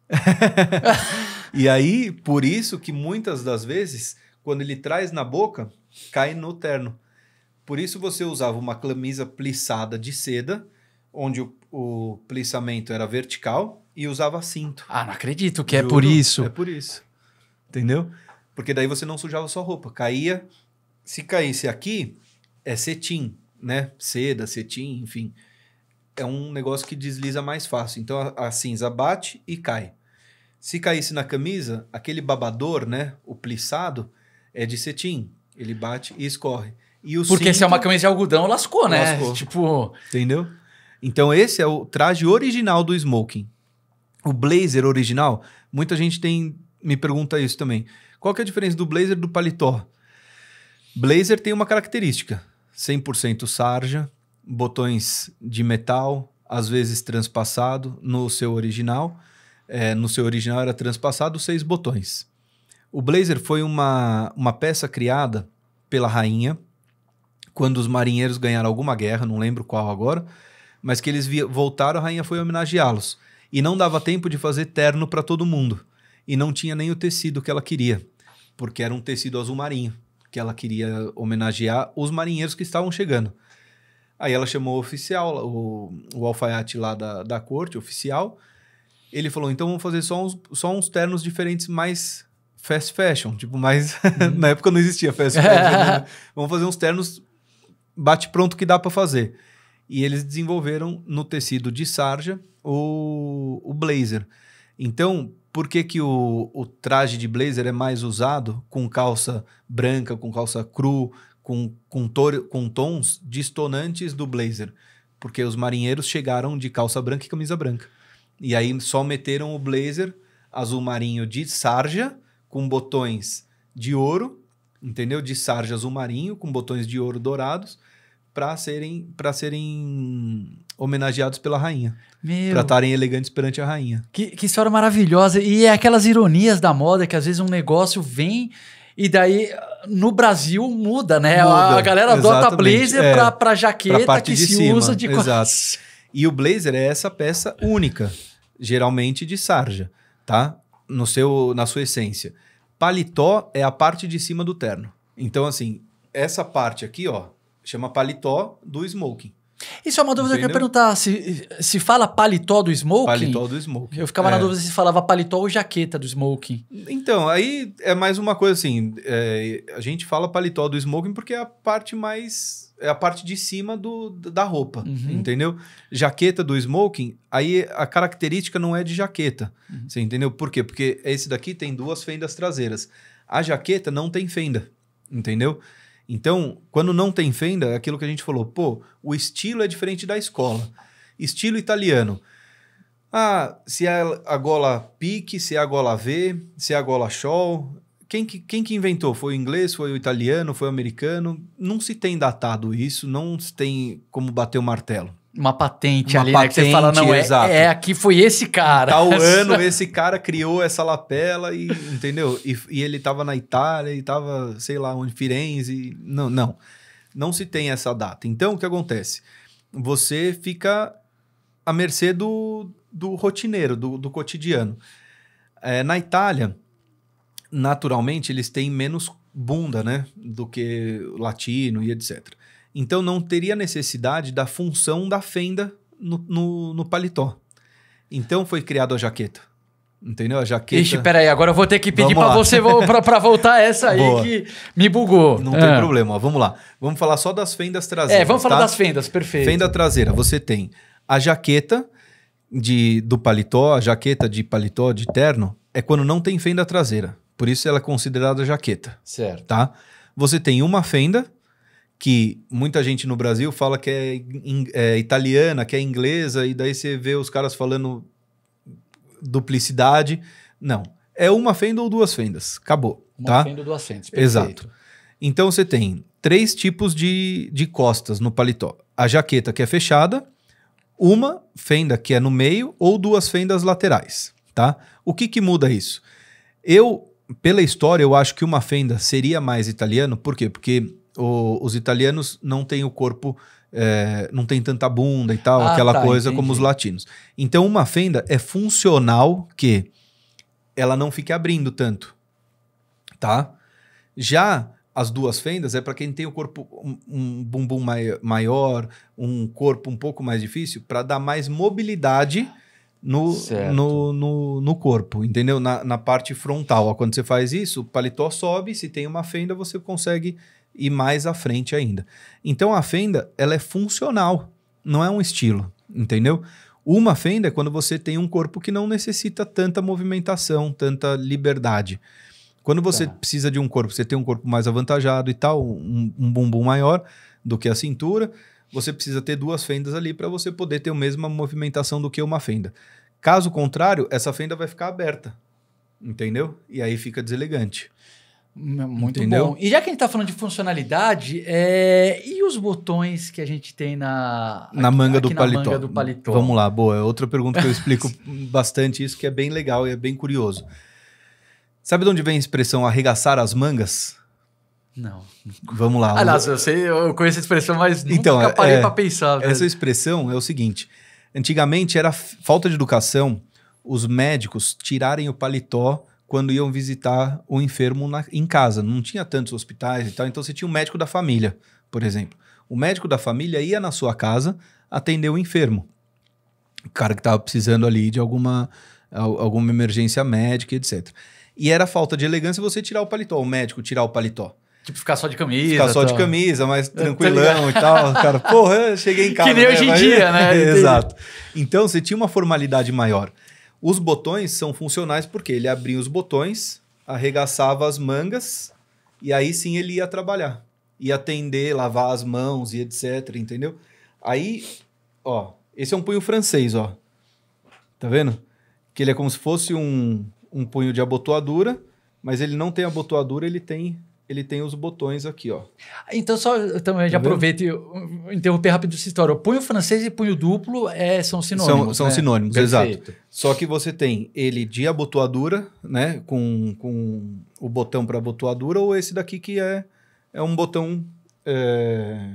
*laughs* e aí, por isso que muitas das vezes, quando ele traz na boca, cai no terno. Por isso você usava uma camisa plissada de seda, onde o o plissamento era vertical e usava cinto. Ah, não acredito que é Juro, é por isso. É por isso. Entendeu? Porque daí você não sujava sua roupa. Caía. Se caísse aqui, é cetim, né? Seda, cetim, enfim. É um negócio que desliza mais fácil. Então a, a cinza bate e cai. Se caísse na camisa, aquele babador, né? O plissado, é de cetim. Ele bate e escorre. E Porque cinto, se é uma camisa de algodão, lascou, né? Lascou. Tipo. Entendeu? Então esse é o traje original do smoking. O blazer original, muita gente tem me pergunta isso também. Qual que é a diferença do blazer do paletó? Blazer tem uma característica, 100% sarja, botões de metal, às vezes transpassado no seu original. É, no seu original era transpassado seis botões. O blazer foi uma, uma peça criada pela rainha quando os marinheiros ganharam alguma guerra, não lembro qual agora, mas que eles voltaram, a rainha foi homenageá-los. E não dava tempo de fazer terno para todo mundo. E não tinha nem o tecido que ela queria, porque era um tecido azul marinho, que ela queria homenagear os marinheiros que estavam chegando. Aí ela chamou o oficial, o, o alfaiate lá da, da corte, oficial. Ele falou: então vamos fazer só uns, só uns ternos diferentes, mais fast fashion. Tipo, mais. Hum. *laughs* na época não existia fast fashion. né? *laughs* Vamos fazer uns ternos bate-pronto que dá para fazer e eles desenvolveram no tecido de sarja o, o blazer. Então, por que, que o, o traje de blazer é mais usado com calça branca, com calça cru, com, com, tor, com tons distonantes do blazer? Porque os marinheiros chegaram de calça branca e camisa branca. E aí só meteram o blazer azul marinho de sarja com botões de ouro, entendeu? De sarja azul marinho com botões de ouro dourados para serem para serem homenageados pela rainha. Para estarem elegantes perante a rainha. Que, que história
maravilhosa. E é aquelas ironias da moda que às vezes um negócio vem e daí, no Brasil, muda, né? Muda, a galera adota blazer é, pra, pra jaqueta pra que se cima, usa de Exato.
E o blazer é essa peça única, geralmente de sarja, tá? No seu, na sua essência. Paletó é a parte de cima do terno. Então, assim, essa parte aqui, ó, Chama paletó do smoking. Isso é uma dúvida Entendeu? que eu ia
perguntar. Se, se fala paletó do smoking? Paletó do smoking. Eu ficava é. na dúvida se falava paletó ou jaqueta do smoking.
Então, aí é mais uma coisa assim. É, a gente fala paletó do smoking porque é a parte mais... É a parte de cima do, da roupa, uhum. entendeu? Jaqueta do smoking, aí a característica não é de jaqueta. Uhum. Você entendeu? Por quê? Porque esse daqui tem duas fendas traseiras. A jaqueta não tem fenda, entendeu? Entendeu? Então, quando não tem fenda, é aquilo que a gente falou, pô, o estilo é diferente da escola. Estilo italiano. Ah, se é a gola pique, se é a gola V, se é a gola show. Quem que, quem que inventou? Foi o inglês, foi o italiano, foi o americano? Não se tem datado isso, não se tem como bater o martelo uma patente uma ali, patente, né? Que você fala, não, é, exato. é,
aqui foi esse cara. tal *laughs* ano, esse
cara criou essa lapela e, entendeu? E, e, ele tava na Itália, e tava, sei lá, onde, Firenze. Não, não. Não se tem essa data. Então, o que acontece? Você fica à mercê do, do rotineiro, do, do cotidiano. É, na Itália, naturalmente, eles têm menos bunda, né? Do que latino e etc. Então não teria necessidade da função da fenda no, no, no paletó. Então foi criada a jaqueta. Entendeu? A jaqueta. Ixi, peraí, agora eu vou ter que pedir para você para voltar essa aí Boa. que me bugou. Não é. tem ah. problema, ó, vamos lá. Vamos falar só das fendas traseiras. É, vamos falar tá? das fendas, perfeito. Fenda traseira, você tem a jaqueta de, do paletó, a jaqueta de paletó de terno, é quando não tem fenda traseira. Por isso ela é considerada jaqueta. Certo. Tá? Você tem uma fenda que muita gente no Brasil fala que é, in, é, italiana, que é inglesa, e daí você vê os caras falando duplicidade. Não. É uma fenda ou duas fendas. Acabou. Uma tá? fenda ou duas fendas. Perfeito. Exato. Então você tem três tipos de, de costas no paletó: a jaqueta que é fechada, uma fenda que é no meio ou duas fendas laterais. Tá? O que, que muda isso? Eu, pela história, eu acho que uma fenda seria mais italiano, por quê? Porque o, os italianos não têm o corpo, é, não tem tanta bunda e tal, ah, aquela tá, coisa entendi. como os latinos. Então, uma fenda é funcional que ela não fique abrindo tanto, tá? Já as duas fendas é para quem tem o corpo um, um bumbum mai maior, um corpo um pouco mais difícil, para dar mais mobilidade no, no, no, no, corpo, entendeu? Na, na parte frontal. Quando você faz isso, o paletó sobe, se tem uma fenda, você consegue e mais à frente ainda. Então a fenda, ela é funcional, não é um estilo, entendeu? Uma fenda é quando você tem um corpo que não necessita tanta movimentação, tanta liberdade. Quando você tá. precisa de um corpo, você tem um corpo mais avantajado e tal, um, um bumbum maior do que a cintura, você precisa ter duas fendas ali para você poder ter a mesma movimentação do que uma fenda. Caso contrário, essa fenda vai ficar aberta, entendeu? E aí fica deselegante.
Né, muito Entendeu? bom. E já que a gente está falando de funcionalidade, é... e os botões que a gente tem na, na, aqui, manga, do na manga, do paletó? Vamos lá, boa. É outra
pergunta que eu *laughs* explico bastante isso, que é bem legal e é bem curioso. Sabe de onde vem a expressão arregaçar as mangas? Não. Vamos lá. Aliás, eu, sei, eu conheço a expressão, mas nunca então, é, parei é, para pensar. Velho. Essa expressão é o seguinte: antigamente era falta de educação os médicos tirarem o paletó quando iam visitar o enfermo na, em casa. Não tinha tantos hospitais e tal, então você tinha um médico da família, por exemplo. O médico da família ia na sua casa atender o enfermo. O cara que estava precisando ali de alguma, alguma emergência médica, etc. E era falta de elegância você tirar o paletó, o médico tirar o paletó. Tipo,
ficar só de camisa. Ficar só de
camisa, mas tranquilão e tal. Cara, porra, cheguei em casa. *laughs* Que nem né? hoje em dia, né? *laughs* Exato. Então, você tinha uma formalidade maior. Os botões são funcionais porque ele abria os botões, arregaçava as mangas e aí sim ele ia trabalhar. Ia atender, lavar as mãos e etc, entendeu? Aí, ó, esse é um punho francês, ó. Tá vendo? Que ele é como se fosse um, um punho de abotoadura, mas ele não tem abotoadura, ele tem ele tem os botões aqui, ó. Então, só também então, já tá aproveito e interromper rápido essa história. O punho francês
e punho duplo é, são sinônimos. São, né? são né? sinônimos, Perfeito.
exato. Só que você tem ele de abotoadura, né? Com, com o botão para abotoadura, ou esse daqui que é, é um botão. É...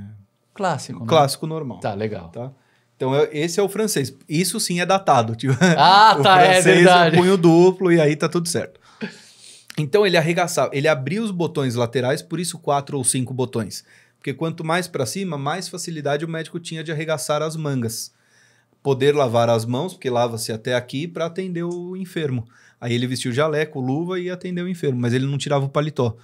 Clássico. Né? Clássico normal. Tá, legal. Tá? Então, é, esse é o francês. Isso sim é datado. Tipo, *laughs* ah, tá, é francês, é verdade. O punho duplo, e aí tá tudo certo. Então ele arregaçava, ele abria os botões laterais, por isso quatro ou cinco botões. Porque quanto mais para cima, mais facilidade o médico tinha de arregaçar as mangas. Poder lavar as mãos, porque lava-se até aqui, para atender o enfermo. Aí ele vestiu jaleco, luva e atendeu o enfermo, mas ele não tirava o paletó.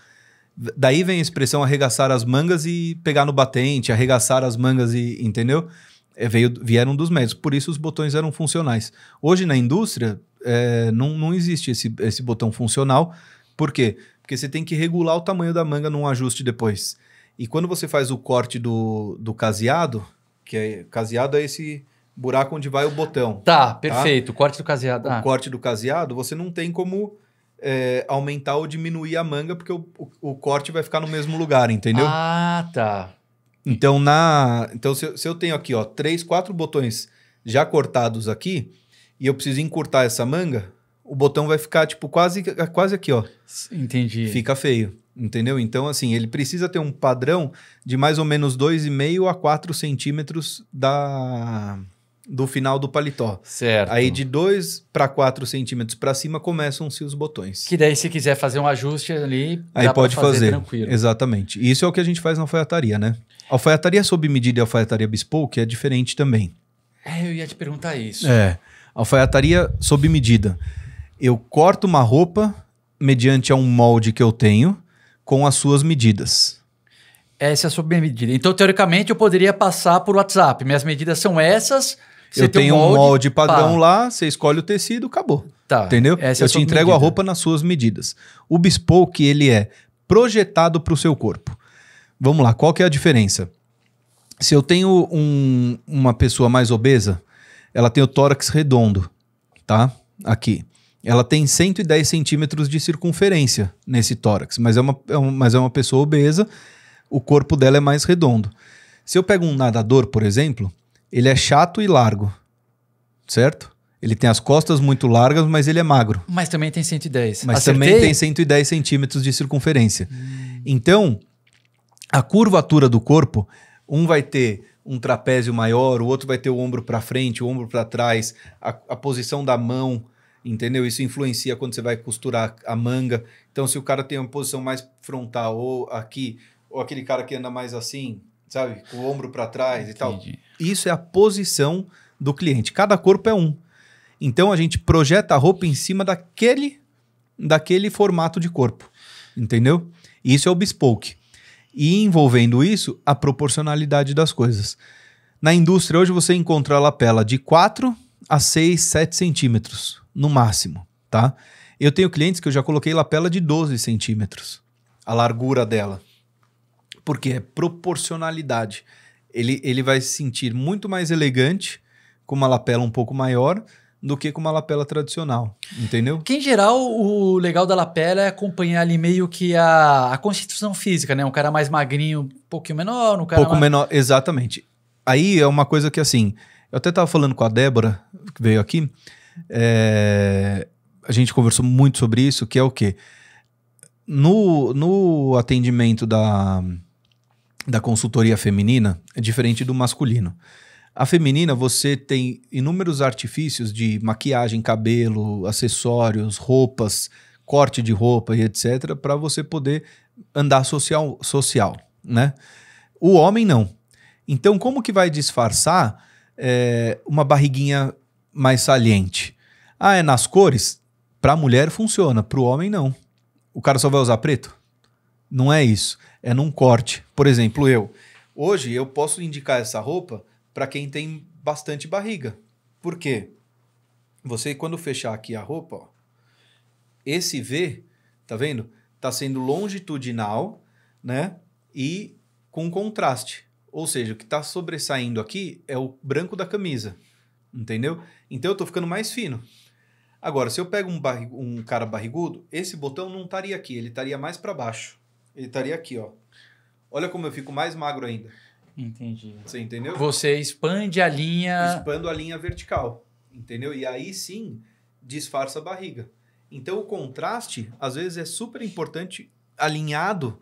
Daí vem a expressão arregaçar as mangas e pegar no batente, arregaçar as mangas e. Entendeu? É, veio, vieram dos médicos, por isso os botões eram funcionais. Hoje na indústria, é, não, não existe esse, esse botão funcional por quê? Porque você tem que regular o tamanho da manga num ajuste depois. E quando você faz o corte do, do caseado, que é caseado é esse buraco onde vai o botão. Tá, tá? perfeito. Tá? corte do caseado. O ah. corte do caseado, você não tem como é, aumentar ou diminuir a manga, porque o, o, o, corte vai ficar no mesmo lugar, entendeu? Ah, tá. Então, na, então se, se eu tenho aqui, ó, três, quatro botões já cortados aqui, e eu preciso encurtar essa manga, o botão vai ficar, tipo, quase, quase aqui, ó. Entendi. Fica feio, entendeu? Então, assim, ele precisa ter um padrão de mais ou menos 2,5 a 4 centímetros da, do final do paletó. Certo. Aí de 2 para 4 centímetros para cima começam-se os botões.
Que daí, se quiser fazer um ajuste ali, aí pode fazer, fazer. Tranquilo.
Exatamente. isso é o que a gente faz na alfaiataria, né? Alfaiataria sob medida e alfaiataria bespoke é diferente também.
É, eu ia te perguntar isso.
É. Alfaiataria sob medida eu corto uma roupa mediante a um molde que eu tenho com as suas medidas.
Essa é a sua medida. Então, teoricamente, eu poderia passar por WhatsApp. Minhas medidas são essas. Você eu tenho um molde, molde padrão pá.
lá, você escolhe o tecido, acabou. Tá. Entendeu? Essa é eu é te entrego medida. a roupa nas suas medidas. O bespoke, ele é projetado para o seu corpo. Vamos lá, qual que é a diferença? Se eu tenho um, uma pessoa mais obesa, ela tem o tórax redondo, tá? Aqui ela tem 110 centímetros de circunferência nesse tórax, mas é, uma, é mas é uma pessoa obesa, o corpo dela é mais redondo. Se eu pego um nadador, por exemplo, ele é chato e largo, certo? Ele tem as costas muito largas, mas ele é magro. Mas
também tem 110. Mas Acertei? também tem
110 centímetros de circunferência. Hum. Então, a curvatura do corpo, um vai ter um trapézio maior, o outro vai ter o ombro para frente, o ombro para trás, a, a posição da mão, entendeu? Isso influencia quando você vai costurar a manga. Então, se o cara tem uma posição mais frontal ou aqui, ou aquele cara que anda mais assim, sabe, com o ombro para trás Entendi. e tal. Isso é a posição do cliente. Cada corpo é um. Então a gente projeta a roupa em cima daquele daquele formato de corpo, entendeu? Isso é o bespoke. E envolvendo isso, a proporcionalidade das coisas. Na indústria hoje você encontra a lapela de 4 a 6, 7 centímetros no máximo, tá? Eu tenho clientes que eu já coloquei lapela de 12 centímetros, a largura dela. Porque é proporcionalidade. Ele, ele vai se sentir muito mais elegante com uma lapela um pouco maior do que com uma lapela tradicional, entendeu? Que em geral o legal da lapela é acompanhar ali meio que a, a constituição física, né? Um
cara mais magrinho, um pouquinho menor, um cara pouco mais...
menor, exatamente. Aí é uma coisa que assim, eu até tava falando com a Débora que veio aqui, é, a gente conversou muito sobre isso, que é o quê? No, no atendimento da, da consultoria feminina, é diferente do masculino. A feminina, você tem inúmeros artifícios de maquiagem, cabelo, acessórios, roupas, corte de roupa e etc., para você poder andar social, social, né? O homem não. Então, como que vai disfarçar é, uma barriguinha mais saliente. Ah, é nas cores? Para a mulher funciona, para o homem não. O cara só vai usar preto? Não é isso. É num corte. Por exemplo, eu. Hoje eu posso indicar essa roupa para quem tem bastante barriga. Por quê? Você, quando fechar aqui a roupa, ó, esse V, tá vendo? Tá sendo longitudinal, né? E com contraste. Ou seja, o que está sobressaindo aqui é o branco da camisa entendeu? Então eu estou ficando mais fino. Agora, se eu pego um, um cara barrigudo, esse botão não estaria aqui, ele estaria mais para baixo. Ele estaria aqui, ó. Olha como eu fico mais magro ainda. Entendi. Você entendeu?
Você expande a linha.
Expando a linha vertical, entendeu? E aí sim disfarça a barriga. Então o contraste às vezes é super importante alinhado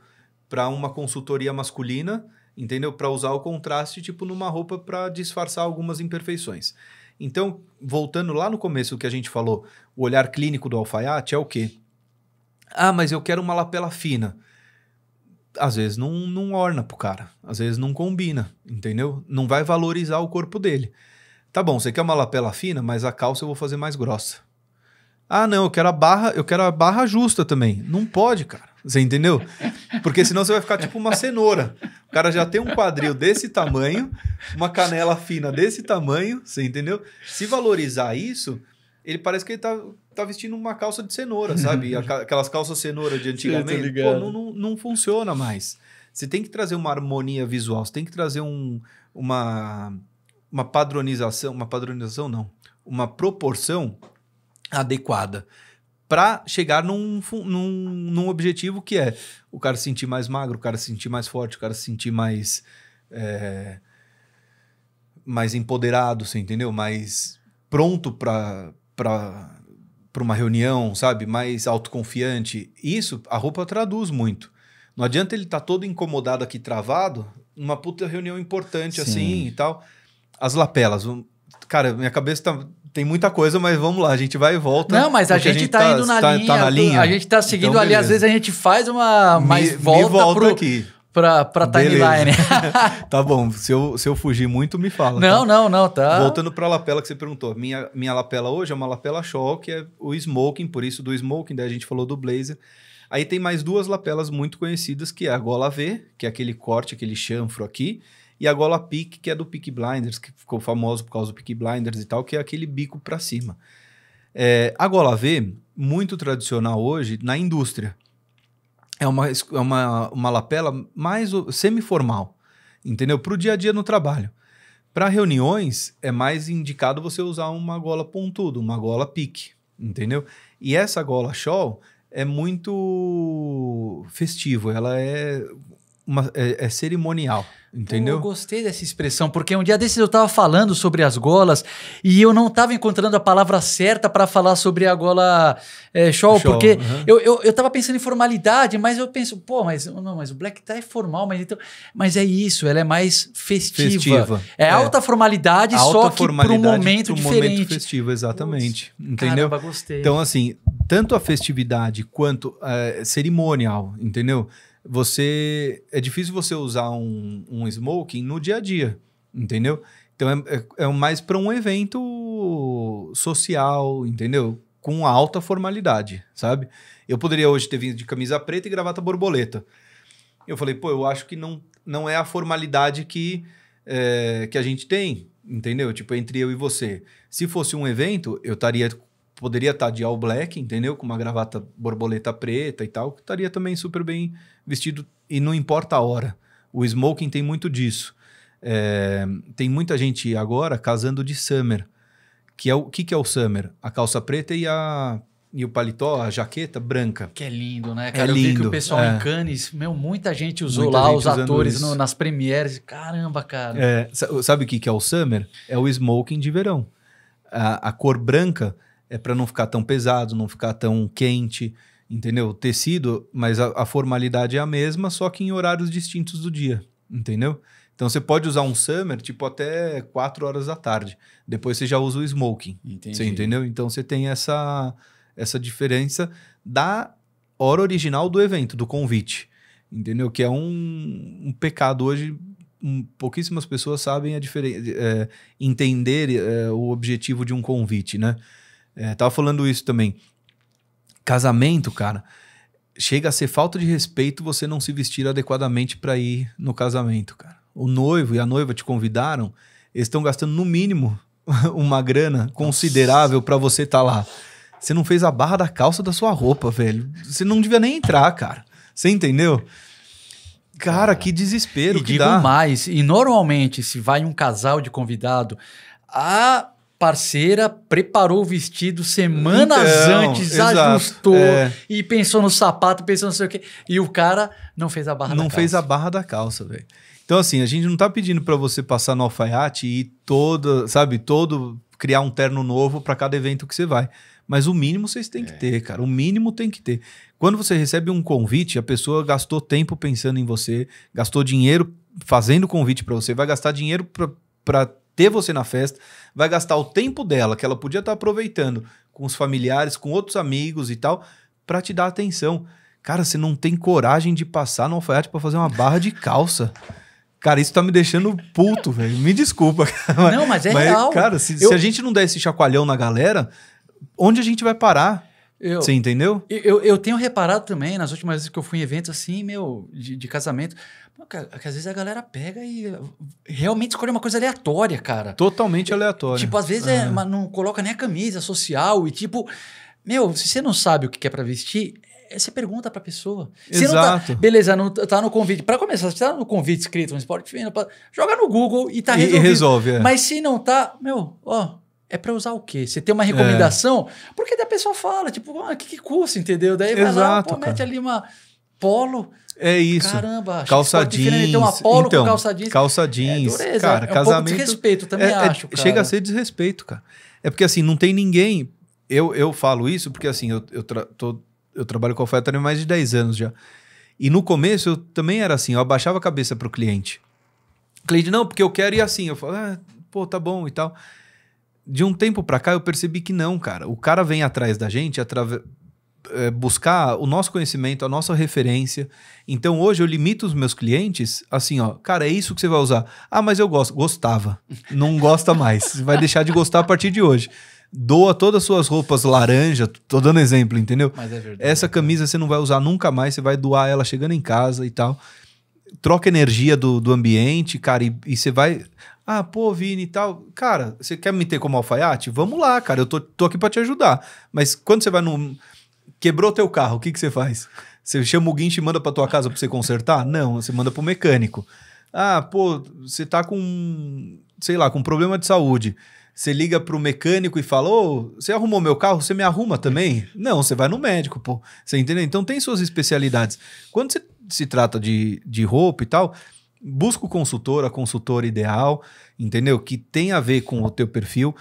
para uma consultoria masculina, entendeu? Para usar o contraste tipo numa roupa para disfarçar algumas imperfeições. Então, voltando lá no começo que a gente falou, o olhar clínico do alfaiate é o quê? Ah, mas eu quero uma lapela fina. Às vezes não, não orna pro cara, às vezes não combina, entendeu? Não vai valorizar o corpo dele. Tá bom, você quer uma lapela fina, mas a calça eu vou fazer mais grossa. Ah, não, eu quero a barra, eu quero a barra justa também. Não pode, cara. Você entendeu? Porque senão você vai ficar tipo uma cenoura. O cara já tem um quadril desse tamanho, uma canela fina desse tamanho, você entendeu? Se valorizar isso, ele parece que ele tá, tá vestindo uma calça de cenoura, sabe? Aquelas calças cenoura de antigamente. Pô, não, não, não funciona mais. Você tem que trazer uma harmonia visual, você tem que trazer um, uma, uma padronização, uma padronização não, uma proporção adequada para chegar num, num, num objetivo que é o cara se sentir mais magro, o cara se sentir mais forte, o cara se sentir mais. É, mais empoderado, você entendeu? Mais pronto para uma reunião, sabe? Mais autoconfiante. Isso a roupa traduz muito. Não adianta ele estar tá todo incomodado aqui, travado, numa puta reunião importante Sim. assim e tal. As lapelas. Cara, minha cabeça tá tem muita coisa, mas vamos lá, a gente vai e volta. Não, mas a gente, a gente tá, tá indo na, tá, tá linha, tá na linha, A gente tá então, seguindo então, ali, às vezes a gente faz uma. mais me, volta, me volta pro, aqui. Pra, pra timeline. *laughs* tá bom, se eu, se eu fugir muito, me fala. Tá? Não, tá? não, não, tá. Voltando pra lapela que você perguntou. Minha, minha lapela hoje é uma lapela show que é o smoking, por isso do smoking, daí a gente falou do blazer. Aí tem mais duas lapelas muito conhecidas, que é a gola V, que é aquele corte, aquele chanfro aqui, e a gola pique, que é do Peak Blinders, que ficou famoso por causa do Peak Blinders e tal, que é aquele bico para cima. É, a gola V, muito tradicional hoje na indústria, é uma, é uma, uma lapela mais semi-formal, entendeu? Para o dia a dia no trabalho. Para reuniões, é mais indicado você usar uma gola pontuda, uma gola pique, entendeu? E essa gola shawl é muito festivo, ela é uma, é, é, cerimonial, entendeu? eu gostei dessa expressão, porque um dia desses eu estava falando sobre
as golas e eu não estava encontrando a palavra certa para falar sobre a gola é, show, show porque uhum. eu, eu, eu pensando em formalidade, mas eu penso, pô, mas, oh, não, mas o black tie é formal, mas então. Mas é isso, ela é mais festiva. festiva é, é, alta formalidade, alta só formalidade que para um momento diferente. momento
festivo, exatamente. entendeu? Caramba, gostei. Então, assim, tanto a festividade quanto é, cerimonial, entendeu? você é difícil você usar um, um smoking no dia a dia, entendeu? Então é, é, é mais para um evento social, entendeu? Com alta formalidade, sabe? Eu poderia hoje ter vindo de camisa preta e gravata borboleta. Eu falei, pô, eu acho que não, não é a formalidade que, é, que a gente tem, entendeu? Tipo, entre eu e você. Se fosse um evento, eu estaria poderia estar tá de all black, entendeu? Com uma gravata borboleta preta e tal, que estaria também super bem vestido e não importa a hora. O smoking tem muito disso. É, tem muita gente agora casando de summer. Que é o que, que é o summer? A calça preta e a e o paletó, a jaqueta branca. Que é lindo, né, é cara? É eu lindo, vi que o pessoal é. em
Cannes, meu, muita gente usou muita lá gente os atores no, nas premieres. Caramba, cara. É,
sabe o que, que é o summer? É o smoking de verão. A, a cor branca é para não ficar tão pesado, não ficar tão quente, entendeu? Tecido, mas a, a, formalidade é a mesma, só que em horários distintos do dia, entendeu? Então você pode usar um summer tipo até 4 horas da tarde. Depois você já usa o smoking. Você entendeu? Então você tem essa essa diferença da hora original do evento, do convite. Entendeu? Que é um, um pecado hoje um, pouquíssimas pessoas sabem a diferença, é, entender é, o objetivo de um convite, né? É, tava falando isso também. Casamento, cara, chega a ser falta de respeito você não se vestir adequadamente para ir no casamento, cara. O noivo e a noiva te convidaram, eles estão gastando no mínimo *laughs* uma grana considerável para você estar tá lá. Você não fez a barra da calça da sua roupa, velho. Você não devia nem entrar, cara. Você entendeu?
Cara, que desespero e que digo dá. mais, e normalmente se vai um casal de convidado, a parceira preparou o vestido semanas então, antes, exato, ajustou é. e pensou no sapato, pensou não sei o quê. E o cara não fez a barra não da calça. Não fez
a barra da calça, velho. Então, assim, a gente não tá pedindo para você passar no alfaiate e todo sabe, todo criar um terno novo para cada evento que você vai. Mas o mínimo vocês têm é. que ter, cara. O mínimo tem que ter. Quando você recebe um convite, a pessoa gastou tempo pensando em você, gastou dinheiro fazendo convite para você, vai gastar dinheiro para ter você na festa, vai gastar o tempo dela, que ela podia estar tá aproveitando com os familiares, com outros amigos e tal, para te dar atenção. Cara, você não tem coragem de passar no alfaiate para fazer uma barra de calça. Cara, isso tá me deixando puto, velho. Me desculpa. *laughs* Cara, não, mas é mas, real. Cara, se, eu... se a gente não der esse chacoalhão na galera, onde a gente vai parar? Eu, Você entendeu?
Eu, eu tenho reparado também, nas últimas vezes que eu fui em eventos assim, meu,
de, de casamento,
que, às vezes a galera pega e realmente escolhe uma coisa aleatória, cara. Totalmente aleatória. Tipo, às vezes é. mas não coloca nem a camisa social e tipo, meu, se você não sabe o que é para vestir, é, você pergunta pra pessoa. Exato. Não tá, beleza, não tá, tá no convite. Para começar, se tá no convite escrito no Spotify, joga no Google e tá resolvido. E resolve, é. Mas se não tá, meu, ó, é para usar o quê? Você tem uma recomendação? É. Porque daí a pessoa fala, tipo, ah, que, que curso, entendeu? Daí Exato, vai lá, pô, mete ali uma polo.
É isso. Caramba, calça jeans. Então, uma polo então, com calça jeans. Calça é jeans. É dureza, cara, é um casamento. Pouco desrespeito também, é, é acho. É, chega a ser desrespeito, cara. É porque assim, não tem ninguém. Eu, eu falo isso porque assim, eu, eu, tra tô, eu trabalho com oferta há mais de 10 anos já. E no começo eu também era assim, eu abaixava a cabeça pro cliente. O cliente, não, porque eu quero ir assim. Eu falo, ah, pô, tá bom e tal de um tempo para cá eu percebi que não, cara. O cara vem atrás da gente através é, eh, buscar o nosso conhecimento, a nossa referência. Então hoje eu limito os meus clientes assim, ó, cara, é isso que você vai usar. Ah, mas eu gosto, gostava. Não gosta mais. vai deixar de gostar a partir de hoje. Doa todas as suas roupas laranja, tô dando exemplo, entendeu? Mas é verdade. Essa né, camisa você não vai usar nunca mais, você vai doar ela chegando em casa e tal. Troca energia do, do ambiente, cara, e, e você vai. Ah, pô, Vini e tal. Cara, você quer me ter como alfaiate? Vamos lá, cara. Eu tô, tô aqui para te ajudar. Mas quando você vai no Quebrou teu carro, o que, que você faz? Você chama o guincho e manda para tua casa para você consertar? Não, você manda pro mecânico. Ah, pô, você tá com. Sei lá, com problema de saúde. Você liga pro mecânico e fala: Ô, você arrumou meu carro, você me arruma também? Não, você vai no médico, pô. Você entendeu? Então tem suas especialidades. Quando você se trata de, de roupa e tal, Busca o consultor, a consultora ideal, entendeu? Que tem a ver com o teu perfil.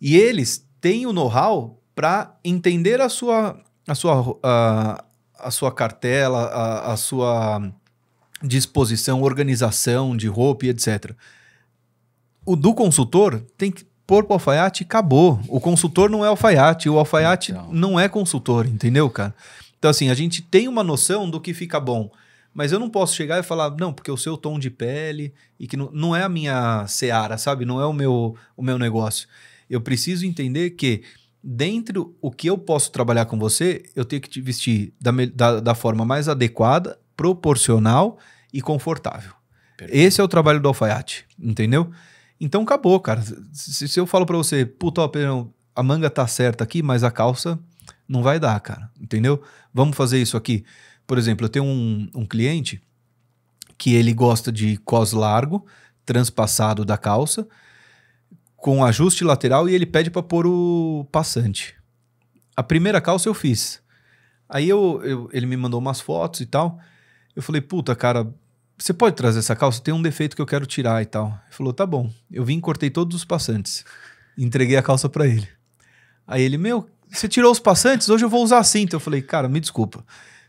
E eles têm o know-how para entender a sua, a sua, a, a sua cartela, a, a sua disposição, organização de roupa e etc. O do consultor tem que pôr o alfaiate e acabou. O consultor não é alfaiate, o alfaiate então. não é consultor, entendeu, cara? Então, assim, a gente tem uma noção do que fica bom mas eu não posso chegar e falar, não, porque o seu tom de pele e que não, não é a minha seara, sabe? Não é o meu, o meu negócio. Eu preciso entender que dentro o que eu posso trabalhar com você, eu tenho que te vestir da, da, da forma mais adequada, proporcional e confortável. Perfeito. Esse é o trabalho do alfaiate, entendeu? Então acabou, cara. Se, se eu falo para você, puta, a manga tá certa aqui, mas a calça não vai dar, cara, entendeu? Vamos fazer isso aqui. Por exemplo, eu tenho um, um cliente que ele gosta de cos largo, transpassado da calça, com ajuste lateral e ele pede para pôr o passante. A primeira calça eu fiz. Aí eu, eu, ele me mandou umas fotos e tal. Eu falei, puta, cara, você pode trazer essa calça? Tem um defeito que eu quero tirar e tal. Ele falou, tá bom. Eu vim e cortei todos os passantes. Entreguei a calça para ele. Aí ele, meu, você tirou os passantes? Hoje eu vou usar assim então Eu falei, cara, me desculpa.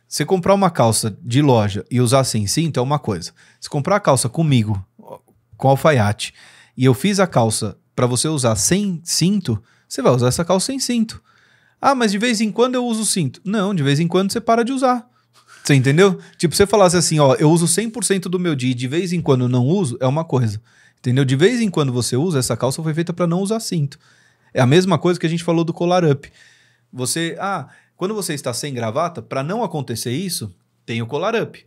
Você comprar uma calça de loja e usar sem assim, cinto é uma coisa. Se comprar a calça comigo, com alfaiate, e eu fiz a calça para você usar sem cinto, você vai usar essa calça sem cinto. Ah, mas de vez em quando eu uso cinto. Não, de vez em quando você para de usar. Você entendeu? Tipo, você falasse assim, ó, eu uso 100% do meu dia e de vez em quando não uso, é uma coisa. Entendeu? De vez em quando você usa, essa calça foi feita para não usar cinto. É a mesma coisa que a gente falou do colar up. Você, ah, quando você está sem gravata, para não acontecer isso, tem o colar up.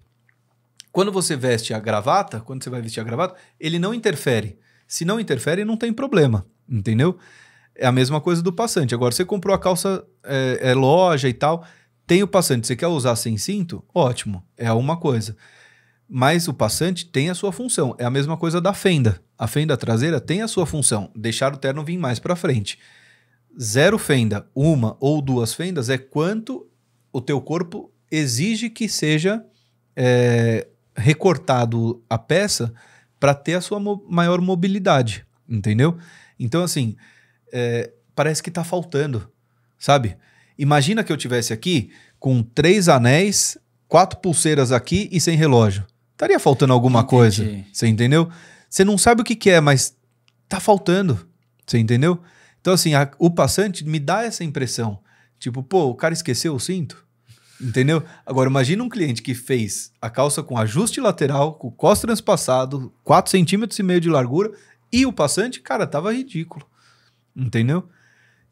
Quando você veste a gravata, quando você vai vestir a gravata, ele não interfere. Se não interfere, não tem problema, entendeu? É a mesma coisa do passante. Agora, você comprou a calça, é, é loja e tal, tem o passante. Você quer usar sem cinto? Ótimo, é uma coisa. Mas o passante tem a sua função. É a mesma coisa da fenda. A fenda traseira tem a sua função, deixar o terno vir mais para frente zero fenda, uma ou duas fendas é quanto o teu corpo exige que seja é, recortado a peça para ter a sua mo maior mobilidade, entendeu? Então, assim, é, parece que está faltando, sabe? Imagina que eu tivesse aqui com três anéis, quatro pulseiras aqui e sem relógio. Estaria faltando alguma Entendi. coisa, você entendeu? Você não sabe o que, que é, mas tá faltando, você entendeu? Então, assim, a, o passante me dá essa impressão. Tipo, pô, o cara esqueceu o cinto? Entendeu? Agora, imagina um cliente que fez a calça com ajuste lateral, com cos transpassado, 4 centímetros e meio de largura, e o passante, cara, tava ridículo. Entendeu?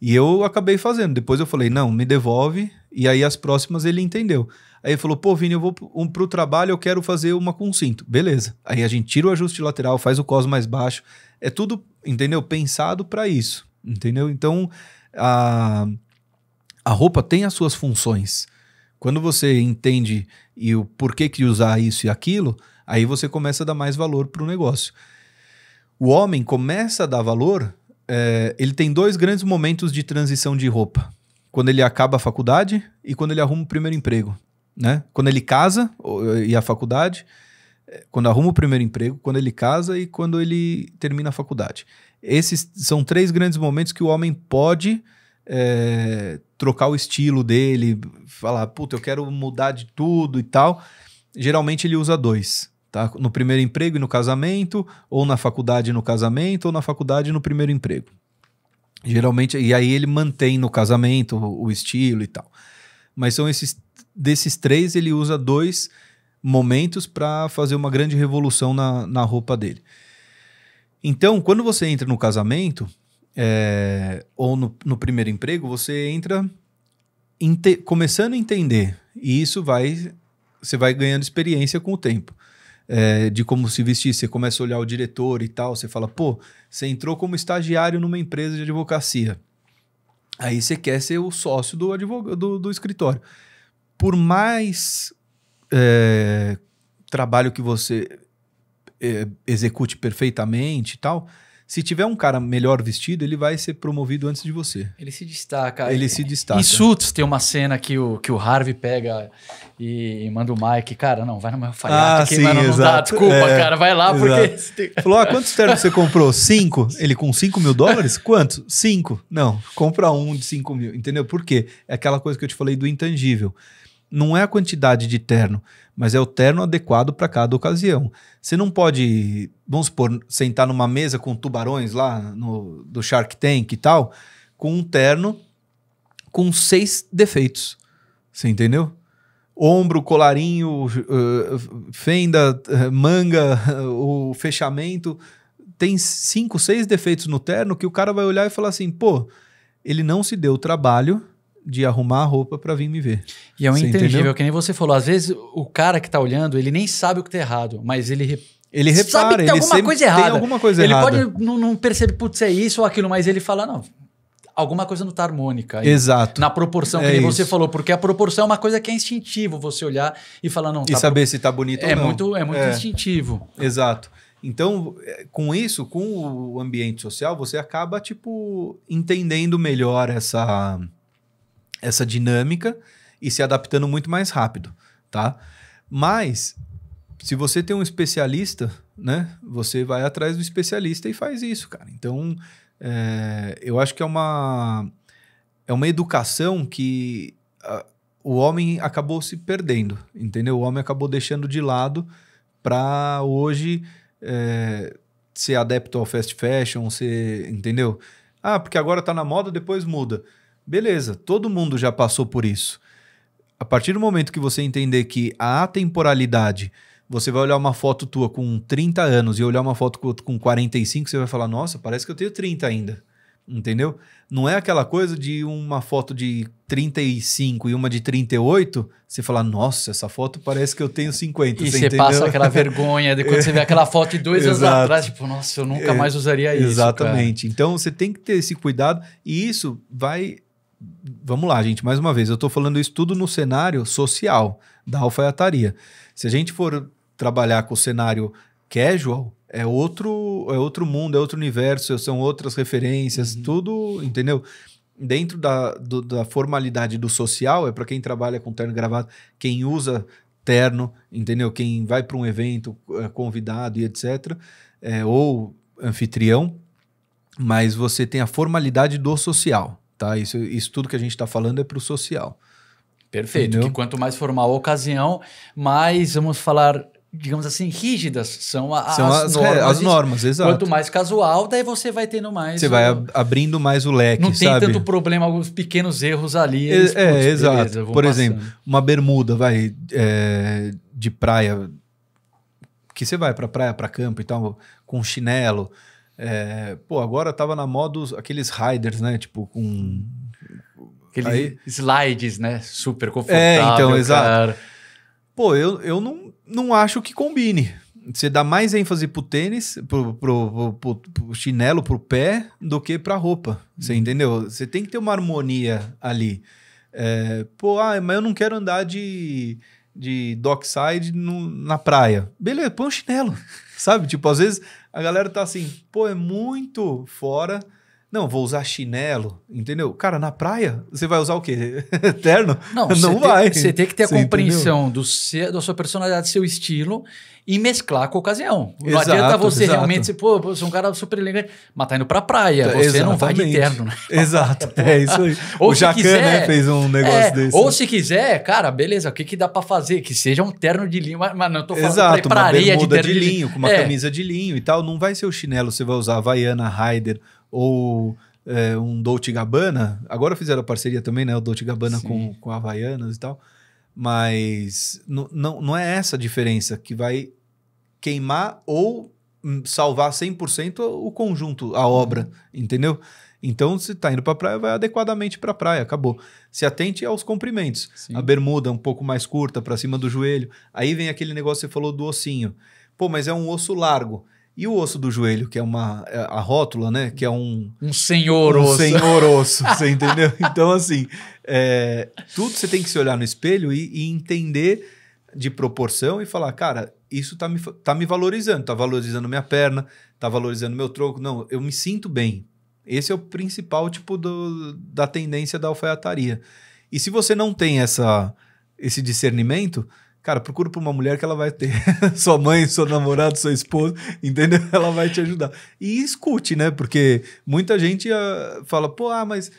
E eu acabei fazendo. Depois eu falei, não, me devolve. E aí as próximas ele entendeu. Aí ele falou, pô, Vini, eu vou pro, um, pro trabalho, eu quero fazer uma com cinto. Beleza. Aí a gente tira o ajuste lateral, faz o cos mais baixo. É tudo, entendeu? Pensado para isso entendeu? Então, a, a roupa tem as suas funções. Quando você entende e o porquê que usar isso e aquilo, aí você começa a dar mais valor para o negócio. O homem começa a dar valor, é, ele tem dois grandes momentos de transição de roupa. Quando ele acaba a faculdade e quando ele arruma o primeiro emprego. Né? Quando ele casa e a faculdade, eh, quando arruma o primeiro emprego, quando ele casa e quando ele termina a faculdade esses são três grandes momentos que o homem pode é, trocar o estilo dele, falar, puta, eu quero mudar de tudo e tal. Geralmente ele usa dois. Tá? No primeiro emprego e no casamento, ou na faculdade e no casamento, ou na faculdade e no primeiro emprego. Geralmente, e aí ele mantém no casamento o, o estilo e tal. Mas são esses desses três, ele usa dois momentos para fazer uma grande revolução na, na roupa dele. Então, quando você entra no casamento é, ou no, no, primeiro emprego, você entra inte, começando a entender. E isso vai. Você vai ganhando experiência com o tempo. É, de como se vestir, você começa a olhar o diretor e tal, você fala, pô, você entrou como estagiário numa empresa de advocacia. Aí você quer ser o sócio do, advogado, do, do escritório. Por mais é, trabalho que você é, execute perfeitamente e tal. Se tiver um cara melhor vestido, ele vai ser promovido antes de você. Ele se destaca. Ele é. se destaca. Em
Suits tem uma cena que o, que o Harvey pega e, e manda o Mike, cara, não, vai no meu falhado, ah, sim, não, não dá, desculpa, é, cara, vai lá exato. porque... Falou, ah, quantos ternos você
comprou? Cinco? Ele com cinco mil dólares? Quanto? Cinco. Não, compra um de cinco mil, entendeu? Por quê? É aquela coisa que eu te falei do intangível. Não é a quantidade de terno, mas é o terno adequado para cada ocasião. Você não pode, vamos supor, sentar numa mesa com tubarões lá no, do Shark Tank e tal, com um terno com seis defeitos. Você entendeu? Ombro, colarinho, eh, fenda, eh, manga, *laughs* o fechamento. Tem cinco, seis defeitos no terno que o cara vai olhar e falar assim: pô, ele não se deu o trabalho de arrumar a roupa para vir me ver. E é um entendível
que nem você falou. Às vezes o cara que tá olhando, ele nem sabe o que tá errado, mas ele ele repara, sabe que tem alguma coisa errada. Tem alguma coisa ele errada. pode não, não perceber, putz, é isso ou aquilo, mas ele fala, não, alguma coisa não está harmônica. Exato. Na proporção é que você falou, porque a
proporção é uma coisa que é instintivo você olhar e falar, não. Tá e saber pro... se está bonito é ou não. Muito, é muito é. instintivo. Exato. Então, é, com isso, com o ambiente social, você acaba, tipo, entendendo melhor essa essa dinâmica e se adaptando muito mais rápido, tá? Mas se você tem um especialista, né, você vai atrás do especialista e faz isso, cara. Então, é, eu acho que é uma é uma educação que a, ah, o homem acabou se perdendo, entendeu? O homem acabou deixando de lado para hoje é, ser adepto ao fast fashion, ser, entendeu? Ah, porque agora tá na moda, depois muda. Beleza, todo mundo já passou por isso. A partir do momento que você entender que a temporalidade você vai olhar uma foto tua com 30 anos e olhar uma foto com 45, você vai falar: "Nossa, parece que eu tenho 30 ainda". Entendeu? Não é aquela coisa de uma foto de 35 e uma de 38, você falar, nossa, essa foto parece que eu tenho 50. E você, entendeu? passa aquela vergonha de quando você vê aquela foto de *laughs* dois anos atrás, tipo, nossa, eu nunca é, mais usaria isso. Exatamente. Então você tem que ter esse cuidado e isso vai vamos lá, gente, mais uma vez, eu estou falando isso tudo no cenário social da alfaiataria. Se a gente for trabalhar com o cenário casual, é outro, é outro mundo, é outro universo, são outras referências, uhum. tudo, entendeu? Dentro da, do, da formalidade do social, é para quem trabalha com terno gravado quem usa terno, entendeu? Quem vai para um evento é convidado e etc., é, ou anfitrião, mas você tem a formalidade do social tá? Isso, isso tudo que a gente está falando é para o social.
Perfeito. Entendeu? Que quanto mais formal a ocasião, mais vamos falar digamos assim, rígidas são, a, são as, as, normas. É, as normas, exato. Quanto mais casual, daí você vai tendo mais. Você o... vai
abrindo mais o leque, Não sabe? tem tanto
problema, alguns pequenos erros ali. É, eles, é putz, exato. Beleza, Por passando. exemplo,
uma bermuda, vai, é, de praia, que você vai para praia, para campo e tal, com chinelo é, pô, agora tava na moda aqueles riders, né? Tipo, com. Aqueles Aí... slides, né? Super é, confortável. É, então, exato. Pô, eu, eu não, não acho que combine. Você dá mais ênfase pro tênis, pro, pro, pro, pro chinelo, pro pé, do que pra roupa. Você hum. entendeu? Você tem que ter uma harmonia ali. É, pô, ah, mas eu não quero andar de, de dockside no, na praia. Beleza, põe um chinelo. *laughs* Sabe? Tipo, às vezes a galera tá assim, pô, é muito fora não, vou usar chinelo, entendeu? Cara, na praia, você vai usar o quê? *laughs* Terno? Não, não vai. você tem que ter a compreensão compreensão seu, da sua personalidade, seu estilo e mesclar
com a ocasião. Não exato, adianta você exato. realmente, pô, você é um cara super elegante, mas tá indo pra praia, você Exatamente. não vai de terno. Né? *laughs* Exato, *laughs* é isso aí. ou o Jacan, né, fez um é, negócio é, desse. Ou né? se quiser, cara, beleza, o que, que dá pra fazer? Que seja um terno de linho, mas, mas não tô falando Exato, pra, pra uma bermuda de, de, linho, de linho, com uma é. camisa
de linho e tal, não vai ser o chinelo, você vai usar Havaiana, Raider ou é, um Dolce Gabbana. Agora fizeram parceria também, né? O Dolce Gabbana com, com Havaianas e tal. Mas não, não é essa a diferença que vai queimar ou hum, salvar 100% o conjunto, a uhum. obra, entendeu? Então, se está indo para praia, vai adequadamente para praia, acabou. Se atente aos comprimentos. Sim. A bermuda um pouco mais curta, para cima do joelho. Aí vem aquele negócio que você falou do ossinho. Pô, mas é um osso largo. E o osso do joelho, que é uma é a rótula, né? Que é um um senhor um osso. senhor *laughs* osso, você entendeu? Então assim, é, tudo você tem que se olhar no espelho e, e, entender de proporção e falar, cara, isso tá me, tá me valorizando, tá valorizando minha perna, tá valorizando meu tronco. Não, eu me sinto bem. Esse é o principal tipo do, da tendência da alfaiataria. E se você não tem essa, esse discernimento, Cara, procura por uma mulher que ela vai ter *laughs* sua mãe, seu namorado, sua esposa, entendeu? *laughs* Ela vai te ajudar. E escute, né? Porque muita gente uh, fala, pô, ah, mas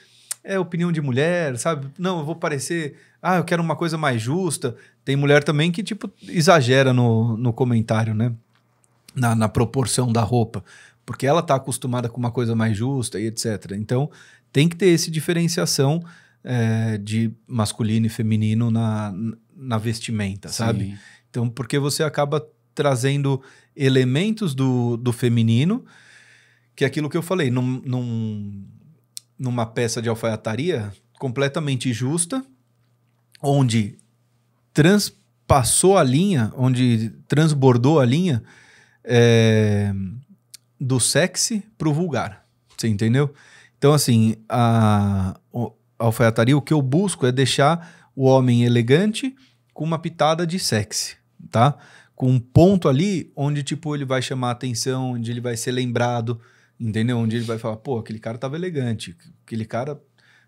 é opinião de mulher, sabe? Não, eu vou parecer, ah, eu quero uma coisa mais justa. Tem mulher também que, tipo, exagera no, no comentário, né? Na, na proporção da roupa. Porque ela tá acostumada com uma coisa mais justa e etc. Então, tem que ter essa diferenciação é, de masculino e feminino na, na vestimenta, Sim. sabe? Então, porque você acaba trazendo elementos do, do feminino, que é aquilo que eu falei, num, num, numa peça de alfaiataria completamente justa, onde transpassou a linha, onde transbordou a linha é, do sexy pro vulgar. Você entendeu? Então, assim, a, a alfaiataria, o que eu busco é deixar o homem elegante com uma pitada de sexy, tá? Com um ponto ali onde, tipo, ele vai chamar atenção, onde ele vai ser lembrado, entendeu? Onde ele vai falar, pô, aquele cara tava elegante, aquele cara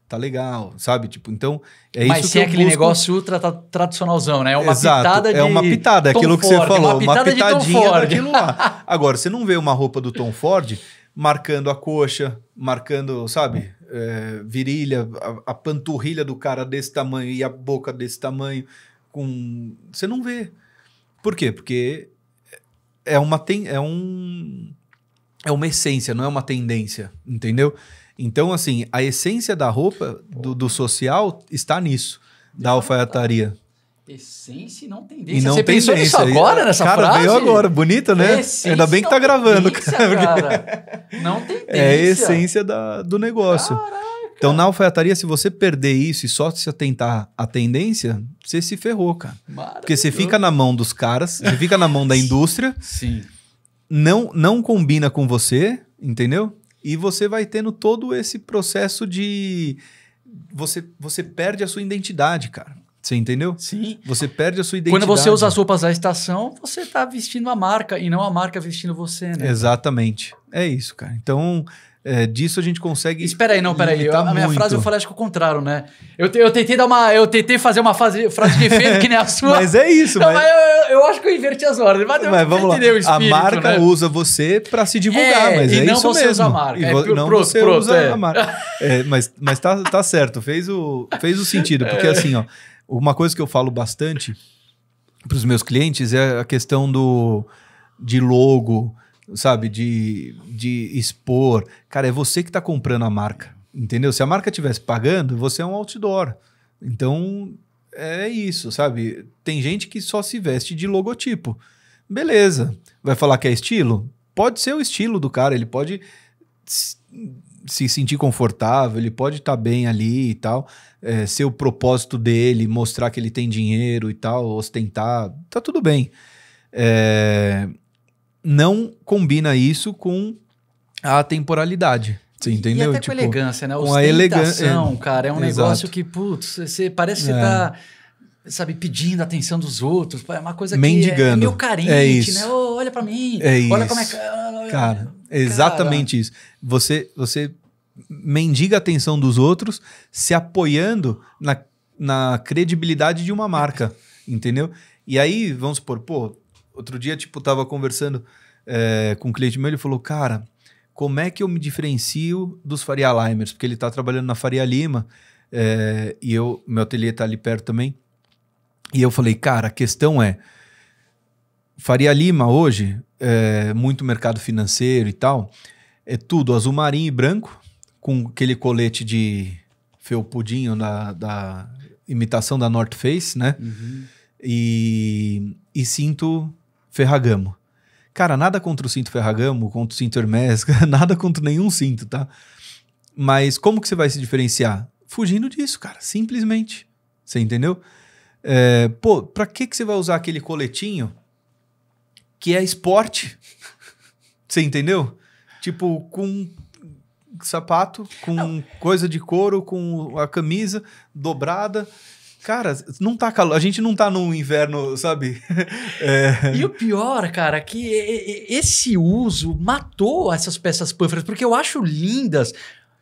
tá legal, sabe? Tipo, então é Mas isso que é aquele busco... negócio ultra tradicionalzão, né? É uma Exato, pitada de É uma pitada, é aquilo Ford, que você falou, uma, pitada uma pitadinha daquilo lá. *laughs* Agora, você não vê uma roupa do Tom Ford marcando a coxa, marcando, sabe, é, virilha, a, a, panturrilha do cara desse tamanho e a boca desse tamanho com. Você não vê. Por quê? Porque é uma, ten... é um... é uma essência, não é uma tendência, entendeu? Então, assim, a essência da roupa, do, do social, está nisso, da alfaiataria.
Essência e não tendência. E não Você tendência. pensou nisso agora, nessa cara, frase? Cara, veio agora. Bonito, né? Essência, Ainda bem que tá gravando. Cara. *laughs* cara. Não tem tendência. É a essência da,
do negócio. Caralho. Então, cara. Então, na alfaiataria, se você perder isso e só se atentar à tendência, você se ferrou, cara. Porque você fica na mão dos caras, você fica na mão da *laughs* indústria. Sim. Não, não combina com você, entendeu? E você vai tendo todo esse processo de. Você, você perde a sua identidade, cara. Você entendeu? Sim. Você perde a sua identidade. Quando você usa as roupas da estação, você está vestindo a marca
e não a marca vestindo você, né?
Exatamente. É isso, cara. Então, é, disso a gente consegue. Espera aí, não, espera aí. Eu, a minha frase eu
falei acho que é o contrário, né? Eu, eu tentei dar uma, eu tentei fazer uma frase, frase de
efeito que nem a *laughs* sua. mas é isso, não, mas... mas eu, eu, acho que eu inverti as ordens. Mas, mas vamos lá. Espírito, a marca né? usa você para se divulgar, é, mas e é não isso você mesmo. Usa a marca. E é, não pronto, você pronto, usa é. a marca. É, mas mas tá, tá certo, fez o, fez o sentido, porque *laughs* é. assim, ó, uma coisa que eu falo bastante para os meus clientes é a questão do de logo sabe? De, de expor. Cara, é você que está comprando a marca, entendeu? Se a marca estivesse pagando, você é um outdoor. Então, é isso, sabe? Tem gente que só se veste de logotipo. Beleza. Vai falar que é estilo? Pode ser o estilo do cara, ele pode se sentir confortável, ele pode estar tá bem ali e tal, é, ser o propósito dele, mostrar que ele tem dinheiro e tal, ostentar, tá tudo bem. É, não combina isso com a temporalidade. Você entendeu? E até tipo, com elegância, né? Com a elegância. É, cara, é um exato. negócio
que, putz, você parece que você é. tá sabe, pedindo a atenção dos outros, é uma coisa Mendigando. que é, meu meio carente, é né? isso. né? Oh, olha para mim, é olha como é... Ah, cara, cara exatamente
cara. isso. Você, você mendiga a atenção dos outros se apoiando na, na credibilidade de uma marca, entendeu? E aí, vamos supor, pô, Outro dia, tipo, tava conversando é, com um cliente meu, ele falou, cara, como é que eu me diferencio dos Faria Limers? Porque ele tá trabalhando na Faria Lima é, e eu, meu ateliê tá ali perto também. E eu falei, cara, a questão é, Faria Lima hoje, é, muito mercado financeiro e tal, é tudo azul marinho e branco, com aquele colete de felpudinho da, da imitação da North Face, né? Uhum. E, e cinto Ferragamo. Cara, nada contra o cinto Ferragamo, contra o cinto Hermes, *laughs* nada contra nenhum cinto, tá? Mas como que você vai se diferenciar? Fugindo disso, cara, simplesmente. Você entendeu? É, pô, pra que, que você vai usar aquele coletinho que é esporte? você entendeu? Tipo, com sapato, com coisa de couro, com a camisa dobrada. Cara, não tá calor. A gente não tá no inverno, sabe? *laughs* É... E o
pior, cara, que esse uso matou essas peças pânfras, porque eu acho lindas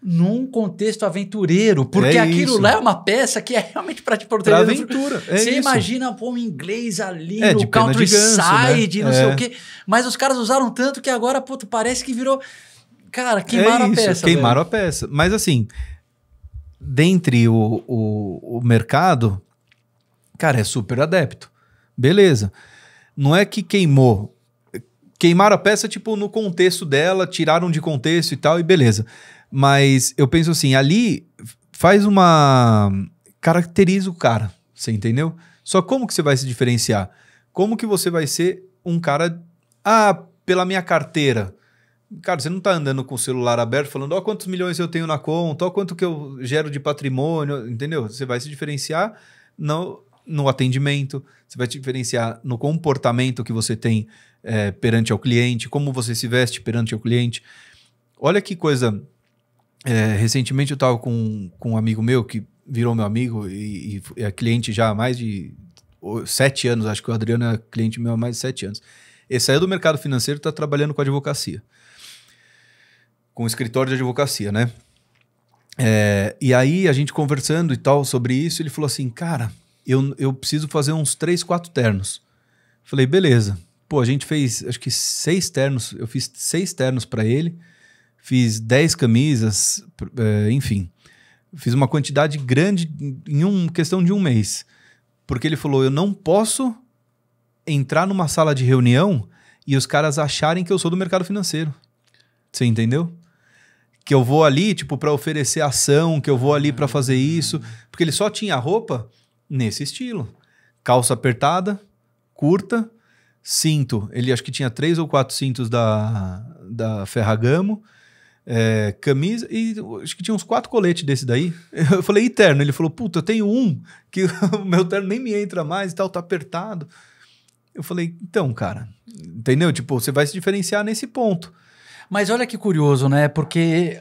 num contexto aventureiro, porque é aquilo lá é uma peça que é realmente para te proteger. Pra aventura. É Você isso. imagina pô, um inglês ali é, no countryside, né? não sei é. o quê. Mas os caras usaram tanto que agora, puto, parece que virou. Cara, queimaram é a peça. Queimaram
velho. a peça. Mas assim, dentre o, o, o mercado, cara, é super adepto. Beleza. Não é que queimou. Queimaram a peça, tipo, no contexto dela, tiraram de contexto e tal, e beleza. Mas eu penso assim, ali faz uma. caracteriza o cara, você entendeu? Só como que você vai se diferenciar? Como que você vai ser um cara. Ah, pela minha carteira. Cara, você não está andando com o celular aberto falando, ó, oh, quantos milhões eu tenho na conta, ó, oh, quanto que eu gero de patrimônio, entendeu? Você vai se diferenciar no, no atendimento, você vai se diferenciar no comportamento que você tem é, perante ao cliente, como você se veste perante ao cliente. Olha que coisa. É, recentemente eu estava com, com um amigo meu que virou meu amigo e, e é cliente já há mais de sete anos, acho que o Adriano é cliente meu há mais de sete anos. Ele saiu do mercado financeiro e está trabalhando com advocacia com o escritório de advocacia, né? É, e aí a gente conversando e tal sobre isso, ele falou assim, cara, eu, eu preciso fazer uns três, quatro ternos. Falei, beleza. Pô, a gente fez acho que seis ternos, eu fiz seis ternos para ele, fiz dez camisas, é, enfim. Fiz uma quantidade grande em um, questão de um mês. Porque ele falou, eu não posso entrar numa sala de reunião e os caras acharem que eu sou do mercado financeiro. Você entendeu? que eu vou ali, tipo, para oferecer ação, que eu vou ali para fazer isso, porque ele só tinha roupa nesse estilo. Calça apertada, curta, cinto. Ele acho que tinha três ou quatro cintos da, da Ferragamo. É, camisa e acho que tinha uns quatro coletes desse daí. *laughs* Eu falei, e terno? Ele falou, puta, eu tenho um que *laughs* o meu terno nem me entra mais e tal, tá apertado. Eu falei, então, cara, entendeu? Tipo, você vai se diferenciar nesse ponto. Mas olha que curioso, né? Porque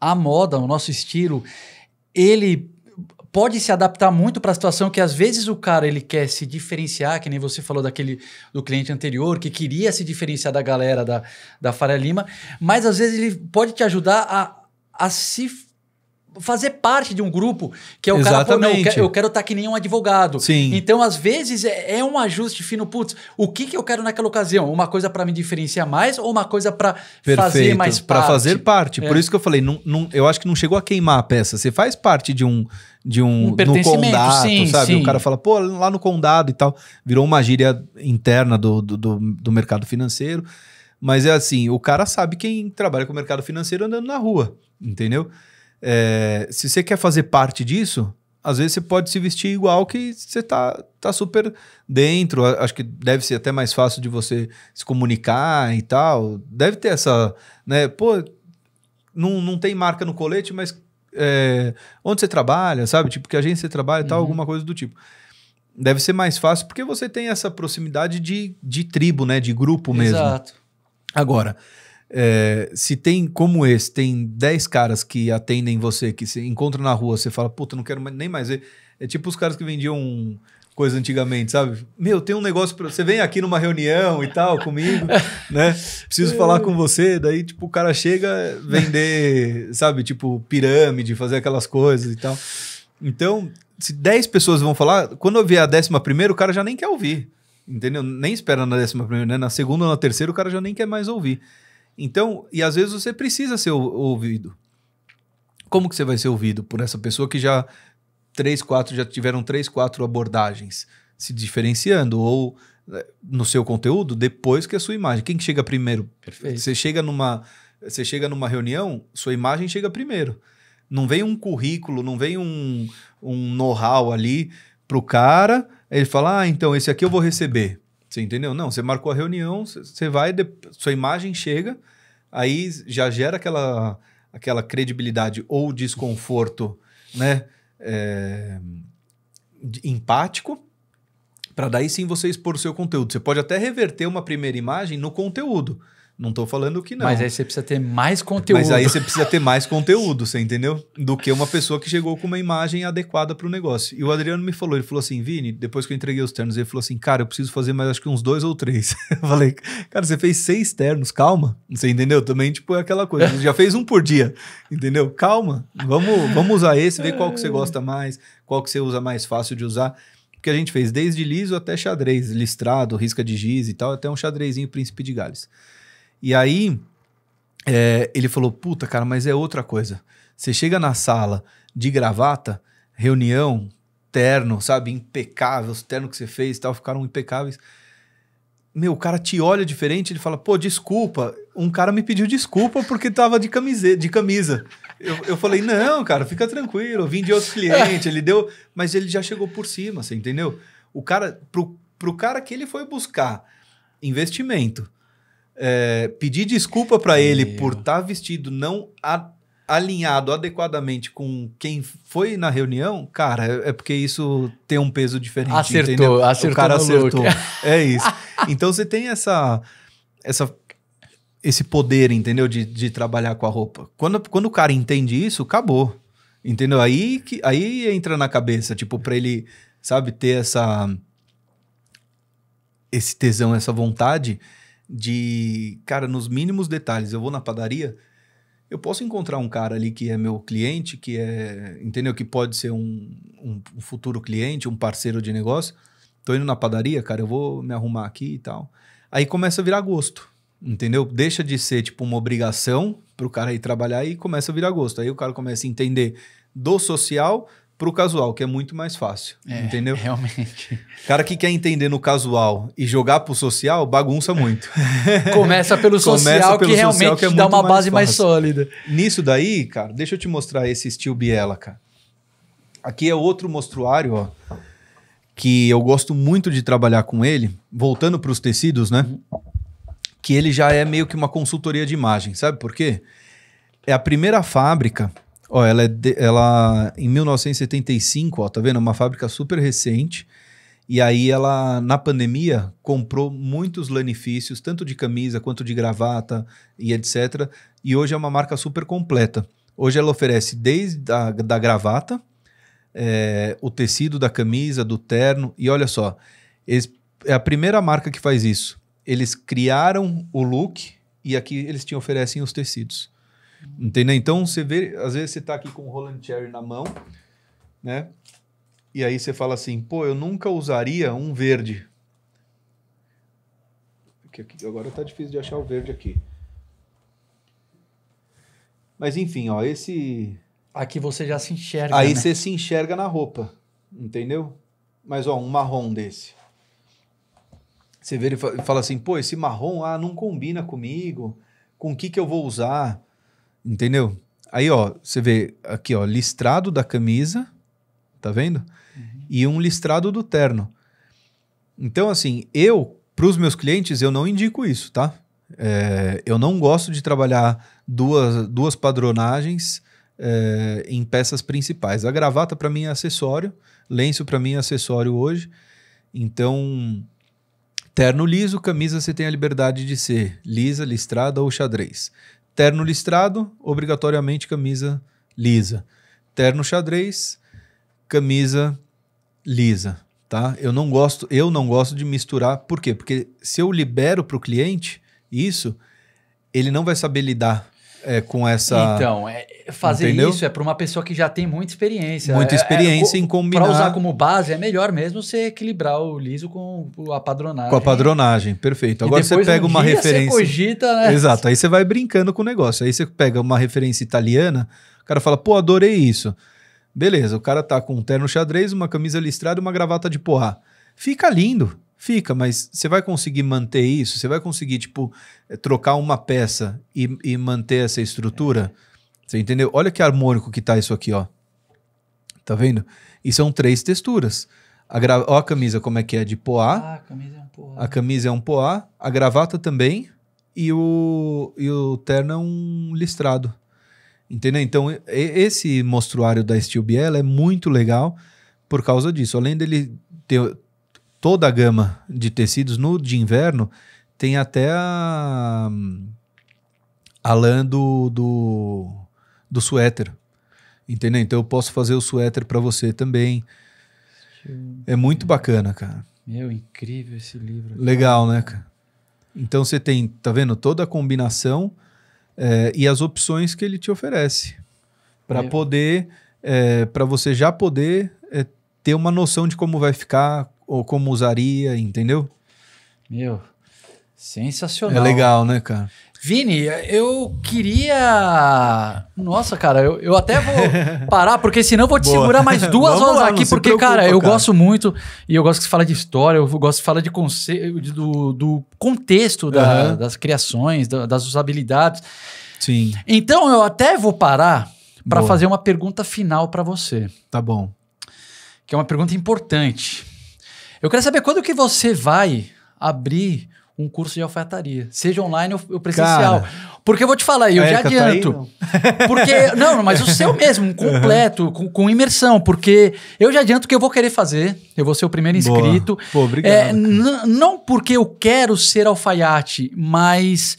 a moda, o nosso estilo, ele pode se adaptar muito para a situação que às vezes o cara ele quer se diferenciar, que nem você falou daquele do cliente anterior que queria se diferenciar da galera da da Faria Lima, mas às vezes ele pode te ajudar a, a se fazer parte de um grupo que é o Exatamente. cara falou, não, eu quero estar tá que nem um advogado. Sim. Então, às vezes, é, é, um ajuste fino, putz, o que, que eu quero naquela ocasião? Uma coisa para me diferenciar mais ou uma coisa para fazer mais parte? Para fazer parte. É. Por isso que eu
falei, não, não, eu acho que não chegou a queimar a peça. Você faz parte de um de um, um no condado, sim, sabe? Sim. O cara fala, pô, lá no condado e tal. Virou uma gíria interna do, do, do, do mercado financeiro. Mas é assim, o cara sabe quem trabalha com o mercado financeiro andando na rua, entendeu? É, se você quer fazer parte disso, às vezes você pode se vestir igual que você tá, tá super dentro. Acho que deve ser até mais fácil de você se comunicar e tal. Deve ter essa, né? Pô, não, não tem marca no colete, mas é, onde você trabalha, sabe? Tipo, que agência você trabalha e tal, uhum. alguma coisa do tipo. Deve ser mais fácil porque você tem essa proximidade de, de tribo, né? De grupo mesmo. Exato. Agora, é, se tem como esse, tem 10 caras que atendem você, que se encontra na rua, você fala, puta, não quero nem mais ver. É, é tipo os caras que vendiam coisa antigamente, sabe? Meu, tem um negócio pra... Você vem aqui numa reunião e tal comigo, *laughs* né? Preciso falar com você. Daí, tipo, o cara chega vender, sabe? Tipo, pirâmide, fazer aquelas coisas e tal. Então, se 10 pessoas vão falar, quando eu vier a décima primeira, o cara já nem quer ouvir. Entendeu? Nem espera na décima primeira, né? Na segunda ou na terceira, o cara já nem quer mais ouvir. Então, e às vezes você precisa ser ouvido. Como que você vai ser ouvido por essa pessoa que já três, quatro já tiveram três, quatro abordagens se diferenciando ou né, no seu conteúdo depois que a sua imagem. Quem que chega primeiro? Perfeito. Você chega numa você chega numa reunião, sua imagem chega primeiro. Não vem um currículo, não vem um, um know-how ali pro cara, ele fala: "Ah, então esse aqui eu vou receber". Você entendeu? Não, você marcou a reunião, você vai, sua imagem chega, aí já gera aquela, aquela credibilidade ou desconforto, né? É, empático, para daí sim você expor o seu conteúdo. Você pode até reverter uma primeira imagem no conteúdo. Não estou falando que não. Mas aí você precisa ter mais conteúdo. Mas aí você precisa ter mais *laughs* conteúdo, você entendeu? Do que uma pessoa que chegou com uma imagem adequada para o negócio. E o Adriano me falou, ele falou assim, Vini, depois que eu entreguei os ternos, ele falou assim, cara, eu preciso fazer mais acho que uns dois ou três. *laughs* eu falei, cara, você fez seis ternos, calma. Você entendeu? Também, tipo, é aquela coisa. Você já fez um por dia, entendeu? Calma, vamos, vamos usar esse, ver qual que você gosta mais, qual que você usa mais fácil de usar porque a gente fez desde liso até xadrez, listrado, risca de giz e tal, até um xadrezinho príncipe de Gales. E aí é, ele falou: puta, cara, mas é outra coisa. Você chega na sala de gravata, reunião, terno, sabe? Impecável, os ternos que você fez e tal, ficaram impecáveis. Meu, o cara te olha diferente, ele fala, pô, desculpa. Um cara me pediu desculpa porque tava de, camiseta, de camisa. Eu, eu falei, não, cara, fica tranquilo, eu vim de outro cliente, ele deu. Mas ele já chegou por cima, você entendeu? O cara, pro, pro cara que ele foi buscar investimento, é, pedir desculpa para ele por estar tá vestido não a, alinhado adequadamente com quem foi na reunião, cara, é, é porque isso tem um peso diferente. Acertou, entendeu? acertou. O cara acertou. *laughs* É isso. Então você tem essa, essa esse poder, entendeu? De, de trabalhar com a roupa. Quando, quando o cara entende isso, acabou. Entendeu? Aí, que, aí entra na cabeça, tipo, pra ele, sabe, ter essa. Esse tesão, essa vontade de, cara, nos mínimos detalhes. Eu vou na padaria, eu posso encontrar um cara ali que é meu cliente, que é, entendeu? Que pode ser um, um, futuro cliente, um parceiro de negócio. Tô indo na padaria, cara, eu vou me arrumar aqui e tal. Aí começa a virar gosto, entendeu? Deixa de ser tipo uma obrigação para o cara ir trabalhar e começa a virar gosto. Aí o cara começa a entender do social pro casual, que é muito mais fácil. É, entendeu? *laughs* Realmente. Cara que quer entender no casual e jogar pro social, bagunça muito. *laughs*
Começa pelo social, Começa pelo que social, realmente que é dá uma mais base mais
sólida. Nisso daí, cara, deixa eu te mostrar esse estilo biela, cara. Aqui é outro mostruário, ó, que eu gosto muito de trabalhar com ele, voltando para os tecidos, né? Que ele já é meio que uma consultoria de imagem, sabe por quê? É a primeira fábrica Ó, ela é de, ela em 1975, ó, tá vendo? Uma fábrica super recente. E aí ela na pandemia comprou muitos lanifícios, tanto de camisa quanto de gravata e etc. E hoje é uma marca super completa. Hoje ela oferece desde a da gravata, é, o tecido da camisa, do terno. E olha só, eles, é a primeira marca que faz isso. Eles criaram o look e aqui eles te oferecem os tecidos. Entendeu? Então você vê, às vezes você está aqui com o Roland Cherry na mão, né? E aí você fala assim, pô, eu nunca usaria um verde. Porque agora tá difícil de achar o verde aqui. Mas enfim, ó, esse. Aqui você já se enxerga. Aí né? você se enxerga na roupa, entendeu? Mas ó, um marrom desse. Você vê e fala assim, pô, esse marrom ah, não combina comigo. Com o que, que eu vou usar? Entendeu? Aí, ó, você vê aqui, ó, listrado da camisa, tá vendo? Uhum. E um listrado do terno. Então, assim, eu, para os meus clientes, eu não indico isso, tá? É, eu não gosto de trabalhar duas, duas padronagens é, em peças principais. A gravata, para mim, é acessório. Lenço, para mim, é acessório hoje. Então, terno liso, camisa, você tem a liberdade de ser lisa, listrada ou xadrez. Terno listrado, obrigatoriamente camisa lisa. Terno xadrez, camisa lisa, tá? Eu não gosto, eu não gosto de misturar. Por quê? Porque se eu libero para o cliente isso, ele não vai saber lidar é, com essa. Então, é, fazer Entendeu? isso
é para uma pessoa que já tem muita experiência. Muita experiência é, é, em combinar. Para usar como base, é melhor mesmo você equilibrar o liso com a padronagem. Com a padronagem,
perfeito. Agora você pega um uma referência. Você cogita, né? Exato, aí você vai brincando com o negócio. Aí você pega uma referência italiana, o cara fala, pô, adorei isso. Beleza, o cara tá com um terno xadrez, uma camisa listrada e uma gravata de porra. Fica lindo. Fica, mas você vai conseguir manter isso? Você vai conseguir, tipo, eh, trocar uma peça e, e manter essa estrutura? Você entendeu? Olha que harmônico que tá isso aqui, ó. Tá vendo? E são três texturas. A gra... Ó a camisa como é que é, de poá. Ah, a camisa é um poá. A camisa é um poá, a gravata também, e o, e o terno é um listrado. Entendeu? Então, esse mostruário da Steel Biela é muito legal por causa disso. Além dele ter, toda a gama de tecidos. No de inverno tem até a, a lã do, do, do suéter. Entendeu? Então eu posso fazer o suéter para você também. É muito bacana, cara.
Meu, incrível esse livro. Cara. Legal, né,
cara? Então você tem, tá vendo, toda a combinação é, e as opções que ele te oferece para poder, é, para você já poder é, ter uma noção de como vai ficar, ou como usaria, entendeu? Meu,
sensacional.
É legal, né, cara?
Vini, eu queria. Nossa, cara, eu, eu até vou *laughs* parar, porque senão eu vou te Boa. segurar mais duas horas aqui, porque, preocupa, cara, eu cara. gosto muito e eu gosto que você fala de história, eu gosto de falar de conce... do, do contexto da, uhum. das criações, da, das usabilidades. Sim. Então eu até vou parar para fazer uma pergunta final para você. Tá bom. Que é uma pergunta importante. Eu quero saber quando que você vai abrir um curso de alfaiataria, seja online ou presencial. Cara, porque eu vou te falar, eu já adianto. Tá aí, não? porque *laughs* não, mas o seu mesmo, completo, uhum. com, com, imersão, porque eu já adianto que eu vou querer fazer, eu vou ser o primeiro inscrito. Boa. Pô, obrigado. É, não porque eu quero ser alfaiate, mas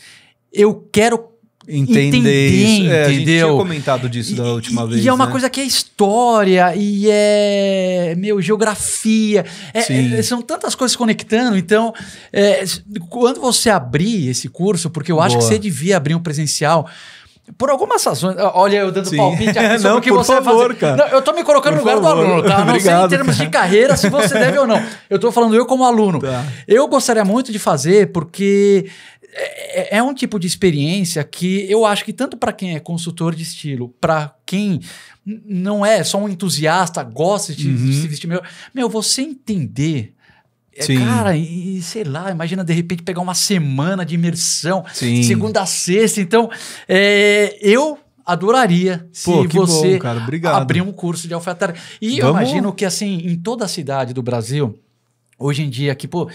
eu quero entender, entender isso. É, a gente tinha comentado
disso e, da última e, vez. E é uma né? coisa
que é história e é, meu, geografia. É, é, são tantas coisas conectando. Então, é, quando você abrir esse curso, porque eu Boa. acho que você devia abrir um presencial. Por algumas razões. Olha, eu dando Sim. palpite aqui *laughs* sobre não, o que você favor, vai fazer. Cara. Não, eu tô me colocando por no lugar favor. do aluno, tá? Não Obrigado, sei em termos cara. de carreira se você deve ou não. Eu tô falando eu como aluno. *laughs* Tá. Eu gostaria muito de fazer porque é, é, é, um tipo de experiência que eu acho que tanto para quem é consultor de estilo, para quem não é só um entusiasta, gosta de, uhum. de se vestir melhor, meu, você entender é, Sim. Cara, e, sei lá, imagina de repente pegar uma semana de imersão, Sim. segunda a sexta. Então, é, eu adoraria Pô, se você bom, cara, abrir um curso de alfaiataria. E Vamos. eu imagino que, assim, em toda a cidade do Brasil, hoje em dia, que, pô,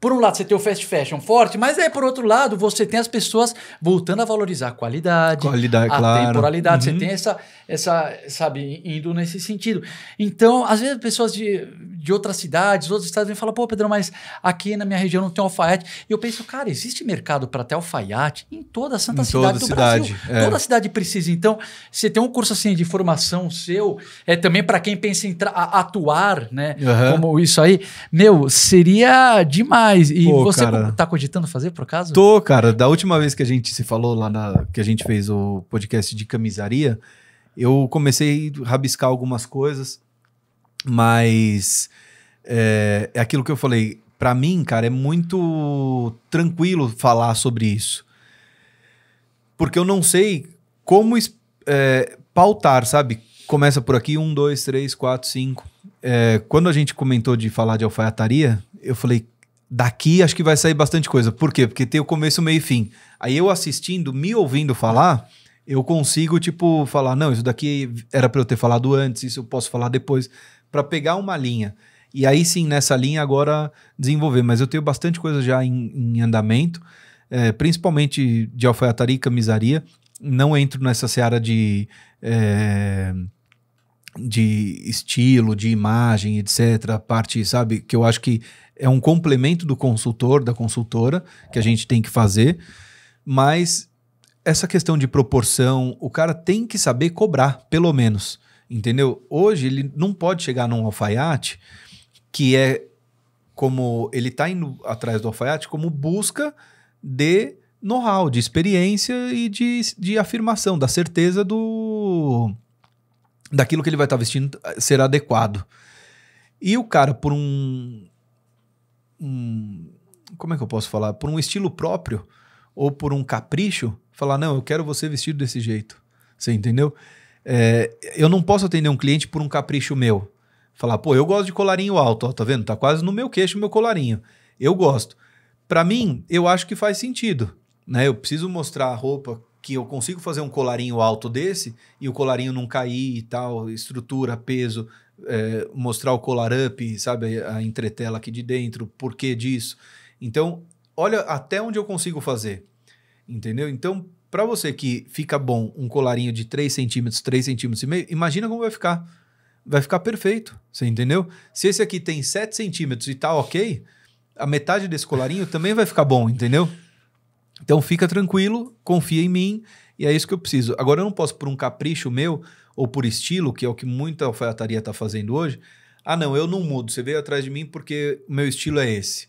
por um lado, você tem o fast fashion forte, mas aí é, por outro lado, você tem as pessoas voltando a valorizar a qualidade, qualidade a claro. temporalidade. Uhum. Você tem essa, essa, sabe, indo nesse sentido. Então, às vezes, pessoas de, de outras cidades, outros estados, vêm fala, pô, Pedro, mas aqui na minha região não tem alfaiate. E eu penso, cara, existe mercado para ter alfaiate em toda a santa em cidade do cidade, Brasil. É. Toda cidade precisa. Então, você tem um curso assim de formação seu, é também para quem pensa em atuar, né? Uhum. Como isso aí, meu, seria demais. E pô, você cara, tá cogitando fazer, por acaso?
Tô, cara. Da última vez que a gente se falou lá na, que a gente fez o podcast de camisaria, eu comecei a rabiscar algumas coisas. Mas é, é aquilo que eu falei. Para mim, cara, é muito tranquilo falar sobre isso. Porque eu não sei como é, pautar, sabe? Começa por aqui, um, dois, três, quatro, cinco. É, quando a gente comentou de falar de alfaiataria, eu falei, daqui acho que vai sair bastante coisa. Por quê? Porque tem o começo, meio e fim. Aí eu assistindo, me ouvindo falar, eu consigo, tipo, falar, não, isso daqui era para eu ter falado antes, isso eu posso falar depois para pegar uma linha. E aí sim, nessa linha agora desenvolver. Mas eu tenho bastante coisa já em, em andamento, é, principalmente de alfaiataria e camisaria. Não entro nessa seara de, é, de estilo, de imagem, etc. parte, sabe, que eu acho que é um complemento do consultor, da consultora, que a gente tem que fazer. Mas essa questão de proporção, o cara tem que saber cobrar, pelo menos. Entendeu? Hoje ele não pode chegar num alfaiate que é como ele está indo atrás do alfaiate como busca de know-how, de experiência e de, de afirmação, da certeza do daquilo que ele vai estar tá vestindo ser adequado. E o cara, por um, um, Como é que eu posso falar? Por um estilo próprio ou por um capricho, falar: não, eu quero você vestido desse jeito. Você entendeu? É, eu não posso atender um cliente por um capricho meu. Falar, pô, eu gosto de colarinho alto, ó, tá vendo? Tá quase no meu queixo meu colarinho. Eu gosto. Para mim, eu acho que faz sentido. Né? Eu preciso mostrar a roupa que eu consigo fazer um colarinho alto desse e o colarinho não cair e tal, estrutura, peso, é, mostrar o colar up, sabe, a entretela aqui de dentro, por que disso. Então, olha até onde eu consigo fazer, entendeu? Então, para você que fica bom um colarinho de 3 centímetros, 3 centímetros e meio, imagina como vai ficar. Vai ficar perfeito, você entendeu? Se esse aqui tem 7 centímetros e tá ok, a metade desse colarinho também vai ficar bom, entendeu? Então fica tranquilo, confia em mim e é isso que eu preciso. Agora eu não posso, por um capricho meu ou por estilo, que é o que muita alfaiataria está fazendo hoje, ah não, eu não mudo, você veio atrás de mim porque o meu estilo é esse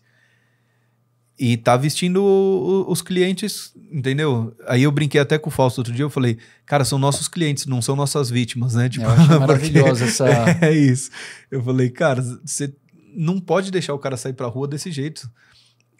e tá vestindo os clientes, entendeu? Aí eu brinquei até com o Fausto outro dia, eu falei, cara, são nossos clientes, não são nossas vítimas, né? Tipo, *laughs* maravilhosa essa... *laughs* É isso. Eu falei, cara, você não pode deixar o cara sair pra rua desse jeito.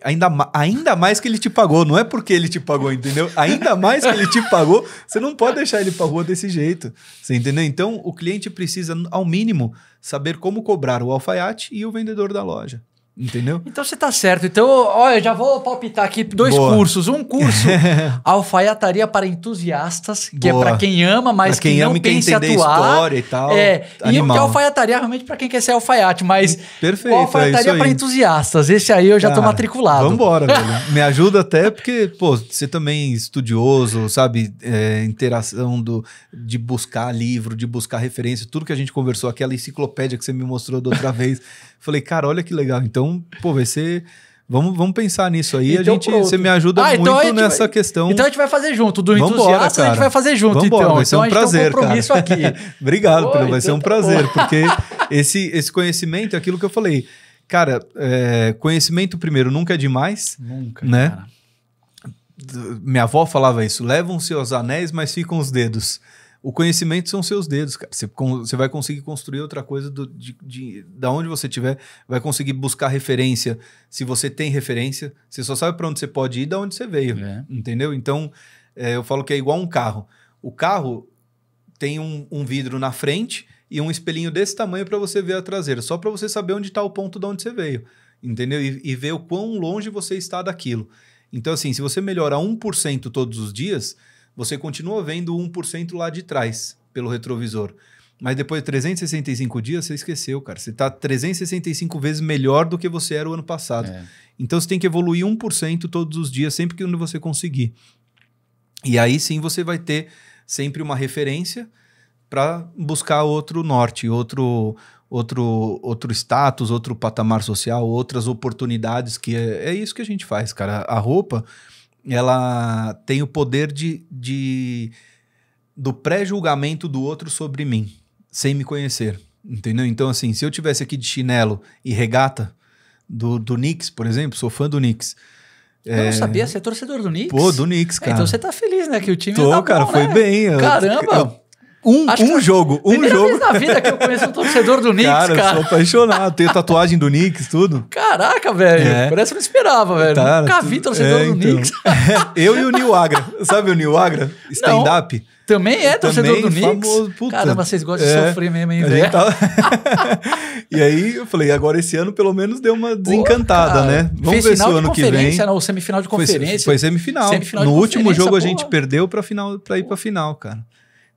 Ainda, ma ainda mais que ele te pagou, não é porque ele te pagou, entendeu? Ainda mais que ele te pagou, você não pode deixar ele pra rua desse jeito. Você entendeu? Então, o cliente precisa, ao mínimo, saber como cobrar o alfaiate e o vendedor da loja. Entendeu? Então você tá certo. Então, olha, já vou palpitar aqui dois Boa. cursos.
Um curso *laughs* alfaiataria para entusiastas, que é Boa. é para quem ama, mas pra quem ama não quem pensa atuar. História e tal. É, animal. e o alfaiataria é realmente para quem quer ser alfaiate, mas
Perfeito, é alfaiataria é para entusiastas. Esse aí eu já Cara, tô ah, matriculado. Vambora, *laughs* velho. Me ajuda até porque, pô, você também é estudioso, sabe, é, interação do de buscar livro, de buscar referência, tudo que a gente conversou, aquela enciclopédia que você me mostrou da outra *laughs* vez. Falei, cara, olha que legal. Então então, pô, vai ser. Vamos, vamos pensar nisso aí. Então, a gente, você me ajuda ah, então muito então nessa questão. Então a gente vai fazer junto. Do entusiasmo a gente vai fazer junto. Vambora, então. Vai ser um então prazer, um compromisso cara. aqui. *laughs* Obrigado, Vai ser então um tá prazer, tá porque esse, esse conhecimento é aquilo que eu falei. Cara, é, conhecimento, primeiro, nunca é demais. Nunca. Né? Cara. Minha avó falava isso: levam-se os anéis, mas ficam os dedos. O conhecimento são seus dedos, cara. Você, você vai conseguir construir outra coisa do, de, de, da onde você estiver, vai conseguir buscar referência. Se você tem referência, você só sabe para onde você pode ir, da onde você veio. É. Entendeu? Então, é, eu falo que é igual um carro. O carro tem um, um vidro na frente e um espelhinho desse tamanho para você ver a traseira, só para você saber onde está o ponto de onde você veio. Entendeu? E, e ver o quão longe você está daquilo. Então, assim, se você melhora 1% todos os dias você continua vendo 1% lá de trás pelo retrovisor. Mas depois de 365 dias, você esqueceu, cara. Você está 365 vezes melhor do que você era o ano passado. É. Então você tem que evoluir 1% todos os dias, sempre que você conseguir. E aí sim você vai ter sempre uma referência para buscar outro norte, outro outro outro status, outro patamar social, outras oportunidades que é, é isso que a gente faz, cara. A roupa ela tem o poder de, de do pré-julgamento do outro sobre mim, sem me conhecer, entendeu? Então, assim, se eu tivesse aqui de chinelo e regata do, do Knicks, por exemplo, sou fã do Knicks, eu é... não sabia,
você é torcedor do Knicks? Pô, do Knicks, então cara. É, então você tá feliz, né? Que o time Tô, tá bom, cara, né? foi bem. Caramba! Eu,
um, um que... jogo, um Primeira jogo. Vez na vida que eu conheço um torcedor do *laughs* Knicks, cara. Cara, eu sou apaixonado. Tenho tatuagem do Knicks, tudo. Caraca, velho. É. Parece que eu não esperava, velho. Cara, tá, Nunca tu... vi torcedor é, do então. Knicks. *laughs* É, eu e o Neil Agra. Sabe o Neil Agra? Stand-up. Também é torcedor Também do Knicks.
Caramba, vocês gostam é. de sofrer mesmo, hein, velho?
Tava... *laughs* e aí, eu falei, agora esse ano pelo menos deu uma desencantada, Pô, né? Vamos Fez ver se o ano que vem... Não, né? semifinal de conferência. Foi, foi semifinal. semifinal no último jogo a gente perdeu final, pra ir pra final, cara.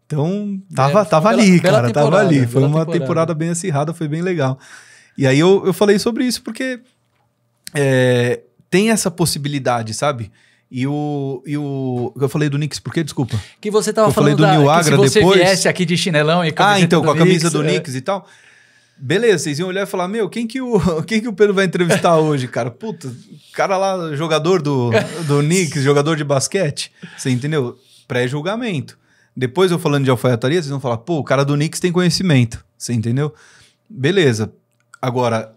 Então, tava, é, tava ali, bela cara, tava ali. Né? Foi uma temporada. temporada. bem acirrada, foi bem legal. E aí eu, eu falei sobre isso porque é, tem essa possibilidade, sabe? E o, e o. Eu falei do Knicks, por quê? Desculpa. Que você tava eu falando falei do da, New Agra que se você depois. viesse aqui de chinelão e Ah, então, com a camisa Knicks, do é. Knicks e tal. Beleza, vocês iam olhar e falar: Meu, quem que o, *laughs* quem que o Pedro vai entrevistar *laughs* hoje, cara? Puta, cara lá, jogador do, do Knicks, jogador de basquete. Você entendeu? Pré-julgamento. Depois eu falando de alfaiataria, vocês vão falar, pô, o cara do Knicks tem conhecimento. Você entendeu? Beleza. Agora,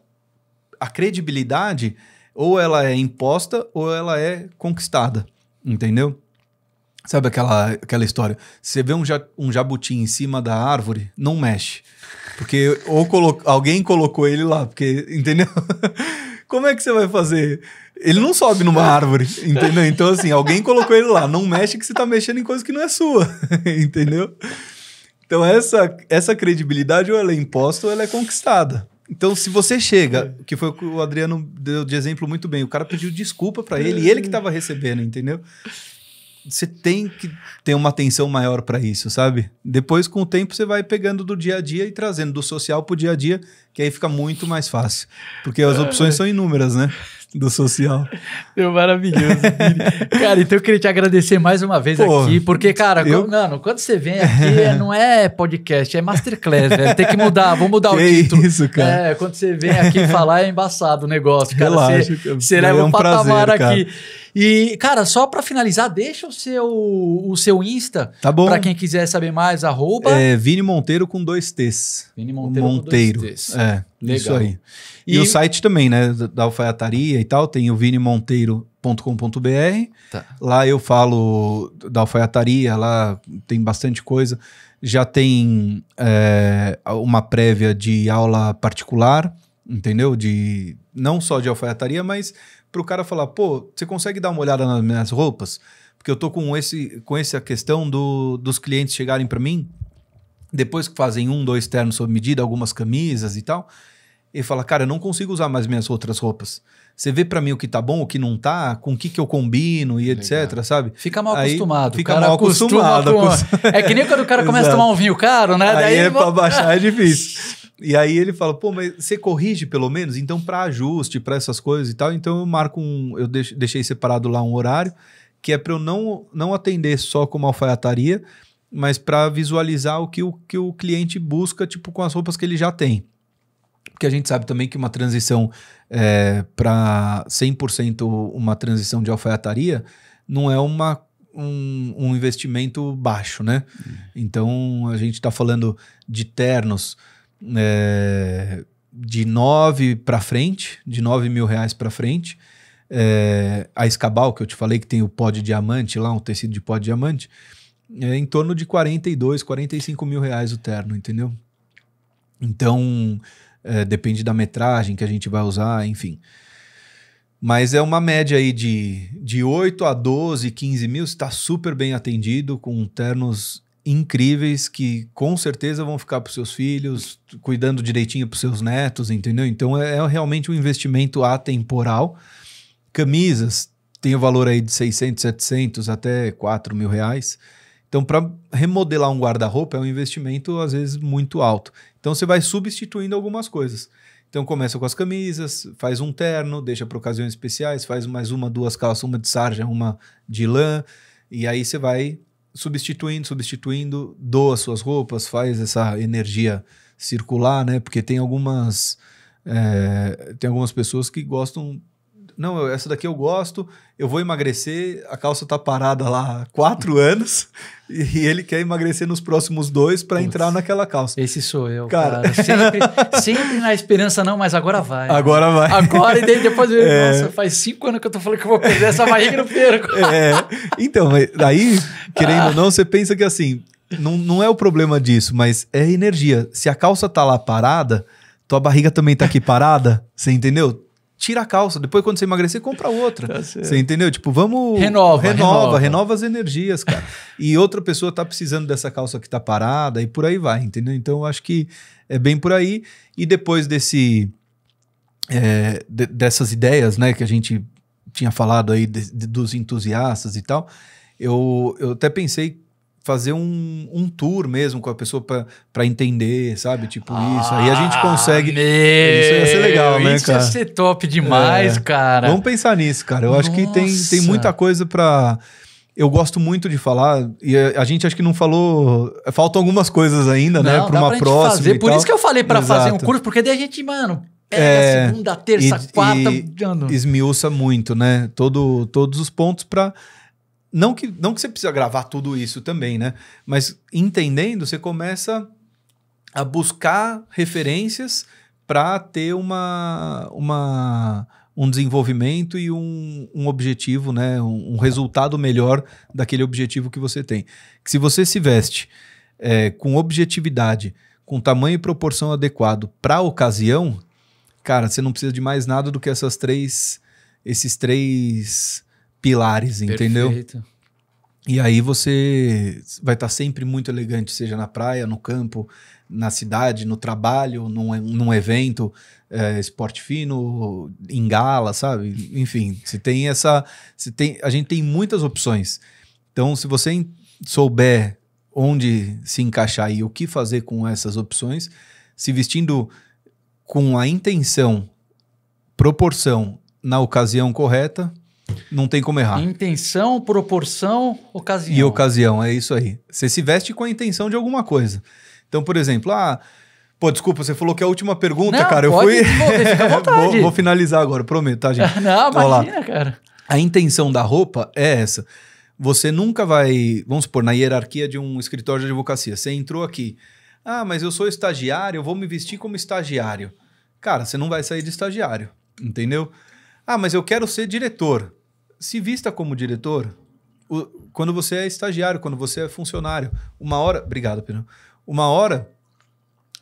a credibilidade, ou ela é imposta, ou ela é conquistada. Entendeu? Sabe aquela, aquela história? Você vê um, ja, um jabuti em cima da árvore, não mexe. Porque ou colo alguém colocou ele lá, porque, *laughs* entendeu? Como é que você vai fazer? Ele não sobe numa é. árvore, entendeu? Então, assim, alguém colocou ele lá. Não mexe que você tá mexendo em coisa que não é sua, *laughs* entendeu? Então, essa, essa credibilidade, ou ela é imposta ou ela é conquistada. Então, se você chega, é. que foi o que o Adriano deu de exemplo muito bem, o cara pediu desculpa para é. ele, e ele que tava recebendo, entendeu? Você tem que ter uma atenção maior para isso, sabe? Depois, com o tempo, você vai pegando do dia a dia e trazendo do social pro dia a dia, que aí fica muito mais fácil. Porque as opções são inúmeras, né? do social. Meu maravilhoso,
Cara, então eu queria te agradecer mais uma vez Pô, aqui, porque, cara, eu... quando, mano, quando você vem aqui, não é podcast, é masterclass, velho. Tem que mudar, vamos mudar que o título. isso, cara. É, quando você vem aqui falar é embaçado o negócio, cara. Relaxa, você, você leva é um, um patamar prazer, aqui. Cara. E, cara, só para finalizar, deixa o seu, o seu Insta. Tá bom. Pra quem quiser saber mais, arroba. É
Vini Monteiro com dois T's. Vini Monteiro. Monteiro. Com dois T's. É, Legal. isso aí. E, e o site também, né? Da alfaiataria e tal, tem o Vini Monteiro tá. Lá eu falo da alfaiataria, lá tem bastante coisa. Já tem é, uma prévia de aula particular, entendeu? De não só de alfaiataria, mas para o cara falar, pô, você consegue dar uma olhada nas minhas roupas? Porque eu tô com esse com essa questão do, dos clientes chegarem para mim depois que fazem um, dois ternos sob medida, algumas camisas e tal, e fala, cara, eu não consigo usar mais minhas outras roupas. Você vê para mim o que tá bom, o que não tá, com o que que eu combino e etc, Legal. sabe? Fica mal aí acostumado. Fica mal acostumado. É que nem quando o cara começa a *laughs* tomar um
vinho caro, né? Aí Daí é ele... pra baixar, é
difícil. E aí ele fala, pô, mas você corrige pelo menos? Então, para ajuste, para essas coisas e tal, então eu marco um. Eu deixei separado lá um horário, que é para eu não, não atender só como alfaiataria, mas para visualizar o que, o que o cliente busca, tipo, com as roupas que ele já tem. Porque a gente sabe também que uma transição é, para 100% uma transição de alfaiataria não é uma um, um, investimento baixo, né? Uhum. Então a gente está falando de ternos é, de 9 para frente, de 9 mil reais para frente. É, a Escabal, que eu te falei que tem o pó de diamante lá, um tecido de pó de diamante, é em torno de 42, 45 mil reais o terno, entendeu? Então, é, depende da metragem que a gente vai usar, enfim. Mas é uma média aí de, de 8 a 12, 15 mil, está super bem atendido, com ternos incríveis que com certeza vão ficar para seus filhos, cuidando direitinho para seus netos, entendeu? Então é, é realmente um investimento atemporal. Camisas tem o valor aí de 600, 700 até 4 mil reais. Então, para remodelar um guarda-roupa é um investimento às vezes muito alto. Então, você vai substituindo algumas coisas. Então, começa com as camisas, faz um terno, deixa para ocasiões especiais, faz mais uma, duas calças, uma de sarja, uma de lã, e aí você vai substituindo, substituindo, doa suas roupas, faz essa energia circular, né? Porque tem algumas é, tem algumas pessoas que gostam não, essa daqui eu gosto, eu vou emagrecer, a calça tá parada lá há quatro *laughs* anos e ele quer emagrecer nos próximos dois para entrar naquela calça. Esse sou eu, cara. cara.
Sempre, *laughs* sempre na esperança, não, mas agora vai. Agora né? vai. Agora e daí depois, eu, *laughs* é. nossa, faz cinco anos que eu tô falando que eu vou perder essa barriga no perco.
É. Então, daí, querendo ah. ou não, você pensa que assim, não, não é o problema disso, mas é energia. Se a calça tá lá parada, tua barriga também tá aqui parada, você entendeu? tira a calça. Depois, quando você emagrecer, compra outra. Tá você entendeu? Tipo, vamos. Renova, renova. Renova, renova as energias, cara. *laughs* e outra pessoa tá precisando dessa calça que tá parada e por aí vai, entendeu? Então, eu acho que é bem por aí. E depois desse. É, de, dessas ideias, né, que a gente tinha falado aí de, de, dos entusiastas e tal, eu, eu até pensei fazer um, um tour mesmo com a pessoa para entender, sabe? Tipo ah, isso. Aí a gente ah, consegue. Meu, isso ia ser legal, né, isso cara? Isso ia ser
top demais, é. cara. Vamos
pensar nisso, cara. Eu Nossa. acho que tem, tem muita coisa para. Eu gosto muito de falar, e a, a gente acho que não falou. Faltam algumas coisas ainda, né, não, né? Para uma pra próxima. Fazer. Por isso que eu falei para fazer um curso,
porque daí a gente, mano, pega é, segunda, terça, e, quarta. E,
esmiuça muito, né? Todo, todos os pontos para não que, não que você precisa gravar tudo isso também, né? Mas entendendo, você começa a buscar referências para ter uma, uma, um desenvolvimento e um, um objetivo, né? Um, um, resultado melhor daquele objetivo que você tem. Que se você se veste é, com objetividade, com tamanho e proporção adequado para a ocasião, cara, você não precisa de mais nada do que essas três, esses três pilares, Perfeito. entendeu? E aí você vai estar sempre muito elegante, seja na praia, no campo, na cidade, no trabalho, num, num evento, é, esporte fino, em gala, sabe? Enfim, se tem essa. Se tem, a gente tem muitas opções. Então, se você souber onde se encaixar e o que fazer com essas opções, se vestindo com a intenção, proporção na ocasião correta, não tem como errar. Intenção, proporção, ocasião. E ocasião, é isso aí. Você se veste com a intenção de alguma coisa. Então, por exemplo, ah, pô, desculpa, você falou que é a última pergunta, não, cara, eu fui. fica à *laughs* vou, vou finalizar agora, prometo, tá, gente? *laughs* não, imagina, cara. A intenção da roupa é essa. Você nunca vai, vamos supor, na hierarquia de um escritório de advocacia. Você entrou aqui. Ah, mas eu sou estagiário, eu vou me vestir como estagiário. Cara, você não vai sair de estagiário, entendeu? Ah, mas eu quero ser diretor se vista como diretor, o, quando você é estagiário, quando você é funcionário, uma hora. Obrigado, Pedro. Uma hora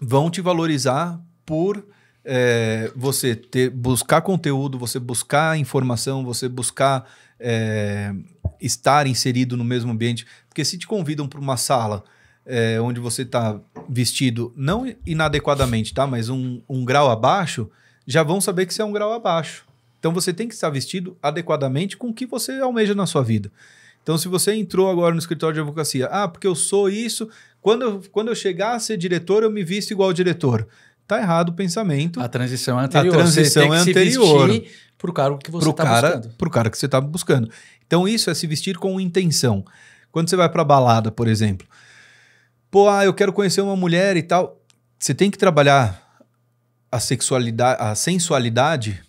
vão te valorizar por é, você ter, buscar conteúdo, você buscar informação, você buscar é, estar inserido no mesmo ambiente. Porque se te convidam para uma sala é, onde você está vestido, não inadequadamente, tá? Mas um, um grau abaixo, já vão saber que você é um grau abaixo. Então você tem que estar vestido adequadamente com o que você almeja na sua vida. Então, se você entrou agora no escritório de advocacia, ah, porque eu sou isso, quando eu, quando eu chegar a ser diretor, eu me visto igual diretor. Tá errado o pensamento. A transição é anterior. A transição é anterior. Para tá o cara que você está buscando. Para o cara que você está buscando. Então, isso é se vestir com intenção. Quando você vai para balada, por exemplo, pô, ah, eu quero conhecer uma mulher e tal. Você tem que trabalhar a sexualidade, a sensualidade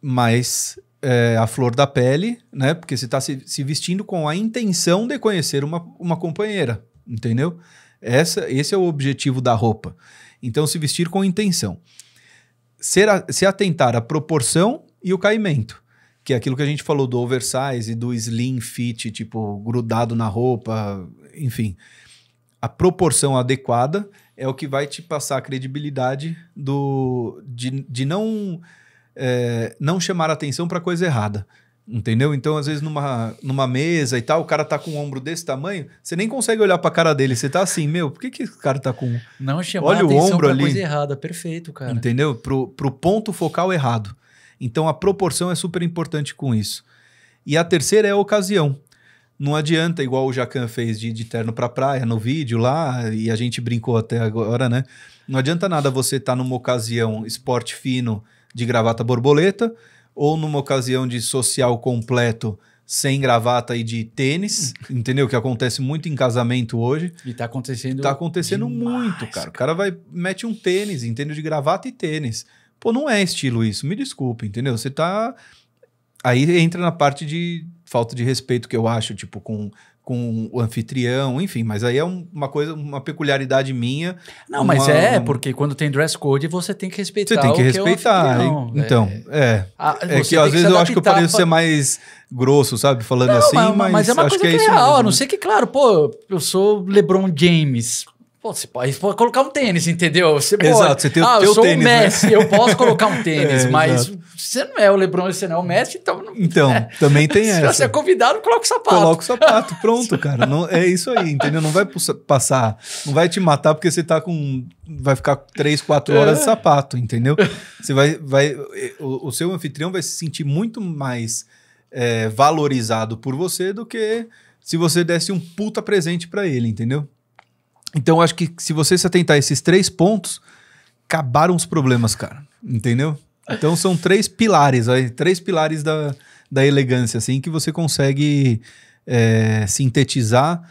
mas é, a flor da pele, né? Porque você está se, se, vestindo com a intenção de conhecer uma, uma companheira, entendeu? Essa, esse é o objetivo da roupa. Então, se vestir com intenção. Ser a, se atentar à proporção e o caimento, que é aquilo que a gente falou do oversize e do slim fit, tipo, grudado na roupa, enfim. A proporção adequada é o que vai te passar a credibilidade do, de, de não é, não chamar atenção para coisa errada. Entendeu? Então, às vezes, numa, numa mesa e tal, o cara tá com um ombro desse tamanho, você nem consegue olhar pra cara dele. Você tá assim, meu, por que, que esse cara tá com. Não chamar Olha atenção o ombro pra ali. coisa
errada, perfeito, cara.
Entendeu? Pro, pro ponto focal errado. Então, a proporção é super importante com isso. E a terceira é a ocasião. Não adianta, igual o Jacan fez de, de terno pra praia no vídeo lá, e a gente brincou até agora, né? Não adianta nada você estar tá numa ocasião esporte fino de gravata borboleta, ou numa ocasião de social completo sem gravata e de tênis, hum. entendeu? Que acontece muito em casamento hoje. E tá acontecendo. Tá acontecendo demais, muito, cara. cara. O cara vai, mete um tênis, entendeu? De gravata e tênis. Pô, não é estilo isso, me desculpe, entendeu? Você tá. Aí entra na parte de falta de respeito que eu acho, tipo, com com o anfitrião, enfim, mas aí é um, uma coisa, uma peculiaridade minha. Não, uma, mas é, porque quando tem dress code você tem que respeitar. Você tem que respeitar. Que é né? então, é. Ah, é, que às vezes eu acho que eu pareço pra... ser mais grosso, sabe? Falando não, assim, mas, mas, é mas é uma coisa que é, é real, a não ser
que, claro, pô, eu sou LeBron James. Pô, você pode, pode, colocar um tênis, entendeu? Você pode. Exato, você tem o ah, eu sou tênis, o né? Messi, né? eu posso colocar um tênis, *laughs* é, mas exato. você não é o LeBron, você não é o Messi, então...
então, é. também tem *laughs* Se essa. Se você é
convidado, coloca o sapato. Coloca
o sapato, *laughs* pronto, cara. Não, é isso aí, entendeu? Não vai passar, não vai te matar porque você tá com... Vai ficar três, quatro horas de é. sapato, entendeu? Você vai... vai é, o, o seu anfitrião vai se sentir muito mais é, valorizado por você do que se você desse um puta presente para ele, entendeu? Então, acho que se você se atentar a esses três pontos, acabaram os problemas, cara. Entendeu? Então, são três pilares, aí, três pilares da, da elegância, assim, que você consegue é, sintetizar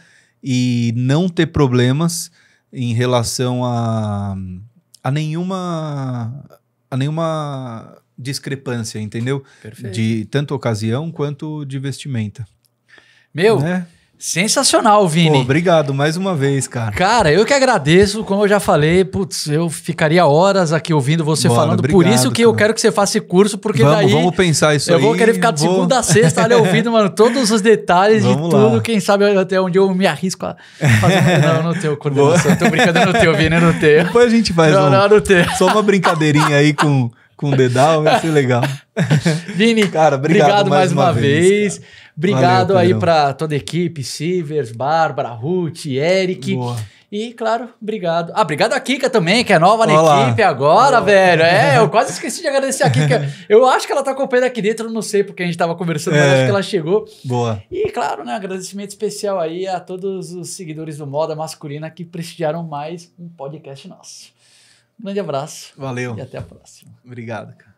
e não ter problemas em relação a, a nenhuma a nenhuma discrepância, entendeu? Perfeito. De tanto ocasião quanto de vestimenta. Meu, né? Sensacional, Vini. Pô, obrigado mais uma vez, cara. Cara, eu que agradeço,
como eu já falei, putz, eu ficaria horas aqui ouvindo você falando. Obrigado, por isso que cara. eu quero que você faça curso, porque vamos, daí. Vamos pensar isso eu aí. Eu vou querer ficar de vou... segunda a sexta ali ouvindo, *laughs* mano, todos os detalhes vamos de tudo. Lá. Quem sabe até onde eu me arrisco a fazer. não, não tenho
coordenação. Tô brincando no teu, Vini, não teu. Depois a gente faz. Não, um... não, no teu. Só uma brincadeirinha aí com com o dedal, vai ser legal.
*laughs* Vini, cara, obrigado, obrigado mais, mais, uma, uma vez. vez Obrigado Valeu, aí para toda a equipe, Sivers, Bárbara, Ruth, Eric. Boa. E, claro, obrigado. Ah, obrigado a Kika também, que é nova na equipe agora, Olá. velho. É, eu *laughs* quase esqueci de agradecer a Kika. eu acho que ela tá acompanhando aqui dentro, não sei porque a gente tava conversando, é. mas acho que ela chegou. Boa. E, claro, né, agradecimento especial aí a todos os seguidores do Moda Masculina que prestigiaram mais um podcast nosso. Um grande abraço. Valeu. E até a próxima. Obrigado, cara.